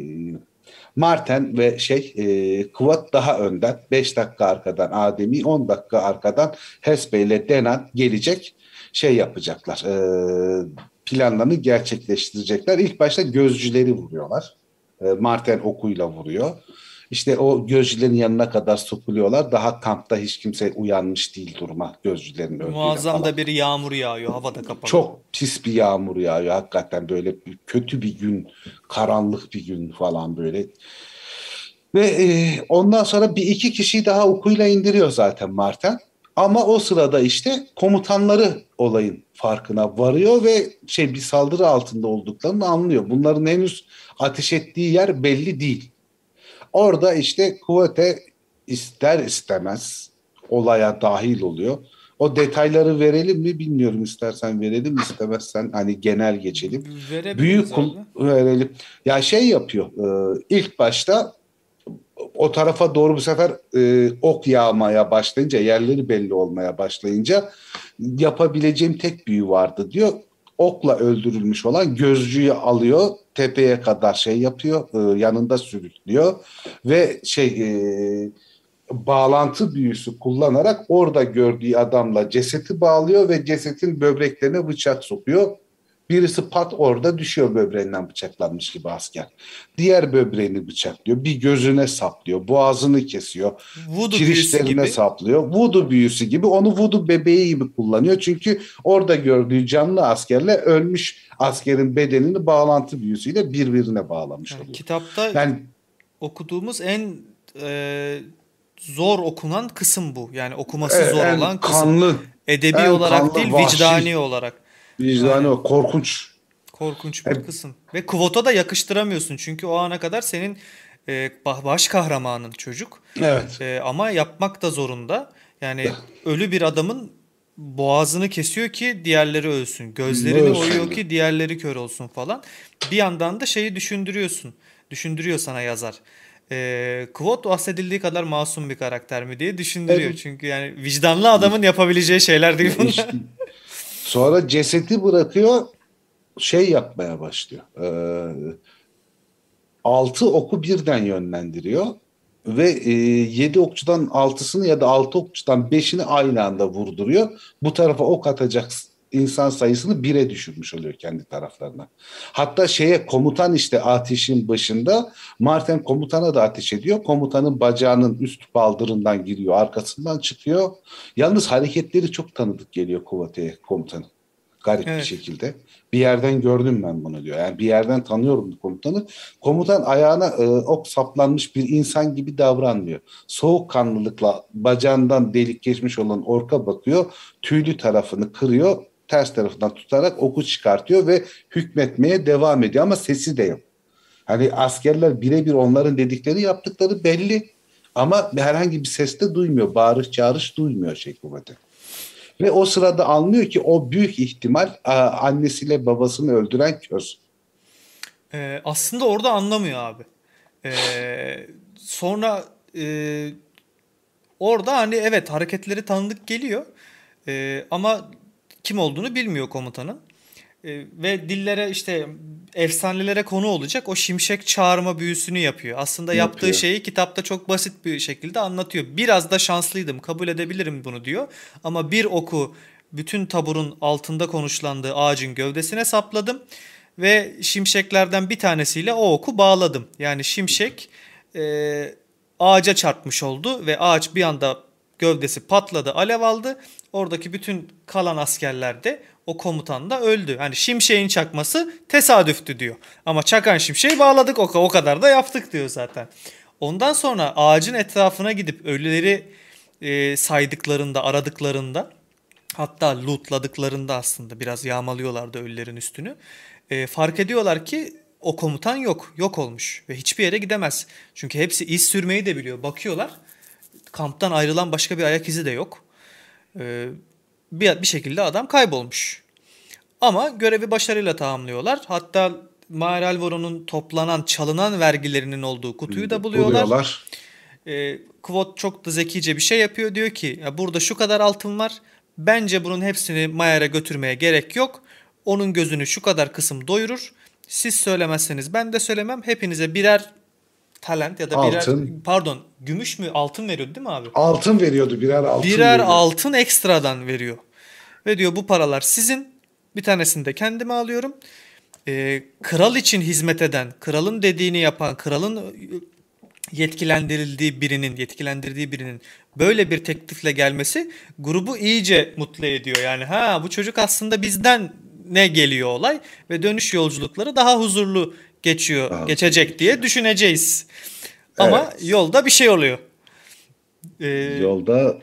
Marten ve şey e, Kıvat daha önden 5 dakika arkadan Ademi 10 dakika arkadan Hesbe ile Denan gelecek şey yapacaklar. E, planlarını gerçekleştirecekler. İlk başta gözcüleri vuruyorlar. E, Marten okuyla vuruyor. İşte o gözcülerin yanına kadar sokuluyorlar. Daha kampta hiç kimse uyanmış değil duruma gözcülerin öldüğü. Muazzam da bir yağmur yağıyor. Hava da kapalı. Çok pis bir yağmur yağıyor. Hakikaten böyle kötü bir gün, karanlık bir gün falan böyle. Ve e, ondan sonra bir iki kişiyi daha okuyla indiriyor zaten Marten. Ama o sırada işte komutanları olayın farkına varıyor ve şey bir saldırı altında olduklarını anlıyor. Bunların henüz ateş ettiği yer belli değil. Orada işte kuvvete ister istemez olaya dahil oluyor. O detayları verelim mi bilmiyorum istersen verelim istemezsen hani genel geçelim. Verebiliriz Büyük abi. verelim. Ya şey yapıyor. E, ilk başta o tarafa doğru bu sefer e, ok yağmaya başlayınca yerleri belli olmaya başlayınca yapabileceğim tek büyü vardı diyor. Okla öldürülmüş olan gözcüyü alıyor tepeye kadar şey yapıyor e, yanında sürüklüyor ve şey e, bağlantı büyüsü kullanarak orada gördüğü adamla ceseti bağlıyor ve cesetin böbreklerine bıçak sokuyor Birisi pat orada düşüyor böbreğinden bıçaklanmış gibi asker. Diğer böbreğini bıçaklıyor. Bir gözüne saplıyor. Boğazını kesiyor. Voodoo kirişlerine gibi. saplıyor. Vudu büyüsü gibi. Onu Vudu bebeği gibi kullanıyor. Çünkü orada gördüğü canlı askerle ölmüş askerin bedenini bağlantı büyüsüyle birbirine bağlamış yani Kitapta yani, okuduğumuz en e, zor okunan kısım bu. Yani okuması e, zor olan kısım. Kanlı edebi olarak kanlı, değil vahşi, vicdani olarak. Vicdanı yani, o. Korkunç. Korkunç bir Hep. kısım. Ve kvota da yakıştıramıyorsun. Çünkü o ana kadar senin e, baş kahramanın çocuk. Evet. E, ama yapmak da zorunda. Yani ölü bir adamın boğazını kesiyor ki diğerleri ölsün. Gözlerini ölsün. oyuyor ki diğerleri kör olsun falan. Bir yandan da şeyi düşündürüyorsun. Düşündürüyor sana yazar. Ee, Kvot bahsedildiği kadar masum bir karakter mi diye düşündürüyor. Evet. Çünkü yani vicdanlı adamın yapabileceği şeyler değil bunlar. Sonra cesedi bırakıyor şey yapmaya başlıyor. E, altı oku birden yönlendiriyor ve e, 7 okçudan altısını ya da altı okçudan beşini aynı anda vurduruyor. Bu tarafa ok atacaksın insan sayısını bire düşürmüş oluyor kendi taraflarına. Hatta şeye komutan işte ateşin başında Martin komutana da ateş ediyor. Komutanın bacağının üst baldırından giriyor, arkasından çıkıyor. Yalnız hareketleri çok tanıdık geliyor kovateye komutanın. Garip evet. bir şekilde. Bir yerden gördüm ben bunu diyor. Yani bir yerden tanıyorum bu komutanı. Komutan ayağına e, ok saplanmış bir insan gibi davranmıyor. Soğukkanlılıkla bacağından delik geçmiş olan orka bakıyor. Tüylü tarafını kırıyor ters tarafından tutarak oku çıkartıyor ve hükmetmeye devam ediyor ama sesi de yok. Hani askerler birebir onların dedikleri yaptıkları belli ama herhangi bir ses de duymuyor. Bağırış çağırış duymuyor şey kuvveti. Ve o sırada anlıyor ki o büyük ihtimal annesiyle babasını öldüren köz. Ee, aslında orada anlamıyor abi. Ee, sonra e, orada hani evet hareketleri tanıdık geliyor. Ee, ama kim olduğunu bilmiyor komutanın. E, ee, ve dillere işte efsanelere konu olacak o şimşek çağırma büyüsünü yapıyor. Aslında yapıyor. yaptığı şeyi kitapta çok basit bir şekilde anlatıyor. Biraz da şanslıydım kabul edebilirim bunu diyor. Ama bir oku bütün taburun altında konuşlandığı ağacın gövdesine sapladım ve şimşeklerden bir tanesiyle o oku bağladım. Yani şimşek e, ağaca çarpmış oldu ve ağaç bir anda gövdesi patladı, alev aldı Oradaki bütün kalan askerler de o komutan da öldü. Hani şimşeğin çakması tesadüftü diyor. Ama çakan şimşeği bağladık o, o kadar da yaptık diyor zaten. Ondan sonra ağacın etrafına gidip ölüleri e, saydıklarında, aradıklarında hatta lootladıklarında aslında biraz yağmalıyorlardı ölülerin üstünü. E, fark ediyorlar ki o komutan yok. Yok olmuş ve hiçbir yere gidemez. Çünkü hepsi iz sürmeyi de biliyor. Bakıyorlar kamptan ayrılan başka bir ayak izi de yok. Ee, bir, bir şekilde adam kaybolmuş. Ama görevi başarıyla tamamlıyorlar. Hatta Mahir Alvaro'nun toplanan, çalınan vergilerinin olduğu kutuyu da buluyorlar. buluyorlar. Ee, Kvot çok da zekice bir şey yapıyor. Diyor ki ya burada şu kadar altın var. Bence bunun hepsini Mayer'e götürmeye gerek yok. Onun gözünü şu kadar kısım doyurur. Siz söylemezseniz ben de söylemem. Hepinize birer talent ya da birer altın. pardon gümüş mü altın veriyordu değil mi abi? Altın veriyordu birer altın. Birer veriyordu. altın ekstradan veriyor. Ve diyor bu paralar sizin. Bir tanesini de kendime alıyorum. Ee, kral için hizmet eden, kralın dediğini yapan, kralın e, yetkilendirildiği birinin, yetkilendirdiği birinin böyle bir teklifle gelmesi grubu iyice mutlu ediyor. Yani ha bu çocuk aslında bizden ne geliyor olay ve dönüş yolculukları daha huzurlu geçiyor, Aha. geçecek diye düşüneceğiz. Evet. Ama yolda bir şey oluyor. Ee, yolda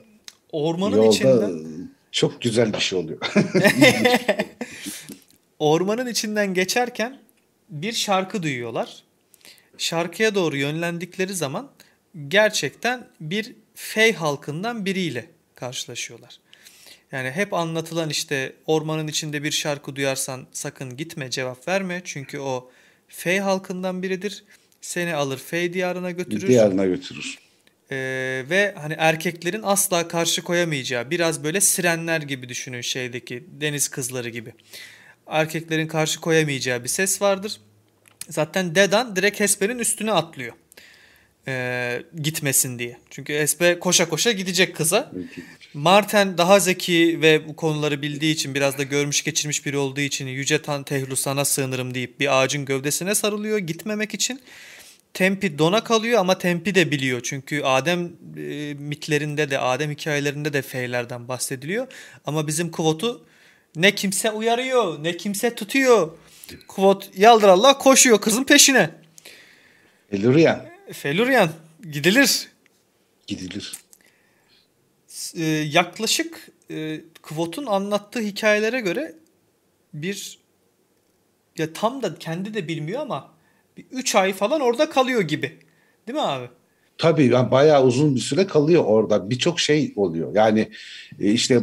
ormanın yolda içinden çok güzel bir şey oluyor. ormanın içinden geçerken bir şarkı duyuyorlar. Şarkıya doğru yönlendikleri zaman gerçekten bir fey halkından biriyle karşılaşıyorlar. Yani hep anlatılan işte ormanın içinde bir şarkı duyarsan sakın gitme cevap verme çünkü o F halkından biridir. Seni alır F diyarına götürür. Diyarına götürür. Ee, ve hani erkeklerin asla karşı koyamayacağı biraz böyle sirenler gibi düşünün şeydeki deniz kızları gibi. Erkeklerin karşı koyamayacağı bir ses vardır. Zaten Dedan direkt Hesper'in üstüne atlıyor. Ee, gitmesin diye. Çünkü Hesper koşa koşa gidecek kıza. Marten daha zeki ve bu konuları bildiği için biraz da görmüş geçirmiş biri olduğu için Yüce Tan Tehlu sana sığınırım deyip bir ağacın gövdesine sarılıyor gitmemek için. Tempi dona kalıyor ama Tempi de biliyor. Çünkü Adem e, mitlerinde de Adem hikayelerinde de feylerden bahsediliyor. Ama bizim Kuvot'u ne kimse uyarıyor ne kimse tutuyor. Kuvot yaldır Allah koşuyor kızın peşine. Felurian. Felurian gidilir. Gidilir. E, yaklaşık e, Kvot'un anlattığı hikayelere göre bir ya tam da kendi de bilmiyor ama bir 3 ay falan orada kalıyor gibi. Değil mi abi? Tabii yani bayağı uzun bir süre kalıyor orada. Birçok şey oluyor. Yani e, işte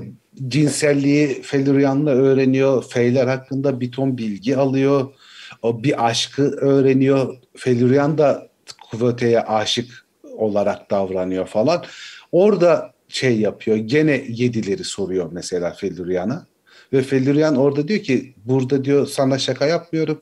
cinselliği Felurian'la öğreniyor. Feyler hakkında bir ton bilgi alıyor. O bir aşkı öğreniyor. Felurian da Kuvvete'ye aşık olarak davranıyor falan. Orada şey yapıyor. Gene yedileri soruyor mesela Felduryan'a. Ve Felduryan orada diyor ki burada diyor sana şaka yapmıyorum.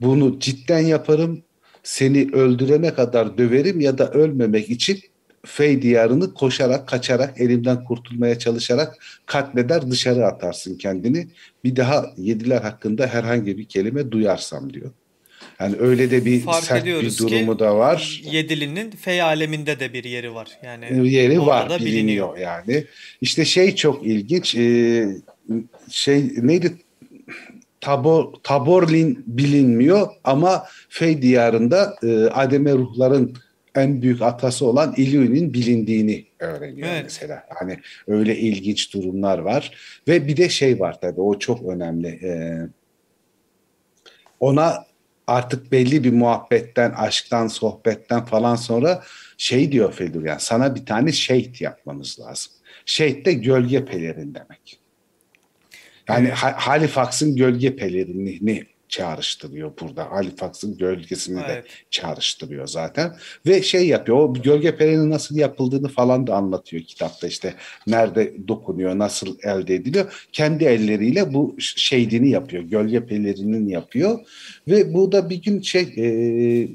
Bunu cidden yaparım. Seni öldürene kadar döverim ya da ölmemek için Fey diyarını koşarak, kaçarak, elimden kurtulmaya çalışarak katleder dışarı atarsın kendini. Bir daha yediler hakkında herhangi bir kelime duyarsam diyor. Yani öyle de bir Fark sert bir durumu ki, da var. Yedili'nin fey aleminde de bir yeri var. Yani e, yeri var, biliniyor, biliniyor yani. İşte şey çok ilginç. E, şey neydi? Tabor, Taborlin bilinmiyor ama Fey diyarında e, Ademe ruhların en büyük atası olan Ilion'in bilindiğini öğreniyor evet. mesela. Hani öyle ilginç durumlar var. Ve bir de şey var tabii o çok önemli. Ee, ona artık belli bir muhabbetten, aşktan, sohbetten falan sonra şey diyor Fedur yani sana bir tane şehit yapmamız lazım. Şehit de gölge pelerin demek. Yani evet. Halifax'ın gölge pelerinini çağrıştırıyor burada. Halifax'ın gölgesini evet. de çağrıştırıyor zaten. Ve şey yapıyor, o gölge perenin nasıl yapıldığını falan da anlatıyor kitapta. işte nerede dokunuyor, nasıl elde ediliyor. Kendi elleriyle bu şeydini yapıyor, gölge pelerinin yapıyor. Ve bu da bir gün şey... E,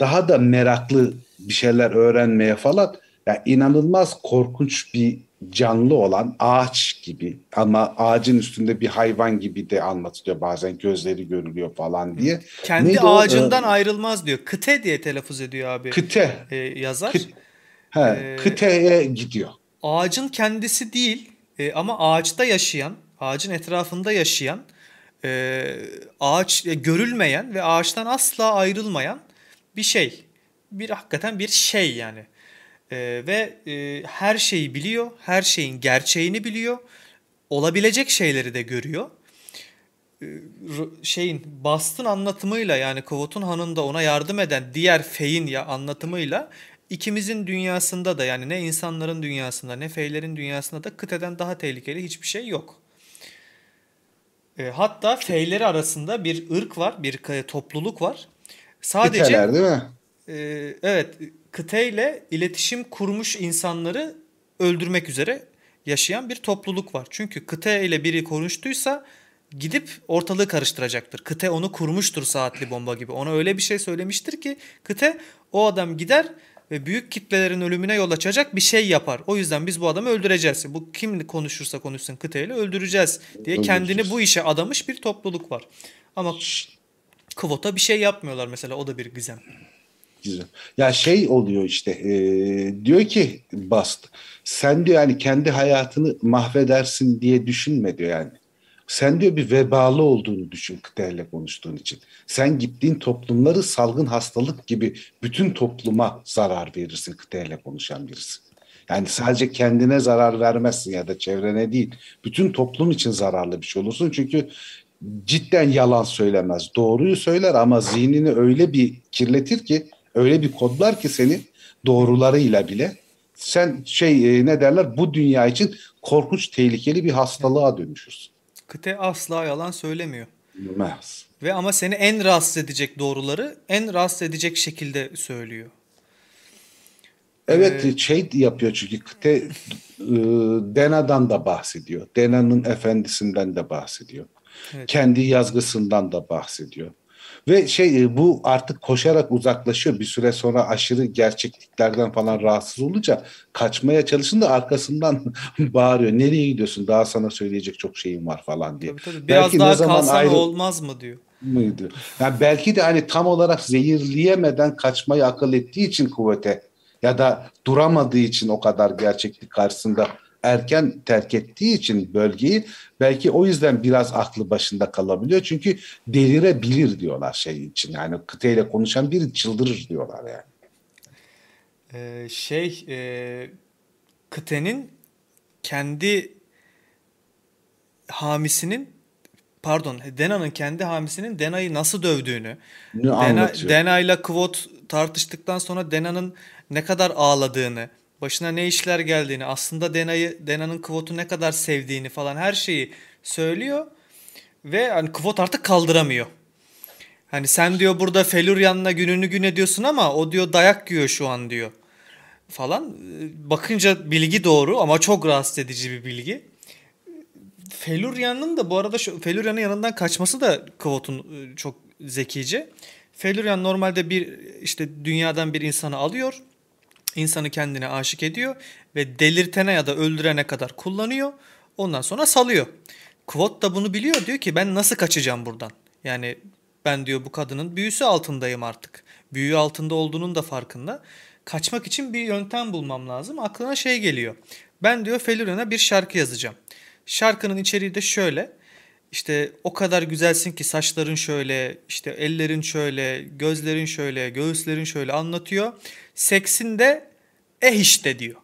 daha da meraklı bir şeyler öğrenmeye falan yani inanılmaz korkunç bir canlı olan ağaç gibi ama ağacın üstünde bir hayvan gibi de anlatılıyor bazen gözleri görülüyor falan diye. Kendi Neydi ağacından o? Ee, ayrılmaz diyor. Kıte diye telaffuz ediyor abi. Kıte. E, yazar. Kıt, he, ee, kıteye gidiyor. Ağacın kendisi değil e, ama ağaçta yaşayan, ağacın etrafında yaşayan, e, ağaç e, görülmeyen ve ağaçtan asla ayrılmayan bir şey. Bir hakikaten bir şey yani. E, ve e, her şeyi biliyor, her şeyin gerçeğini biliyor, olabilecek şeyleri de görüyor. E, şeyin Bast'ın anlatımıyla yani Kovut'un hanında ona yardım eden diğer Fey'in ya anlatımıyla ikimizin dünyasında da yani ne insanların dünyasında ne Fey'lerin dünyasında da kıteden daha tehlikeli hiçbir şey yok. E, hatta Fey'leri arasında bir ırk var, bir e, topluluk var. Sadece Kiteler değil mi? E, evet, kıteyle iletişim kurmuş insanları öldürmek üzere yaşayan bir topluluk var. Çünkü kıte ile biri konuştuysa gidip ortalığı karıştıracaktır. Kıte onu kurmuştur saatli bomba gibi. Ona öyle bir şey söylemiştir ki kıte o adam gider ve büyük kitlelerin ölümüne yol açacak bir şey yapar. O yüzden biz bu adamı öldüreceğiz. Bu kim konuşursa konuşsun ile öldüreceğiz diye kendini bu işe adamış bir topluluk var. Ama Kvota bir şey yapmıyorlar mesela o da bir gizem. Güzel. Ya şey oluyor işte e, diyor ki Bast sen diyor yani kendi hayatını mahvedersin diye düşünme diyor yani. Sen diyor bir vebalı olduğunu düşün kıtayla konuştuğun için. Sen gittiğin toplumları salgın hastalık gibi bütün topluma zarar verirsin kıtayla konuşan birisi. Yani sadece kendine zarar vermezsin ya da çevrene değil. Bütün toplum için zararlı bir şey olursun. Çünkü cidden yalan söylemez. Doğruyu söyler ama zihnini öyle bir kirletir ki öyle bir kodlar ki seni doğrularıyla bile sen şey e, ne derler bu dünya için korkunç tehlikeli bir hastalığa dönüşürsün. Kıte asla yalan söylemiyor. Bilmez. Ve ama seni en rahatsız edecek doğruları en rahatsız edecek şekilde söylüyor. Evet ee, şey yapıyor çünkü kıte e, Dena'dan da bahsediyor. Dena'nın efendisinden de bahsediyor. Evet. Kendi yazgısından da bahsediyor. Ve şey e, bu artık koşarak uzaklaşıyor. Bir süre sonra aşırı gerçekliklerden falan rahatsız olunca kaçmaya çalışın da arkasından bağırıyor. Nereye gidiyorsun? Daha sana söyleyecek çok şeyim var falan diye. Tabii, tabii. Biraz Belki daha ne zaman kalsan ayrı... olmaz mı diyor mıydı? Yani belki de hani tam olarak zehirleyemeden kaçmayı akıl ettiği için kuvvete ya da duramadığı için o kadar gerçeklik karşısında erken terk ettiği için bölgeyi belki o yüzden biraz aklı başında kalabiliyor. Çünkü delirebilir diyorlar şey için. Yani kıteyle konuşan biri çıldırır diyorlar yani. Ee, şey e, kıtenin kendi hamisinin pardon Dena'nın kendi hamisinin Dena'yı nasıl dövdüğünü ne Dena, Dena Kvot tartıştıktan sonra Dena'nın ne kadar ağladığını başına ne işler geldiğini, aslında Dena'yı Dena'nın Kvot'u ne kadar sevdiğini falan her şeyi söylüyor ve hani Kvot artık kaldıramıyor. Hani sen diyor burada Felurian'la gününü gün ediyorsun ama o diyor dayak yiyor şu an diyor falan. Bakınca bilgi doğru ama çok rahatsız edici bir bilgi. Felurian'ın da bu arada Felurian'ın yanından kaçması da Kvot'un ıı, çok zekice. Felurian normalde bir işte dünyadan bir insanı alıyor insanı kendine aşık ediyor ve delirtene ya da öldürene kadar kullanıyor. Ondan sonra salıyor. Kvot da bunu biliyor. Diyor ki ben nasıl kaçacağım buradan? Yani ben diyor bu kadının büyüsü altındayım artık. Büyü altında olduğunun da farkında. Kaçmak için bir yöntem bulmam lazım. Aklına şey geliyor. Ben diyor Felurena bir şarkı yazacağım. Şarkının içeriği de şöyle. İşte o kadar güzelsin ki saçların şöyle, işte ellerin şöyle, gözlerin şöyle, göğüslerin şöyle anlatıyor. 80'de eh işte diyor.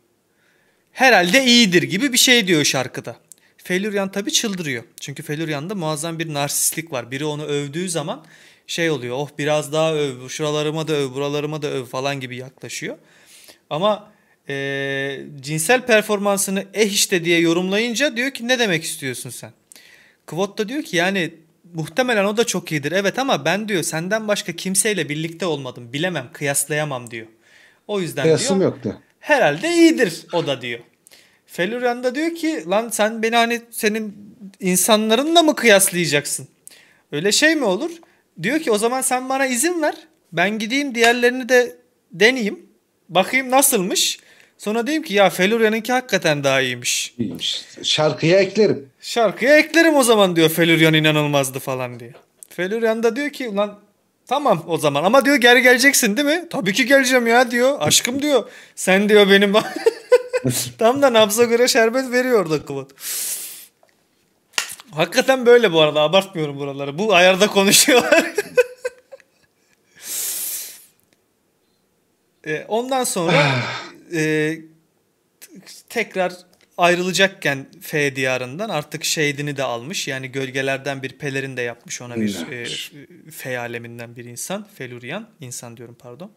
Herhalde iyidir gibi bir şey diyor şarkıda. Felurian tabi çıldırıyor. Çünkü Felurian'da muazzam bir narsistlik var. Biri onu övdüğü zaman şey oluyor. Oh biraz daha öv, şuralarıma da öv, buralarıma da öv falan gibi yaklaşıyor. Ama e, cinsel performansını eh işte diye yorumlayınca diyor ki ne demek istiyorsun sen? Kvot da diyor ki yani muhtemelen o da çok iyidir. Evet ama ben diyor senden başka kimseyle birlikte olmadım. Bilemem, kıyaslayamam diyor. O yüzden Kıyasım diyor. yoktu. Herhalde iyidir o da diyor. Felurian da diyor ki lan sen beni hani senin insanlarınla mı kıyaslayacaksın? Öyle şey mi olur? Diyor ki o zaman sen bana izin ver. Ben gideyim diğerlerini de deneyeyim. Bakayım nasılmış. Sonra diyeyim ki ya Feluria'nınki hakikaten daha iyiymiş. İyiymiş. Şarkıya eklerim. Şarkıya eklerim o zaman diyor Felurian inanılmazdı falan diyor. Felurian da diyor ki lan. Tamam o zaman ama diyor geri geleceksin değil mi? Tabii ki geleceğim ya diyor. Aşkım diyor. Sen diyor benim. Tam da nabza göre şerbet veriyor orada Kıvat. Hakikaten böyle bu arada abartmıyorum buraları. Bu ayarda konuşuyorlar. e, ondan sonra ah. e, tekrar ayrılacakken F diyarından artık şeydini de almış. Yani gölgelerden bir pelerin de yapmış ona bir e, e, F aleminden bir insan. Felurian insan diyorum pardon.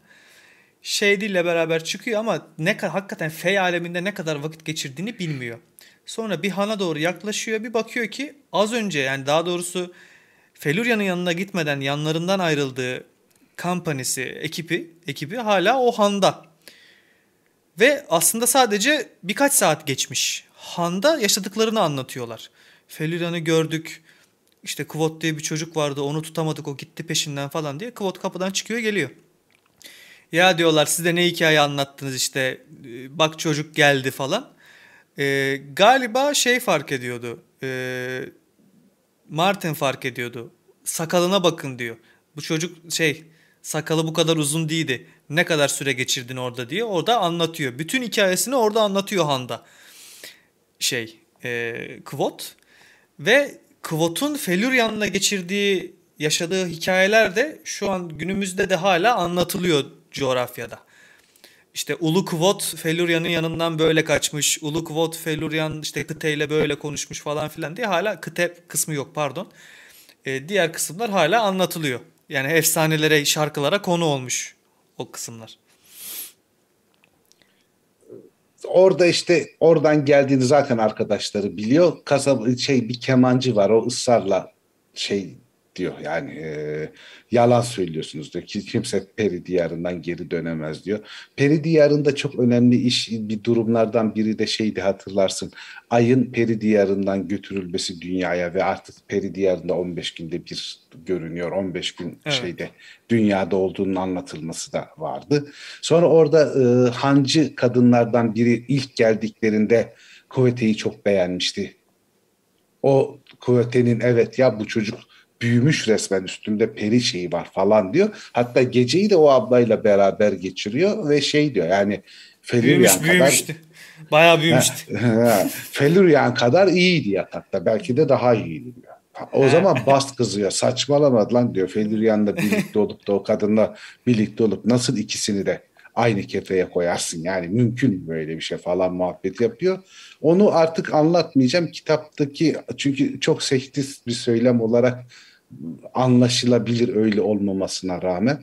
şeydiyle beraber çıkıyor ama ne hakikaten F aleminde ne kadar vakit geçirdiğini bilmiyor. Sonra bir hana doğru yaklaşıyor. Bir bakıyor ki az önce yani daha doğrusu Feluria'nın yanına gitmeden yanlarından ayrıldığı kampanisi, ekibi, ekibi hala o handa. Ve aslında sadece birkaç saat geçmiş. Han'da yaşadıklarını anlatıyorlar. Felidon'u gördük. İşte Kvot diye bir çocuk vardı onu tutamadık o gitti peşinden falan diye. Kvot kapıdan çıkıyor geliyor. Ya diyorlar size ne hikaye anlattınız işte ee, bak çocuk geldi falan. Ee, galiba şey fark ediyordu. Ee, Martin fark ediyordu. Sakalına bakın diyor. Bu çocuk şey sakalı bu kadar uzun değildi ne kadar süre geçirdin orada diye orada anlatıyor. Bütün hikayesini orada anlatıyor Handa. Şey, e, Kvot ve Kvot'un Felurian'la geçirdiği yaşadığı hikayeler de şu an günümüzde de hala anlatılıyor coğrafyada. İşte Ulu Kvot Felurian'ın yanından böyle kaçmış. Ulu Kvot Felurian işte Kıte ile böyle konuşmuş falan filan diye hala Kıte kısmı yok pardon. E, diğer kısımlar hala anlatılıyor. Yani efsanelere, şarkılara konu olmuş o kısımlar. Orada işte oradan geldiğini zaten arkadaşları biliyor. Kasab şey bir kemancı var o ısrarla şey diyor. Yani e, yalan söylüyorsunuz diyor. Kimse peri diyarından geri dönemez diyor. Peri diyarında çok önemli iş bir durumlardan biri de şeydi hatırlarsın. Ayın peri diyarından götürülmesi dünyaya ve artık peri diyarında 15 günde bir görünüyor. 15 gün evet. şeyde dünyada olduğunun anlatılması da vardı. Sonra orada e, hancı kadınlardan biri ilk geldiklerinde Kuvvete'yi çok beğenmişti. O Kuvvete'nin evet ya bu çocuk büyümüş resmen üstünde peri şeyi var falan diyor. Hatta geceyi de o ablayla beraber geçiriyor ve şey diyor yani Felirian büyümüş, kadar... Büyümüştü. Bayağı büyümüştü. Felirian kadar iyiydi yatakta. Belki de daha iyiydi diyor. O zaman Bast kızıyor. Saçmalama lan diyor. Felirian'la birlikte olup da o kadınla birlikte olup nasıl ikisini de aynı kefeye koyarsın yani mümkün böyle bir şey falan muhabbet yapıyor. Onu artık anlatmayacağım kitaptaki çünkü çok sektist bir söylem olarak anlaşılabilir öyle olmamasına rağmen.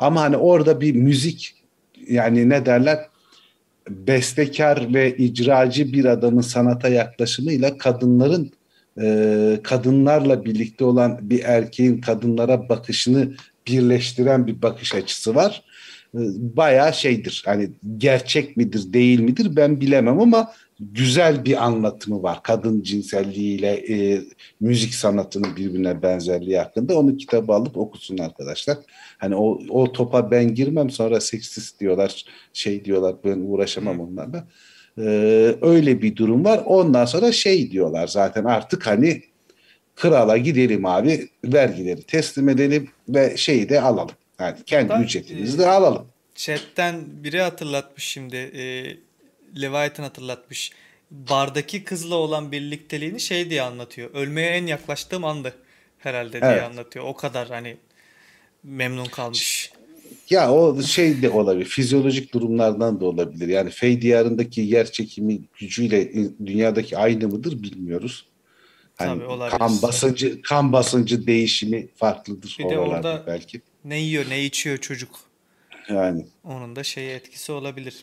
Ama hani orada bir müzik yani ne derler bestekar ve icracı bir adamın sanata yaklaşımıyla kadınların e, kadınlarla birlikte olan bir erkeğin kadınlara bakışını birleştiren bir bakış açısı var. E, bayağı şeydir hani gerçek midir değil midir ben bilemem ama güzel bir anlatımı var. Kadın cinselliğiyle e, müzik sanatının birbirine benzerliği hakkında. Onu kitabı alıp okusun arkadaşlar. Hani o, o topa ben girmem sonra seksist diyorlar, şey diyorlar ben uğraşamam onlarla. Ee, öyle bir durum var. Ondan sonra şey diyorlar zaten artık hani krala gidelim abi vergileri teslim edelim ve şeyi de alalım. Yani kendi Hatta, ücretimizi e, de alalım. Chatten biri hatırlatmış şimdi. E, Leviathan hatırlatmış. Bardaki kızla olan birlikteliğini şey diye anlatıyor. Ölmeye en yaklaştığım andı herhalde evet. diye anlatıyor. O kadar hani memnun kalmış. Ya o şey de olabilir. Fizyolojik durumlardan da olabilir. Yani Fey diyarındaki yer çekimi gücüyle dünyadaki aynı mıdır bilmiyoruz. Hani Tabii olabilir. Kan basıncı kan basıncı değişimi farklıdır bir de orada belki. Ne yiyor, ne içiyor çocuk. Yani. Onun da şeyi etkisi olabilir.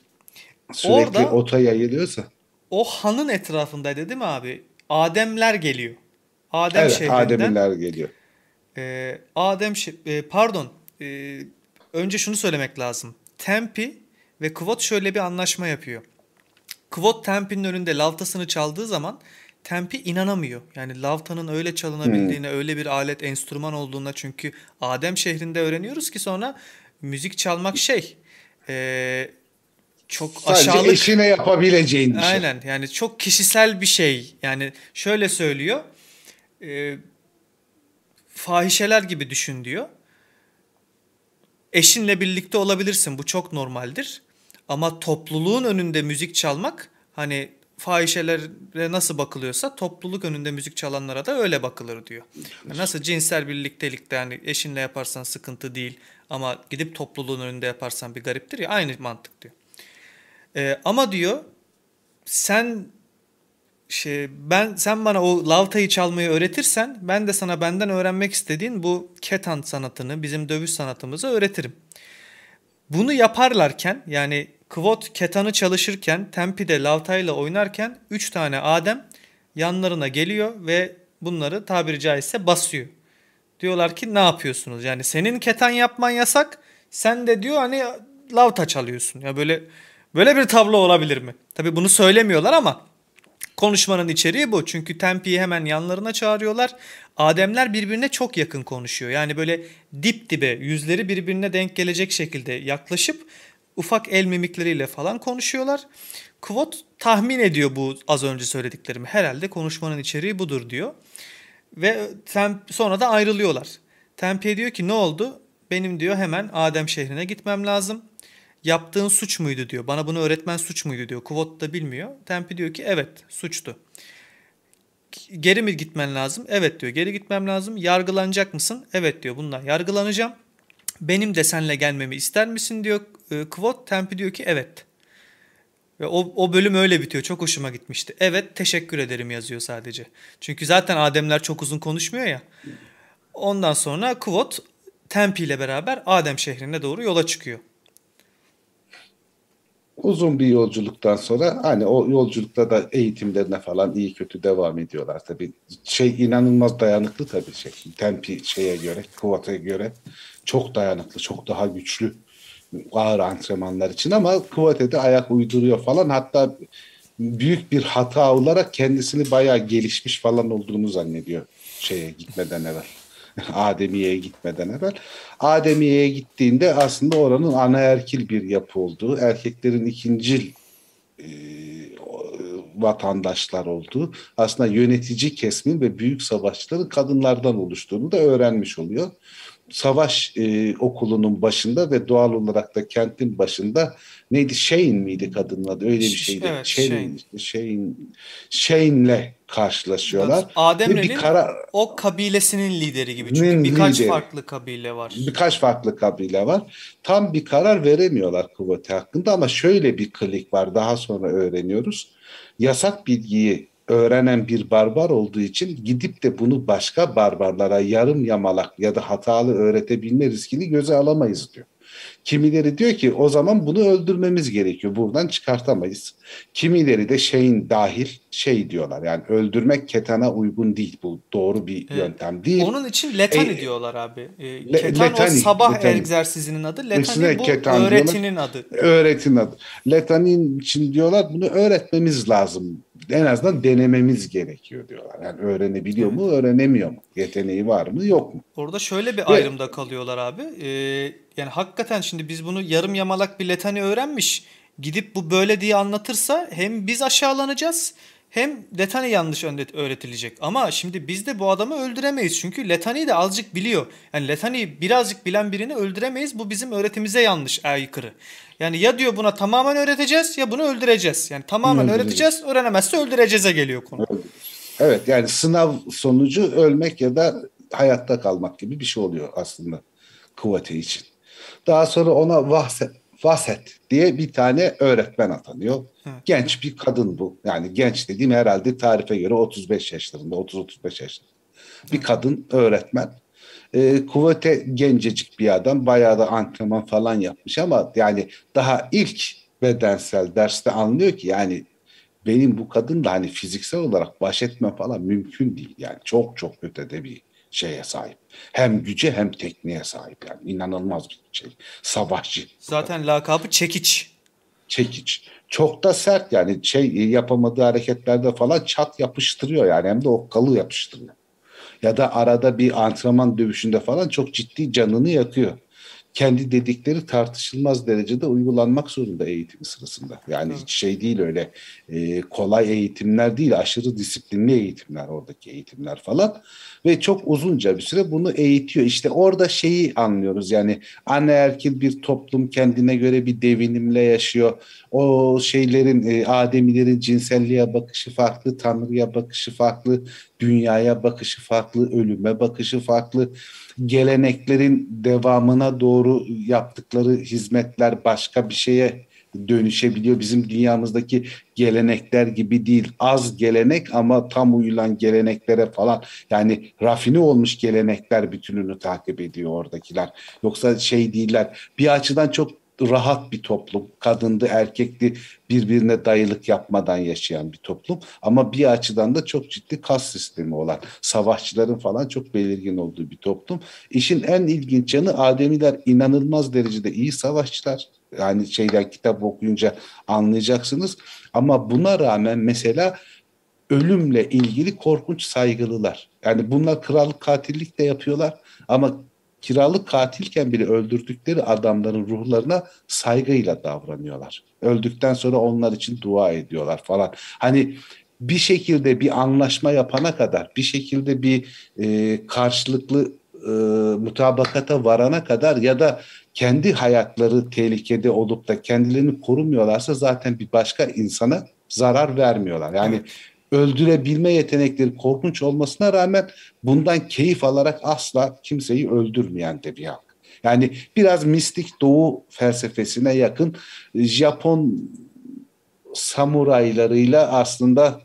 Sürekli Orada, ota yayılıyorsa. O hanın etrafındaydı değil mi abi? Ademler geliyor. Adem evet, şehrinden. Ademiler geliyor. E, Adem e, pardon. E, önce şunu söylemek lazım. Tempi ve Kvot şöyle bir anlaşma yapıyor. Kvot Tempi'nin önünde lavtasını çaldığı zaman Tempi inanamıyor. Yani lavtanın öyle çalınabildiğine, hmm. öyle bir alet, enstrüman olduğuna çünkü Adem şehrinde öğreniyoruz ki sonra müzik çalmak şey e, çok Sadece aşağılık. eşine yapabileceğin bir şey. Aynen yani çok kişisel bir şey. Yani şöyle söylüyor. E, fahişeler gibi düşün diyor. Eşinle birlikte olabilirsin bu çok normaldir. Ama topluluğun önünde müzik çalmak hani fahişelere nasıl bakılıyorsa topluluk önünde müzik çalanlara da öyle bakılır diyor. Yani nasıl cinsel birliktelikte yani eşinle yaparsan sıkıntı değil ama gidip topluluğun önünde yaparsan bir gariptir ya aynı mantık diyor. E, ama diyor sen şey ben sen bana o lavtayı çalmayı öğretirsen ben de sana benden öğrenmek istediğin bu ketan sanatını bizim dövüş sanatımızı öğretirim. Bunu yaparlarken yani Kvot ketanı çalışırken Tempi'de lavtayla oynarken 3 tane Adem yanlarına geliyor ve bunları tabiri caizse basıyor. Diyorlar ki ne yapıyorsunuz? Yani senin ketan yapman yasak. Sen de diyor hani lavta çalıyorsun. Ya böyle Böyle bir tablo olabilir mi? Tabi bunu söylemiyorlar ama konuşmanın içeriği bu. Çünkü Tempi'yi hemen yanlarına çağırıyorlar. Ademler birbirine çok yakın konuşuyor. Yani böyle dip dibe yüzleri birbirine denk gelecek şekilde yaklaşıp ufak el mimikleriyle falan konuşuyorlar. Kvot tahmin ediyor bu az önce söylediklerimi. Herhalde konuşmanın içeriği budur diyor. Ve sonra da ayrılıyorlar. Tempi diyor ki ne oldu? Benim diyor hemen Adem şehrine gitmem lazım yaptığın suç muydu diyor. Bana bunu öğretmen suç muydu diyor. Kuvot da bilmiyor. Tempi diyor ki evet suçtu. Geri mi gitmen lazım? Evet diyor. Geri gitmem lazım. Yargılanacak mısın? Evet diyor. Bundan yargılanacağım. Benim desenle gelmemi ister misin diyor. Kvot e, Tempi diyor ki evet. Ve o, o bölüm öyle bitiyor. Çok hoşuma gitmişti. Evet teşekkür ederim yazıyor sadece. Çünkü zaten Ademler çok uzun konuşmuyor ya. Ondan sonra Kvot Tempi ile beraber Adem şehrine doğru yola çıkıyor uzun bir yolculuktan sonra hani o yolculukta da eğitimlerine falan iyi kötü devam ediyorlar tabii. Şey inanılmaz dayanıklı tabii şey. Tempi şeye göre, kuvvete göre çok dayanıklı, çok daha güçlü ağır antrenmanlar için ama kuvvete ayak uyduruyor falan. Hatta büyük bir hata olarak kendisini bayağı gelişmiş falan olduğunu zannediyor şeye gitmeden evvel. Ademiye'ye gitmeden evvel. Ademiye'ye gittiğinde aslında oranın anaerkil bir yapı olduğu, erkeklerin ikincil e, e, vatandaşlar olduğu, aslında yönetici kesmin ve büyük savaşçıların kadınlardan oluştuğunu da öğrenmiş oluyor savaş e, okulunun başında ve doğal olarak da kentin başında neydi şeyin miydi kadının adı öyle bir şeydi. Evet, şeyin Shane. Shane Shane'le karşılaşıyorlar. Ademre'nin kara... o kabilesinin lideri gibi. Çünkü birkaç lideri. farklı kabile var. Birkaç farklı kabile var. Tam bir karar veremiyorlar kuvveti hakkında ama şöyle bir klik var daha sonra öğreniyoruz. Yasak bilgiyi öğrenen bir barbar olduğu için gidip de bunu başka barbarlara yarım yamalak ya da hatalı öğretebilme riskini göze alamayız diyor. Kimileri diyor ki o zaman bunu öldürmemiz gerekiyor. Buradan çıkartamayız. Kimileri de şeyin dahil şey diyorlar. Yani öldürmek ketana uygun değil. Bu doğru bir evet. yöntem değil. Onun için letani e, diyorlar abi. E, ketan letani, o sabah letani. egzersizinin adı. Letani Üstüne bu ketan öğretinin diyorlar. adı. Öğretinin adı. Letanin için diyorlar bunu öğretmemiz lazım en azından denememiz gerekiyor diyorlar. Yani öğrenebiliyor evet. mu, öğrenemiyor mu? Yeteneği var mı, yok mu? Orada şöyle bir evet. ayrımda kalıyorlar abi. Ee, yani hakikaten şimdi biz bunu yarım yamalak bir letani öğrenmiş. Gidip bu böyle diye anlatırsa hem biz aşağılanacağız hem Letani yanlış öğretilecek. Ama şimdi biz de bu adamı öldüremeyiz. Çünkü Letani'yi de azıcık biliyor. Yani Letani'yi birazcık bilen birini öldüremeyiz. Bu bizim öğretimize yanlış aykırı. Yani ya diyor buna tamamen öğreteceğiz ya bunu öldüreceğiz. Yani tamamen öğreteceğiz. Öğrenemezse öldüreceğiz'e geliyor konu. Evet. yani sınav sonucu ölmek ya da hayatta kalmak gibi bir şey oluyor aslında Kuvati için. Daha sonra ona vahse Vaset diye bir tane öğretmen atanıyor. Genç bir kadın bu. Yani genç dediğim herhalde tarife göre 35 yaşlarında, 30-35 yaşlarında. Bir kadın öğretmen. Ee, kuvvete gencecik bir adam. Bayağı da antrenman falan yapmış ama yani daha ilk bedensel derste anlıyor ki yani benim bu kadın da hani fiziksel olarak baş etme falan mümkün değil. Yani çok çok ötede bir şeye sahip. Hem güce hem tekniğe sahip yani inanılmaz bir şey. Savaşçı. Zaten lakabı çekiç. Çekiç. Çok da sert yani şey yapamadığı hareketlerde falan çat yapıştırıyor yani hem de okkalı yapıştırıyor. Ya da arada bir antrenman dövüşünde falan çok ciddi canını yakıyor kendi dedikleri tartışılmaz derecede uygulanmak zorunda eğitim sırasında. Yani hiç şey değil öyle e, kolay eğitimler değil, aşırı disiplinli eğitimler oradaki eğitimler falan. Ve çok uzunca bir süre bunu eğitiyor. İşte orada şeyi anlıyoruz yani anaerkil bir toplum kendine göre bir devinimle yaşıyor. O şeylerin, e, ademilerin cinselliğe bakışı farklı, tanrıya bakışı farklı, dünyaya bakışı farklı, ölüme bakışı farklı geleneklerin devamına doğru yaptıkları hizmetler başka bir şeye dönüşebiliyor. Bizim dünyamızdaki gelenekler gibi değil. Az gelenek ama tam uyulan geleneklere falan yani rafine olmuş gelenekler bütününü takip ediyor oradakiler. Yoksa şey değiller. Bir açıdan çok rahat bir toplum. Kadındı, erkekti birbirine dayılık yapmadan yaşayan bir toplum. Ama bir açıdan da çok ciddi kas sistemi olan, savaşçıların falan çok belirgin olduğu bir toplum. İşin en ilginç yanı Ademiler inanılmaz derecede iyi savaşçılar. Yani şeyler kitap okuyunca anlayacaksınız. Ama buna rağmen mesela ölümle ilgili korkunç saygılılar. Yani bunlar kral katillik de yapıyorlar ama kiralık katilken bile öldürdükleri adamların ruhlarına saygıyla davranıyorlar. Öldükten sonra onlar için dua ediyorlar falan. Hani bir şekilde bir anlaşma yapana kadar, bir şekilde bir e, karşılıklı e, mutabakata varana kadar ya da kendi hayatları tehlikede olup da kendilerini korumuyorlarsa zaten bir başka insana zarar vermiyorlar. Yani evet öldürebilme yetenekleri korkunç olmasına rağmen bundan keyif alarak asla kimseyi öldürmeyen de bir halk. Yani biraz mistik doğu felsefesine yakın Japon samuraylarıyla aslında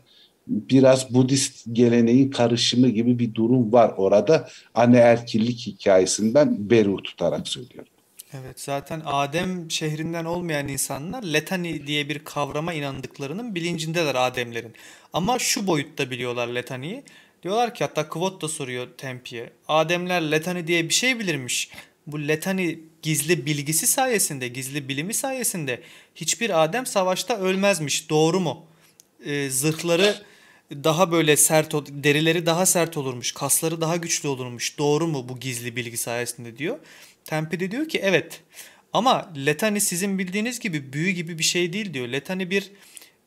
biraz Budist geleneğin karışımı gibi bir durum var orada. Anaerkillik hikayesinden beri tutarak söylüyorum. Evet zaten Adem şehrinden olmayan insanlar Letani diye bir kavrama inandıklarının bilincindeler Ademlerin. Ama şu boyutta biliyorlar Letani'yi. Diyorlar ki hatta Kvot da soruyor Tempi'ye. Ademler Letani diye bir şey bilirmiş. Bu Letani gizli bilgisi sayesinde, gizli bilimi sayesinde hiçbir Adem savaşta ölmezmiş. Doğru mu? Ee, zırhları daha böyle sert, derileri daha sert olurmuş, kasları daha güçlü olurmuş. Doğru mu bu gizli bilgi sayesinde diyor. Tempi de diyor ki evet. Ama Letani sizin bildiğiniz gibi büyü gibi bir şey değil diyor. Letani bir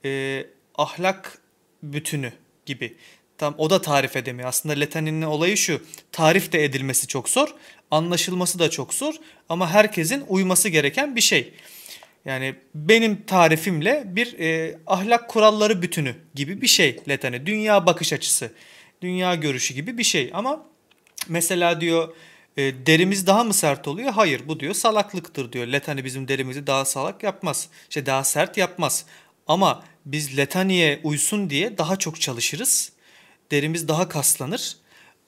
e, ahlak bütünü gibi. Tam o da tarif edemiyor. Aslında Letenin'in olayı şu. Tarif de edilmesi çok zor. Anlaşılması da çok zor. Ama herkesin uyması gereken bir şey. Yani benim tarifimle bir e, ahlak kuralları bütünü gibi bir şey Letani. Dünya bakış açısı, dünya görüşü gibi bir şey. Ama mesela diyor e, derimiz daha mı sert oluyor? Hayır bu diyor salaklıktır diyor. Letani bizim derimizi daha salak yapmaz. İşte daha sert yapmaz. Ama biz letaniye uysun diye daha çok çalışırız. Derimiz daha kaslanır.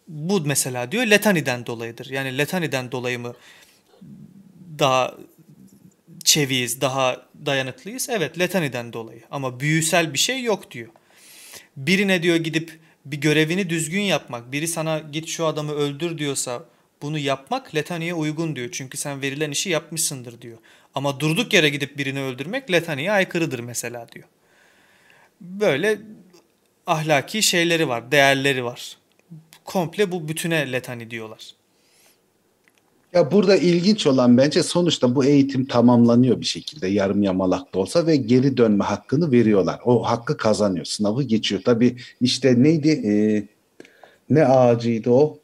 Bu mesela diyor letaniden dolayıdır. Yani letaniden dolayı mı daha çeviyiz, daha dayanıklıyız? Evet letaniden dolayı ama büyüsel bir şey yok diyor. Birine diyor gidip bir görevini düzgün yapmak, biri sana git şu adamı öldür diyorsa bunu yapmak letaniye uygun diyor. Çünkü sen verilen işi yapmışsındır diyor. Ama durduk yere gidip birini öldürmek Letani'ye aykırıdır mesela diyor. Böyle ahlaki şeyleri var, değerleri var. Komple bu bütüne Letani diyorlar. Ya burada ilginç olan bence sonuçta bu eğitim tamamlanıyor bir şekilde yarım yamalak da olsa ve geri dönme hakkını veriyorlar. O hakkı kazanıyor, sınavı geçiyor. Tabii işte neydi e, ne ağacıydı o?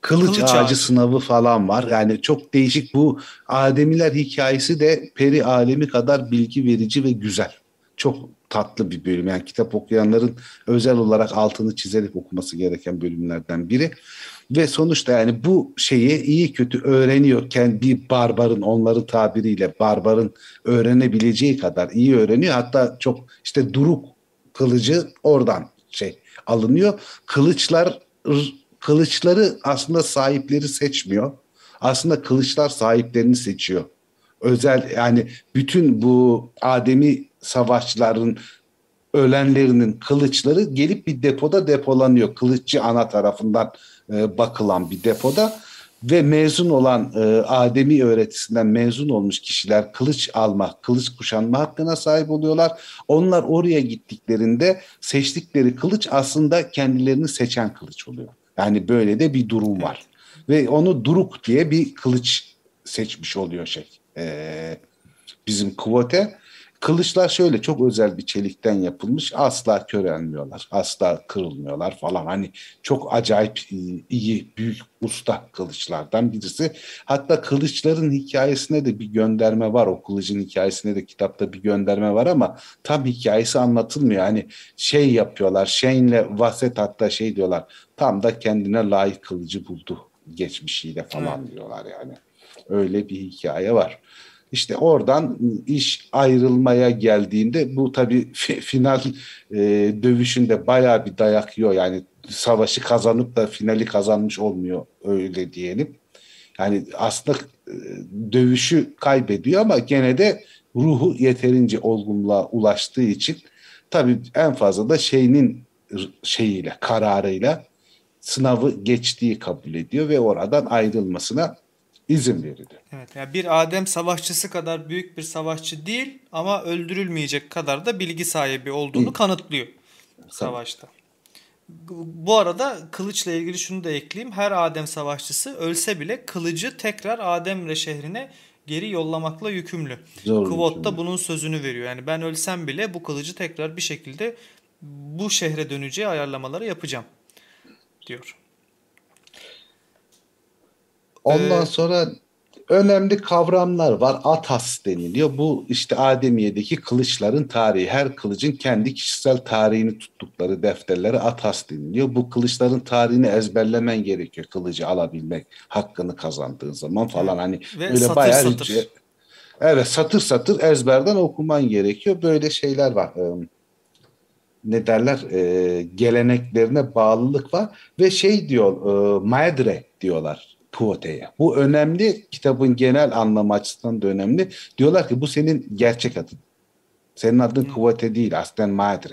Kılıç, Kılıç ağacı, ağacı sınavı falan var. Yani çok değişik bu Ademiler hikayesi de peri alemi kadar bilgi verici ve güzel. Çok tatlı bir bölüm. Yani kitap okuyanların özel olarak altını çizerek okuması gereken bölümlerden biri. Ve sonuçta yani bu şeyi iyi kötü öğreniyorken bir barbarın onları tabiriyle barbarın öğrenebileceği kadar iyi öğreniyor. Hatta çok işte duruk kılıcı oradan şey alınıyor. Kılıçlar kılıçları aslında sahipleri seçmiyor. Aslında kılıçlar sahiplerini seçiyor. Özel yani bütün bu Ademi savaşçıların ölenlerinin kılıçları gelip bir depoda depolanıyor. Kılıççı ana tarafından e, bakılan bir depoda ve mezun olan e, Ademi öğretisinden mezun olmuş kişiler kılıç alma, kılıç kuşanma hakkına sahip oluyorlar. Onlar oraya gittiklerinde seçtikleri kılıç aslında kendilerini seçen kılıç oluyor. Yani böyle de bir durum var. Ve onu Duruk diye bir kılıç seçmiş oluyor şey. E, bizim kvote Kılıçlar şöyle çok özel bir çelikten yapılmış. Asla körelmiyorlar, asla kırılmıyorlar falan. Hani çok acayip e, iyi, büyük usta kılıçlardan birisi. Hatta kılıçların hikayesine de bir gönderme var. O kılıcın hikayesine de kitapta bir gönderme var ama tam hikayesi anlatılmıyor. Hani şey yapıyorlar, Shane'le Vasset hatta şey diyorlar. Tam da kendine layık kılıcı buldu geçmişiyle falan diyorlar yani. Öyle bir hikaye var. İşte oradan iş ayrılmaya geldiğinde bu tabii final e, dövüşünde bayağı bir dayak yiyor. Yani savaşı kazanıp da finali kazanmış olmuyor öyle diyelim. Yani aslında e, dövüşü kaybediyor ama gene de ruhu yeterince olgunluğa ulaştığı için tabii en fazla da şeyinin şeyiyle, kararıyla sınavı geçtiği kabul ediyor ve oradan ayrılmasına izin verildi. Evet, yani bir Adem savaşçısı kadar büyük bir savaşçı değil ama öldürülmeyecek kadar da bilgi sahibi olduğunu Hı. kanıtlıyor savaşta. Bu arada kılıçla ilgili şunu da ekleyeyim. Her Adem savaşçısı ölse bile kılıcı tekrar Ademre şehrine geri yollamakla yükümlü. Kuvot da bunun sözünü veriyor. Yani ben ölsem bile bu kılıcı tekrar bir şekilde bu şehre döneceği ayarlamaları yapacağım diyor. Ondan ee, sonra önemli kavramlar var. Atas deniliyor. Bu işte Ademiye'deki kılıçların tarihi. Her kılıcın kendi kişisel tarihini tuttukları defterlere atas deniliyor. Bu kılıçların tarihini ezberlemen gerekiyor kılıcı alabilmek hakkını kazandığın zaman falan hani Ve böyle satır bayağı satır. Rica... Evet satır satır ezberden okuman gerekiyor. Böyle şeyler var. Ee, ne derler e, geleneklerine bağlılık var ve şey diyor e, madre diyorlar kuvveteye. Bu önemli kitabın genel anlamı açısından da önemli. Diyorlar ki bu senin gerçek adın. Senin adın hmm. kuvvete değil aslen madre.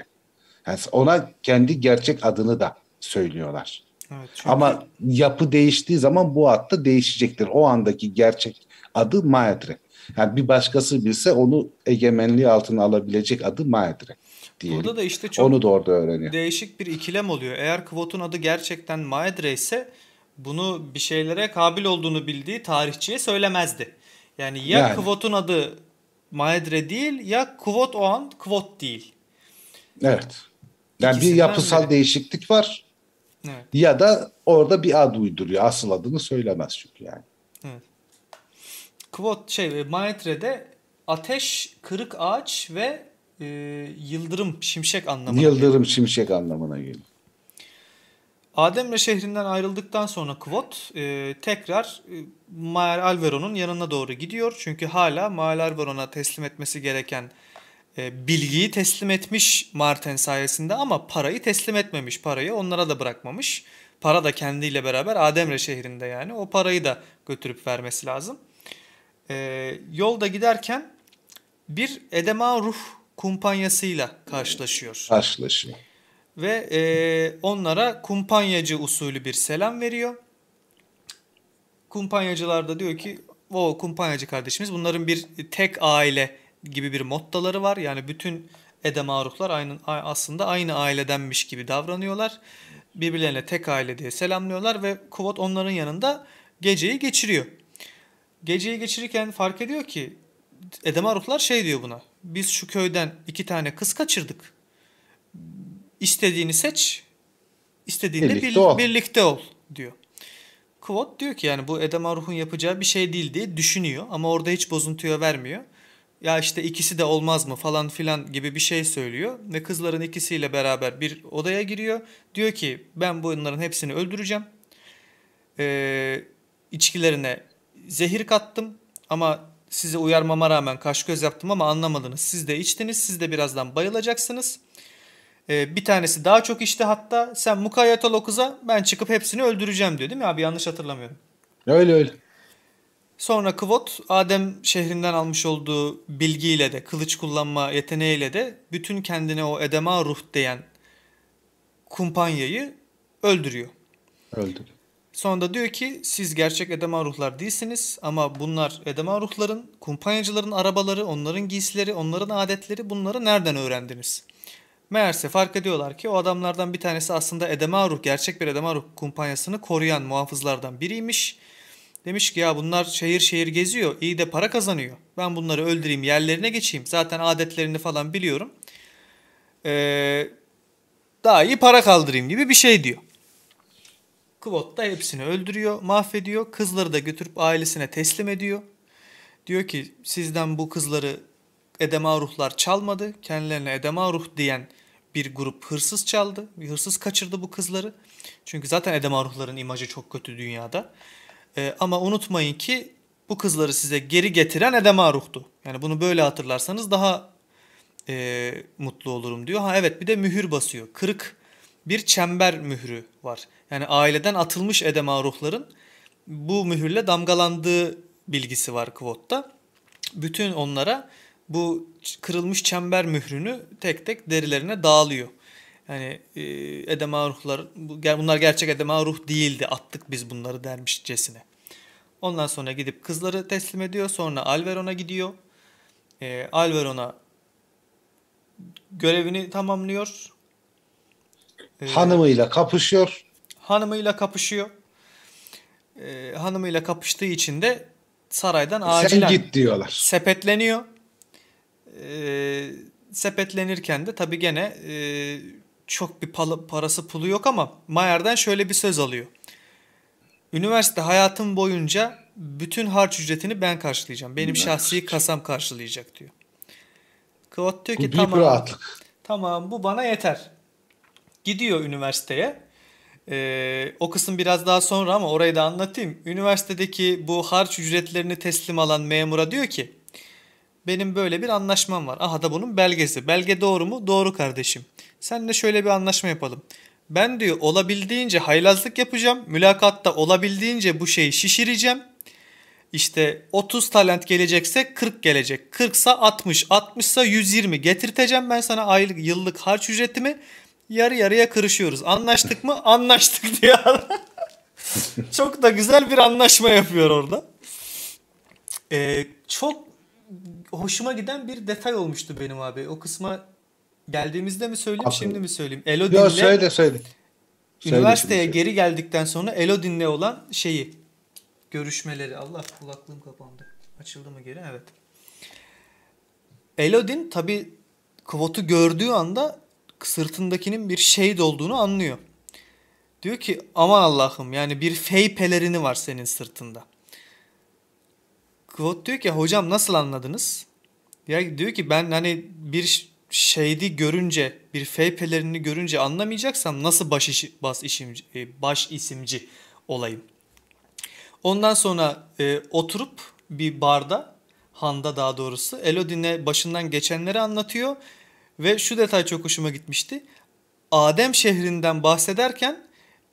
Yani ona kendi gerçek adını da söylüyorlar. Evet, çünkü... Ama yapı değiştiği zaman bu ad da değişecektir. O andaki gerçek adı madre. Yani bir başkası bilse onu egemenliği altına alabilecek adı madre diyelim. Burada da işte çok Onu da orada öğreniyor. değişik bir ikilem oluyor. Eğer Kvot'un adı gerçekten Maedre ise bunu bir şeylere kabil olduğunu bildiği tarihçiye söylemezdi. Yani ya yani. Kvot'un adı Maedre değil ya Kvot o an Kvot değil. Evet. Yani bir yapısal biri. değişiklik var. Evet. Ya da orada bir ad uyduruyor. Asıl adını söylemez çünkü yani. Evet. şey e, Maetre'de ateş, kırık ağaç ve e, yıldırım, şimşek anlamına Yıldırım, geliyor. şimşek anlamına geliyor. Ademre şehrinden ayrıldıktan sonra Kvot e, tekrar e, Maer Alveron'un yanına doğru gidiyor. Çünkü hala Maer Alveron'a teslim etmesi gereken e, bilgiyi teslim etmiş Marten sayesinde ama parayı teslim etmemiş. Parayı onlara da bırakmamış. Para da kendiyle beraber Ademre şehrinde yani. O parayı da götürüp vermesi lazım. E, yolda giderken bir Edema Ruh kumpanyasıyla karşılaşıyor. Karşılaşıyor ve e, onlara kumpanyacı usulü bir selam veriyor. Kumpanyacılar da diyor ki o kumpanyacı kardeşimiz bunların bir tek aile gibi bir mottaları var. Yani bütün Edem Aruklar aynı, aslında aynı ailedenmiş gibi davranıyorlar. Birbirlerine tek aile diye selamlıyorlar ve Kuvot onların yanında geceyi geçiriyor. Geceyi geçirirken fark ediyor ki Edem Aruklar şey diyor buna. Biz şu köyden iki tane kız kaçırdık istediğini seç, istediğinde birlikte, bir, ol. birlikte ol diyor. Kvot diyor ki yani bu Edem Aruh'un yapacağı bir şey değil diye düşünüyor ama orada hiç bozuntuya vermiyor. Ya işte ikisi de olmaz mı falan filan gibi bir şey söylüyor ve kızların ikisiyle beraber bir odaya giriyor. Diyor ki ben bunların hepsini öldüreceğim. Ee, içkilerine zehir kattım ama size uyarmama rağmen kaş göz yaptım ama anlamadınız. Siz de içtiniz, siz de birazdan bayılacaksınız. Ee, bir tanesi daha çok işte hatta sen mukayyet ol o kıza ben çıkıp hepsini öldüreceğim diyor değil mi abi yanlış hatırlamıyorum. Öyle öyle. Sonra Kvot Adem şehrinden almış olduğu bilgiyle de kılıç kullanma yeteneğiyle de bütün kendine o edema ruh diyen kumpanyayı öldürüyor. Öldürüyor. Sonra da diyor ki siz gerçek edema ruhlar değilsiniz ama bunlar edema ruhların, kumpanyacıların arabaları, onların giysileri, onların adetleri bunları nereden öğrendiniz? Meğerse fark ediyorlar ki o adamlardan bir tanesi aslında Edemaruh, gerçek bir Edemaruh kumpanyasını koruyan muhafızlardan biriymiş. Demiş ki ya bunlar şehir şehir geziyor, iyi de para kazanıyor. Ben bunları öldüreyim, yerlerine geçeyim. Zaten adetlerini falan biliyorum. Ee, daha iyi para kaldırayım gibi bir şey diyor. Kvot da hepsini öldürüyor, mahvediyor. Kızları da götürüp ailesine teslim ediyor. Diyor ki sizden bu kızları edema ruhlar çalmadı. Kendilerine edema ruh diyen bir grup hırsız çaldı. Bir hırsız kaçırdı bu kızları. Çünkü zaten edema ruhların imajı çok kötü dünyada. Ee, ama unutmayın ki bu kızları size geri getiren edema ruhtu. Yani bunu böyle hatırlarsanız daha e, mutlu olurum diyor. Ha evet bir de mühür basıyor. Kırık bir çember mührü var. Yani aileden atılmış edema ruhların bu mühürle damgalandığı bilgisi var Kvot'ta. Bütün onlara bu kırılmış çember mührünü tek tek derilerine dağılıyor. Yani e, edema ruhlar, bunlar gerçek edema ruh değildi, attık biz bunları dermişcesine. Ondan sonra gidip kızları teslim ediyor. Sonra Alveron'a gidiyor. E, Alveron'a görevini tamamlıyor. E, hanımıyla kapışıyor. Hanımıyla kapışıyor. E, hanımıyla kapıştığı için de saraydan Sen acilen Sen git diyorlar. sepetleniyor e, sepetlenirken de tabii gene e, çok bir pala, parası pulu yok ama Mayer'den şöyle bir söz alıyor. Üniversite hayatım boyunca bütün harç ücretini ben karşılayacağım. Benim ben şahsi kasam karşılayacak diyor. Kıvat diyor ki tamam. Rahatlık. Tamam bu bana yeter. Gidiyor üniversiteye. Ee, o kısım biraz daha sonra ama orayı da anlatayım. Üniversitedeki bu harç ücretlerini teslim alan memura diyor ki benim böyle bir anlaşmam var. Aha da bunun belgesi. Belge doğru mu? Doğru kardeşim. Sen de şöyle bir anlaşma yapalım. Ben diyor olabildiğince haylazlık yapacağım. Mülakatta olabildiğince bu şeyi şişireceğim. İşte 30 talent gelecekse 40 gelecek. 40 40'sa 60, 60 60'sa 120 getirteceğim ben sana aylık yıllık harç ücretimi. Yarı yarıya kırışıyoruz. Anlaştık mı? Anlaştık diye. Çok da güzel bir anlaşma yapıyor orada. Ee, çok hoşuma giden bir detay olmuştu benim abi. O kısma geldiğimizde mi söyleyeyim Aferin. şimdi mi söyleyeyim? Elodin'le Yo, söyle söyle. Üniversiteye söyle, geri geldikten sonra Elodin'le olan şeyi görüşmeleri. Allah kulaklığım kapandı. Açıldı mı geri? Evet. Elodin tabi Kvot'u gördüğü anda sırtındakinin bir şehit olduğunu anlıyor. Diyor ki aman Allah'ım yani bir fey pelerini var senin sırtında. Kvot diyor ki hocam nasıl anladınız? Ya diyor ki ben hani bir şeydi görünce bir F görünce anlamayacaksam nasıl baş, işi, baş, işimci, e, baş isimci olayım? Ondan sonra e, oturup bir barda Handa daha doğrusu Elodin'e başından geçenleri anlatıyor ve şu detay çok hoşuma gitmişti. Adem şehrinden bahsederken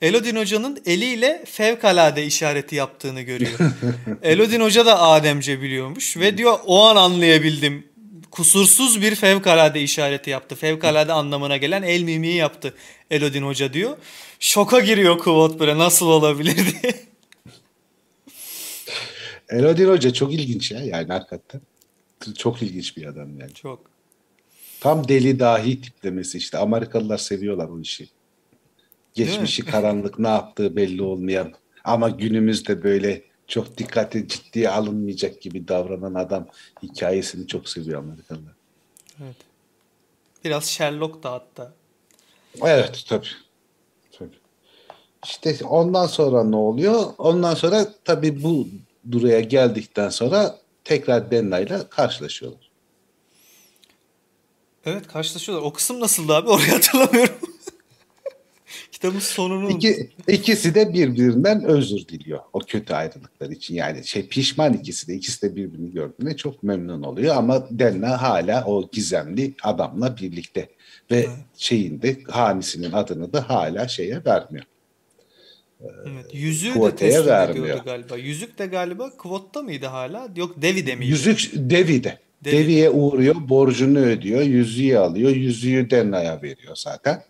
Elodin Hoca'nın eliyle fevkalade işareti yaptığını görüyor. Elodin Hoca da Ademce biliyormuş ve diyor o an anlayabildim. Kusursuz bir fevkalade işareti yaptı. Fevkalade anlamına gelen el mimiği yaptı Elodin Hoca diyor. Şoka giriyor Kuvot böyle nasıl olabilir diye. Elodin Hoca çok ilginç ya yani hakikaten. Çok ilginç bir adam yani. Çok. Tam deli dahi tiplemesi işte. Amerikalılar seviyorlar bu işi. Geçmişi karanlık ne yaptığı belli olmayan ama günümüzde böyle çok dikkate ciddiye alınmayacak gibi davranan adam hikayesini çok seviyor Amerikalılar. Evet. Biraz Sherlock da hatta. Evet tabii. tabii. İşte ondan sonra ne oluyor? Ondan sonra tabii bu duraya geldikten sonra tekrar Denna ile karşılaşıyorlar. Evet karşılaşıyorlar. O kısım nasıldı abi? Orayı hatırlamıyorum. Kitabın sonunu... İki, ikisi de birbirinden özür diliyor o kötü ayrılıklar için. Yani şey pişman ikisi de ikisi de birbirini gördüğüne çok memnun oluyor ama Denna hala o gizemli adamla birlikte ve evet. şeyin de hamisinin adını da hala şeye vermiyor. Evet, yüzüğü Kuvateye de teslim vermiyor. galiba. Yüzük de galiba Kvotta mıydı hala? Yok Devi de miydi? Yüzük Devi de. Devi'ye uğruyor, borcunu ödüyor, yüzüğü alıyor, yüzüğü Denna'ya veriyor zaten.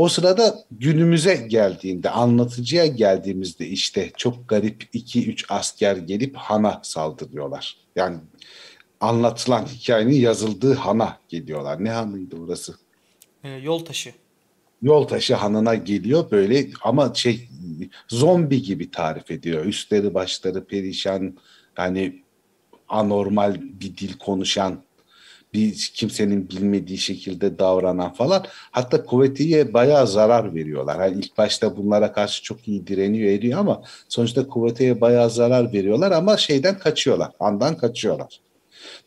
O sırada günümüze geldiğinde, anlatıcıya geldiğimizde işte çok garip 2-3 asker gelip hana saldırıyorlar. Yani anlatılan hikayenin yazıldığı hana geliyorlar. Ne hanıydı burası? E, ee, yol taşı. Yol taşı hanına geliyor böyle ama şey zombi gibi tarif ediyor. Üstleri başları perişan yani anormal bir dil konuşan bir kimsenin bilmediği şekilde davranan falan. Hatta Kuvvetiye bayağı zarar veriyorlar. Yani ilk başta bunlara karşı çok iyi direniyor ediyor ama sonuçta Kuvvetiye bayağı zarar veriyorlar ama şeyden kaçıyorlar. Andan kaçıyorlar.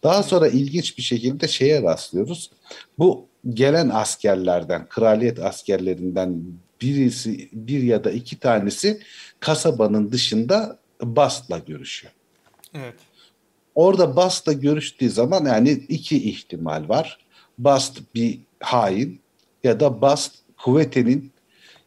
Daha sonra ilginç bir şekilde şeye rastlıyoruz. Bu gelen askerlerden, kraliyet askerlerinden birisi bir ya da iki tanesi kasabanın dışında Bast'la görüşüyor. Evet. Orada Bast'la görüştüğü zaman yani iki ihtimal var. Bast bir hain ya da Bast kuvvetenin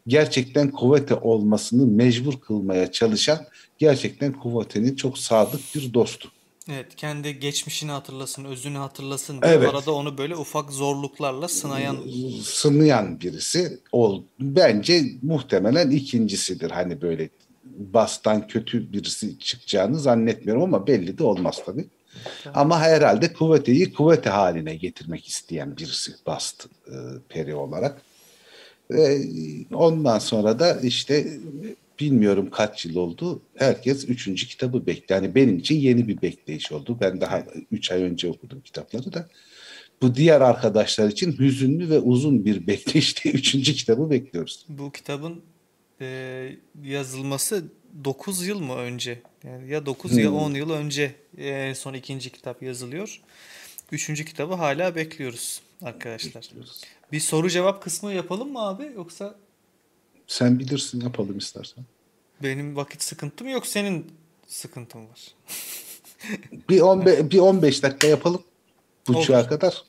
gerçekten kuvvete olmasını mecbur kılmaya çalışan gerçekten kuvvetenin çok sadık bir dostu. Evet kendi geçmişini hatırlasın, özünü hatırlasın. Evet. Bu arada onu böyle ufak zorluklarla sınayan. Sınayan birisi. Ol, bence muhtemelen ikincisidir hani böyle bastan kötü birisi çıkacağını zannetmiyorum ama belli de olmaz tabii. Ama herhalde kuvveteyi kuvvete haline getirmek isteyen birisi bast e, peri olarak. E, ondan sonra da işte bilmiyorum kaç yıl oldu. Herkes üçüncü kitabı bekliyor. Yani benim için yeni bir bekleyiş oldu. Ben daha üç ay önce okudum kitapları da. Bu diğer arkadaşlar için hüzünlü ve uzun bir bekleyişte üçüncü kitabı bekliyoruz. Bu kitabın e, yazılması 9 yıl mı önce? Yani ya 9 hmm. ya 10 yıl önce e, son ikinci kitap yazılıyor. Üçüncü kitabı hala bekliyoruz arkadaşlar. Bekliyoruz. Bir soru cevap kısmı yapalım mı abi yoksa? Sen bilirsin yapalım istersen. Benim vakit sıkıntım yok senin sıkıntın var. bir, 15, bir 15 dakika yapalım buçuğa kadar.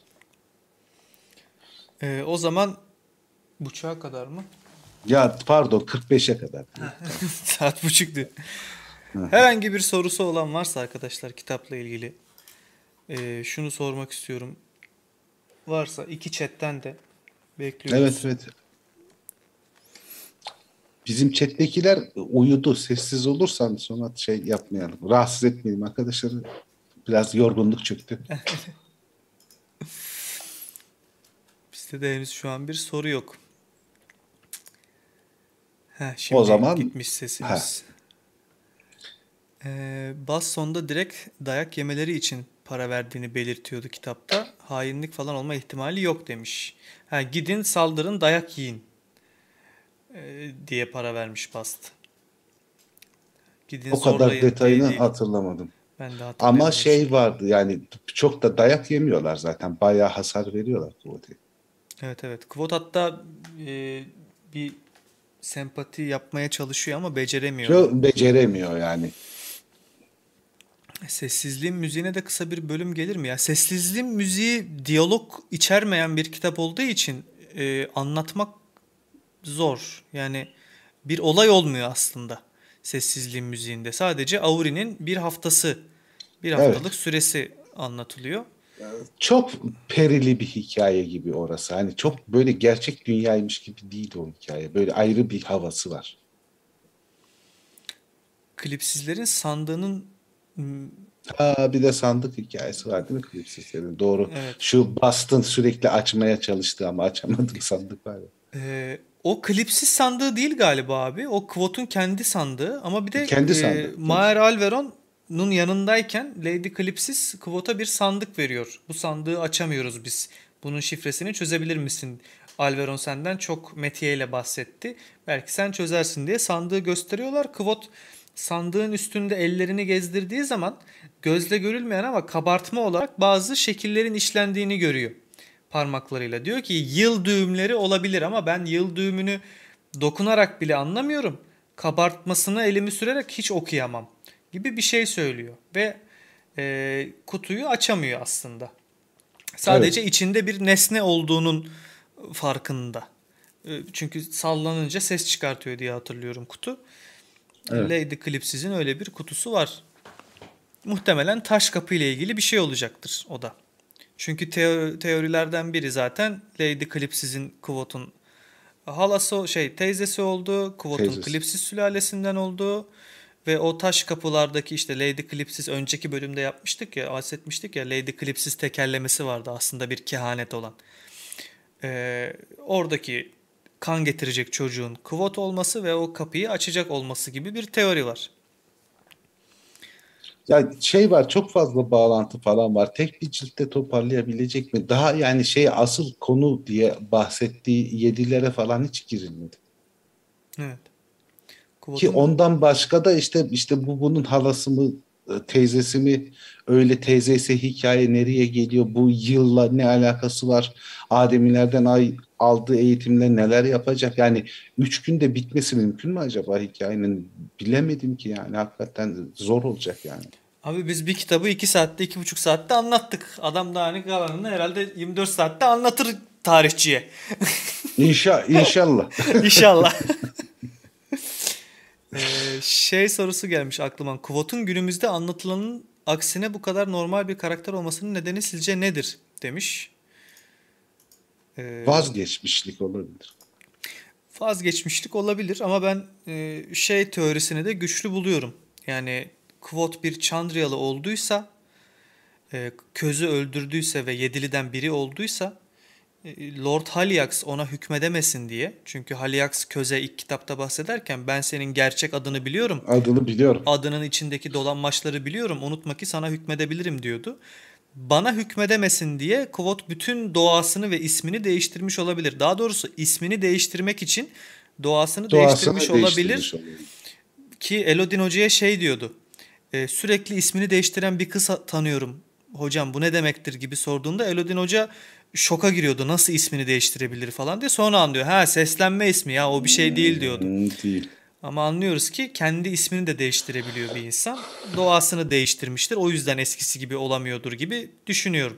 Ee, o zaman buçuğa kadar mı? Ya pardon 45'e kadar. Saat buçuk Herhangi bir sorusu olan varsa arkadaşlar kitapla ilgili e, şunu sormak istiyorum. Varsa iki chatten de bekliyoruz. Evet evet. Bizim chat'tekiler uyudu. Sessiz olursan sonra şey yapmayalım. Rahatsız etmeyelim arkadaşlar. Biraz yorgunluk çöktü. Bizde de henüz şu an bir soru yok. Heh, şimdi o zaman gitmiş sesimiz. Heh. Ee, Baston'da direkt dayak yemeleri için para verdiğini belirtiyordu kitapta. Hainlik falan olma ihtimali yok demiş. Ha, gidin saldırın dayak yiyin ee, diye para vermiş Bast. Gidin o kadar detayını diye hatırlamadım. Ben de Ama şey vardı yani çok da dayak yemiyorlar zaten. Bayağı hasar veriyorlar Kuvvet'e. Evet evet. Kvot hatta e, bir sempati yapmaya çalışıyor ama beceremiyor. Çok beceremiyor yani. Sessizliğin müziğine de kısa bir bölüm gelir mi ya? Sessizliğin müziği diyalog içermeyen bir kitap olduğu için e, anlatmak zor. Yani bir olay olmuyor aslında sessizliğin müziğinde. Sadece Auri'nin bir haftası, bir haftalık evet. süresi anlatılıyor çok perili bir hikaye gibi orası. Hani çok böyle gerçek dünyaymış gibi değil o hikaye. Böyle ayrı bir havası var. Klipsizlerin sandığının Ha, bir de sandık hikayesi var değil mi klipsizlerin? Doğru. Evet. Şu Bastın sürekli açmaya çalıştı ama açamadık sandık var ya. Ee, o klipsiz sandığı değil galiba abi. O Kvot'un kendi sandığı ama bir de kendi e, sandığı, e, Maher Alveron nun yanındayken Lady Clipsis Kvot'a bir sandık veriyor. Bu sandığı açamıyoruz biz. Bunun şifresini çözebilir misin? Alveron senden çok metiyeyle bahsetti. Belki sen çözersin diye sandığı gösteriyorlar. Kvot sandığın üstünde ellerini gezdirdiği zaman gözle görülmeyen ama kabartma olarak bazı şekillerin işlendiğini görüyor parmaklarıyla. Diyor ki yıl düğümleri olabilir ama ben yıl düğümünü dokunarak bile anlamıyorum. Kabartmasını elimi sürerek hiç okuyamam gibi bir şey söylüyor ve e, kutuyu açamıyor aslında. Sadece evet. içinde bir nesne olduğunun farkında. E, çünkü sallanınca ses çıkartıyor diye hatırlıyorum kutu. Evet. Lady Clipsiz'in öyle bir kutusu var. Muhtemelen taş kapı ile ilgili bir şey olacaktır o da. Çünkü teorilerden biri zaten Lady Clipsiz'in Kvot'un halası şey teyzesi oldu. Kvot'un Klipsiz sülalesinden oldu. Ve o taş kapılardaki işte Lady Clipsis önceki bölümde yapmıştık ya, bahsetmiştik ya Lady Clipsis tekerlemesi vardı aslında bir kehanet olan. Ee, oradaki kan getirecek çocuğun kvot olması ve o kapıyı açacak olması gibi bir teori var. Ya şey var çok fazla bağlantı falan var. Tek bir ciltte toparlayabilecek mi? Daha yani şey asıl konu diye bahsettiği yedilere falan hiç girilmedi. Evet. Kubat'ın Ki ondan başka da işte işte bu bunun halası mı e, teyzesi mi öyle teyzesi hikaye nereye geliyor bu yılla ne alakası var Ademilerden ay aldığı eğitimle neler yapacak yani üç günde bitmesi mümkün mü acaba hikayenin bilemedim ki yani hakikaten zor olacak yani. Abi biz bir kitabı iki saatte iki buçuk saatte anlattık adam da hani kalanını herhalde 24 saatte anlatır tarihçiye. İnşa, inşallah. inşallah. Ee, şey sorusu gelmiş aklıma. Kuvot'un günümüzde anlatılanın aksine bu kadar normal bir karakter olmasının nedeni sizce nedir demiş. Ee, vazgeçmişlik olabilir. Vazgeçmişlik olabilir ama ben e, şey teorisini de güçlü buluyorum. Yani Kvot bir Çandriyalı olduysa, e, közü öldürdüyse ve yediliden biri olduysa e, e, Lord Haliax ona hükmedemesin diye. Çünkü Haliax köze ilk kitapta bahsederken ben senin gerçek adını biliyorum. Adını biliyorum. Adının içindeki dolanmaçları biliyorum. Unutma ki sana hükmedebilirim diyordu. Bana hükmedemesin diye Kvot bütün doğasını ve ismini değiştirmiş olabilir. Daha doğrusu ismini değiştirmek için doğasını, doğasını değiştirmiş, değiştirmiş olabilir. olabilir. Ki Elodin Hoca'ya şey diyordu. E, sürekli ismini değiştiren bir kız tanıyorum hocam bu ne demektir gibi sorduğunda Elodin Hoca şoka giriyordu. Nasıl ismini değiştirebilir falan diye. Sonra anlıyor. Ha seslenme ismi ya o bir şey değil diyordu. Değil. Ama anlıyoruz ki kendi ismini de değiştirebiliyor bir insan. Doğasını değiştirmiştir. O yüzden eskisi gibi olamıyordur gibi düşünüyorum.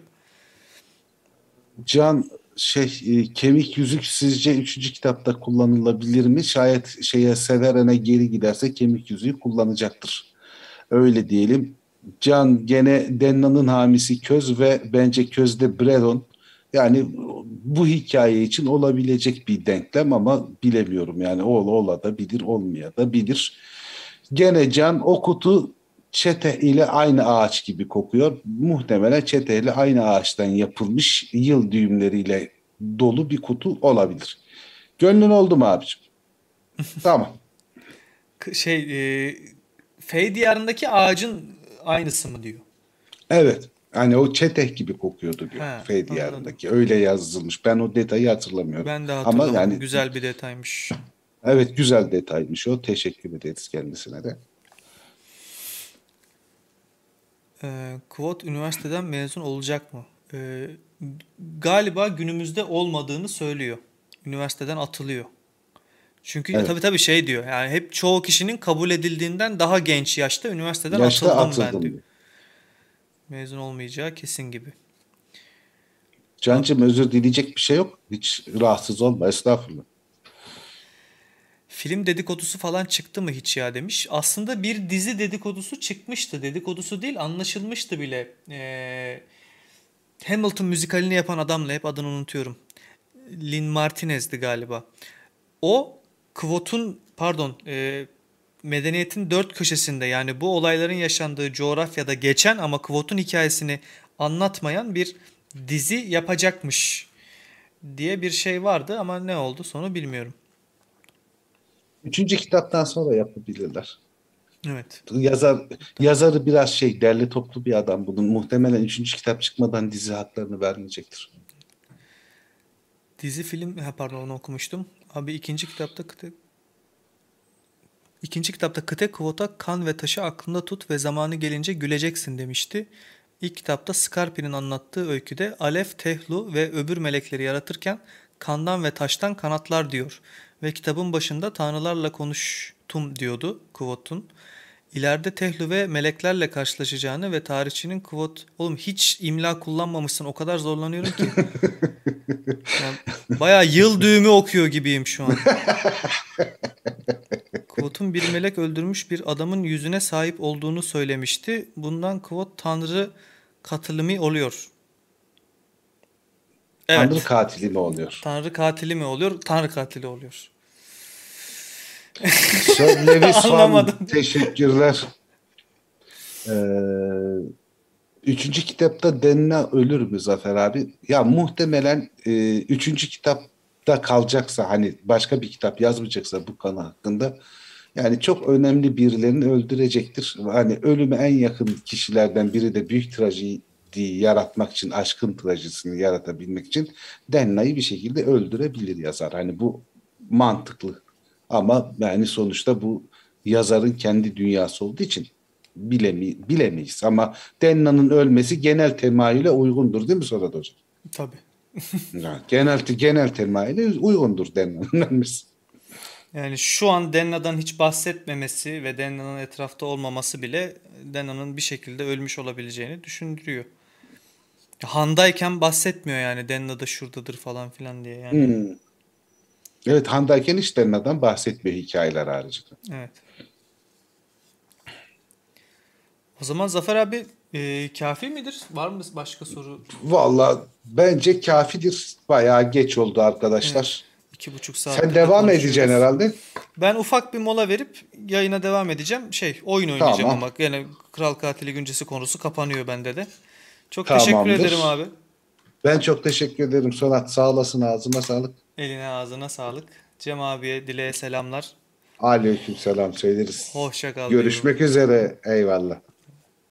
Can şey e, kemik yüzük sizce üçüncü kitapta kullanılabilir mi? Şayet şeye Severen'e geri giderse kemik yüzüğü kullanacaktır. Öyle diyelim. Can gene Denna'nın hamisi Köz ve bence Köz'de Bredon. Yani bu hikaye için olabilecek bir denklem ama bilemiyorum. Yani ol ola da bilir, olmaya da bilir. Gene Can o kutu çete ile aynı ağaç gibi kokuyor. Muhtemelen çete ile aynı ağaçtan yapılmış yıl düğümleriyle dolu bir kutu olabilir. Gönlün oldu mu abiciğim? tamam. Şey, e, Fey diyarındaki ağacın Aynısı mı diyor. Evet. Hani o çeteh gibi kokuyordu diyor He, diyarındaki. Öyle yazılmış. Ben o detayı hatırlamıyorum. Ben de hatırlamadım. yani, güzel bir detaymış. Evet güzel detaymış o. Teşekkür ederiz kendisine de. Ee, Kvot üniversiteden mezun olacak mı? Ee, galiba günümüzde olmadığını söylüyor. Üniversiteden atılıyor. Çünkü evet. tabii tabii şey diyor. Yani hep çoğu kişinin kabul edildiğinden daha genç yaşta üniversiteden yaşta atıldım, atıldım ben diyor. diyor. Mezun olmayacağı kesin gibi. Cancım özür dileyecek bir şey yok. Hiç rahatsız olma estağfurullah. Film dedikodusu falan çıktı mı hiç ya demiş. Aslında bir dizi dedikodusu çıkmıştı. Dedikodusu değil anlaşılmıştı bile. Ee, Hamilton müzikalini yapan adamla hep adını unutuyorum. Lin Martinez'di galiba. O Kvot'un pardon e, medeniyetin dört köşesinde yani bu olayların yaşandığı coğrafyada geçen ama Kvot'un hikayesini anlatmayan bir dizi yapacakmış diye bir şey vardı ama ne oldu sonu bilmiyorum. Üçüncü kitaptan sonra yapabilirler. Evet. Yazar yazarı biraz şey derli toplu bir adam bunun muhtemelen üçüncü kitap çıkmadan dizi haklarını vermeyecektir. Dizi film pardon onu okumuştum. Abi ikinci kitapta kıte İkinci kitapta kıte kvota kan ve taşı aklında tut ve zamanı gelince güleceksin demişti. İlk kitapta Scarpi'nin anlattığı öyküde Alef, Tehlu ve öbür melekleri yaratırken kandan ve taştan kanatlar diyor. Ve kitabın başında tanrılarla konuştum diyordu Kvot'un ileride Tehlü ve meleklerle karşılaşacağını ve tarihçinin kvot oğlum hiç imla kullanmamışsın o kadar zorlanıyorum ki. yani bayağı yıl düğümü okuyor gibiyim şu an. Kvot'un bir melek öldürmüş bir adamın yüzüne sahip olduğunu söylemişti. Bundan Kvot tanrı katılımı oluyor. Evet. Tanrı katili mi oluyor? Tanrı katili mi oluyor? Tanrı katili oluyor. Sir Anlamadım. Teşekkürler. Ee, üçüncü kitapta Denna ölür mü Zafer abi? Ya muhtemelen e, üçüncü kitapta kalacaksa hani başka bir kitap yazmayacaksa bu konu hakkında yani çok önemli birilerini öldürecektir. Hani ölüme en yakın kişilerden biri de büyük trajedi yaratmak için, aşkın trajedisini yaratabilmek için Denna'yı bir şekilde öldürebilir yazar. Hani bu mantıklı. Ama yani sonuçta bu yazarın kendi dünyası olduğu için bilemi bilemeyiz. Ama Denna'nın ölmesi genel temayüle uygundur değil mi Sorat Hocam? Tabii. yani genel, genel temayüle uygundur Denna'nın ölmesi. Yani şu an Denna'dan hiç bahsetmemesi ve Denna'nın etrafta olmaması bile Denna'nın bir şekilde ölmüş olabileceğini düşündürüyor. Handayken bahsetmiyor yani da şuradadır falan filan diye. Yani. Hmm. Evet Handaken işlerinden bahsetmiyor hikayeler haricinde. Evet. O zaman Zafer abi e, kafi midir? Var mı başka soru? Valla bence kafidir. Bayağı geç oldu arkadaşlar. Evet. İki buçuk saat. Sen devam edeceksin herhalde. Ben ufak bir mola verip yayına devam edeceğim. Şey oyun oynayacağım tamam. ama yani Kral Katili güncesi konusu kapanıyor bende de. Çok Tamamdır. teşekkür ederim abi. Ben çok teşekkür ederim Sonat. Sağ olasın ağzına sağlık. Eline ağzına sağlık. Cem abiye dileğe selamlar. Aleyküm selam söyleriz. Hoşçakal. Görüşmek üzere. Eyvallah.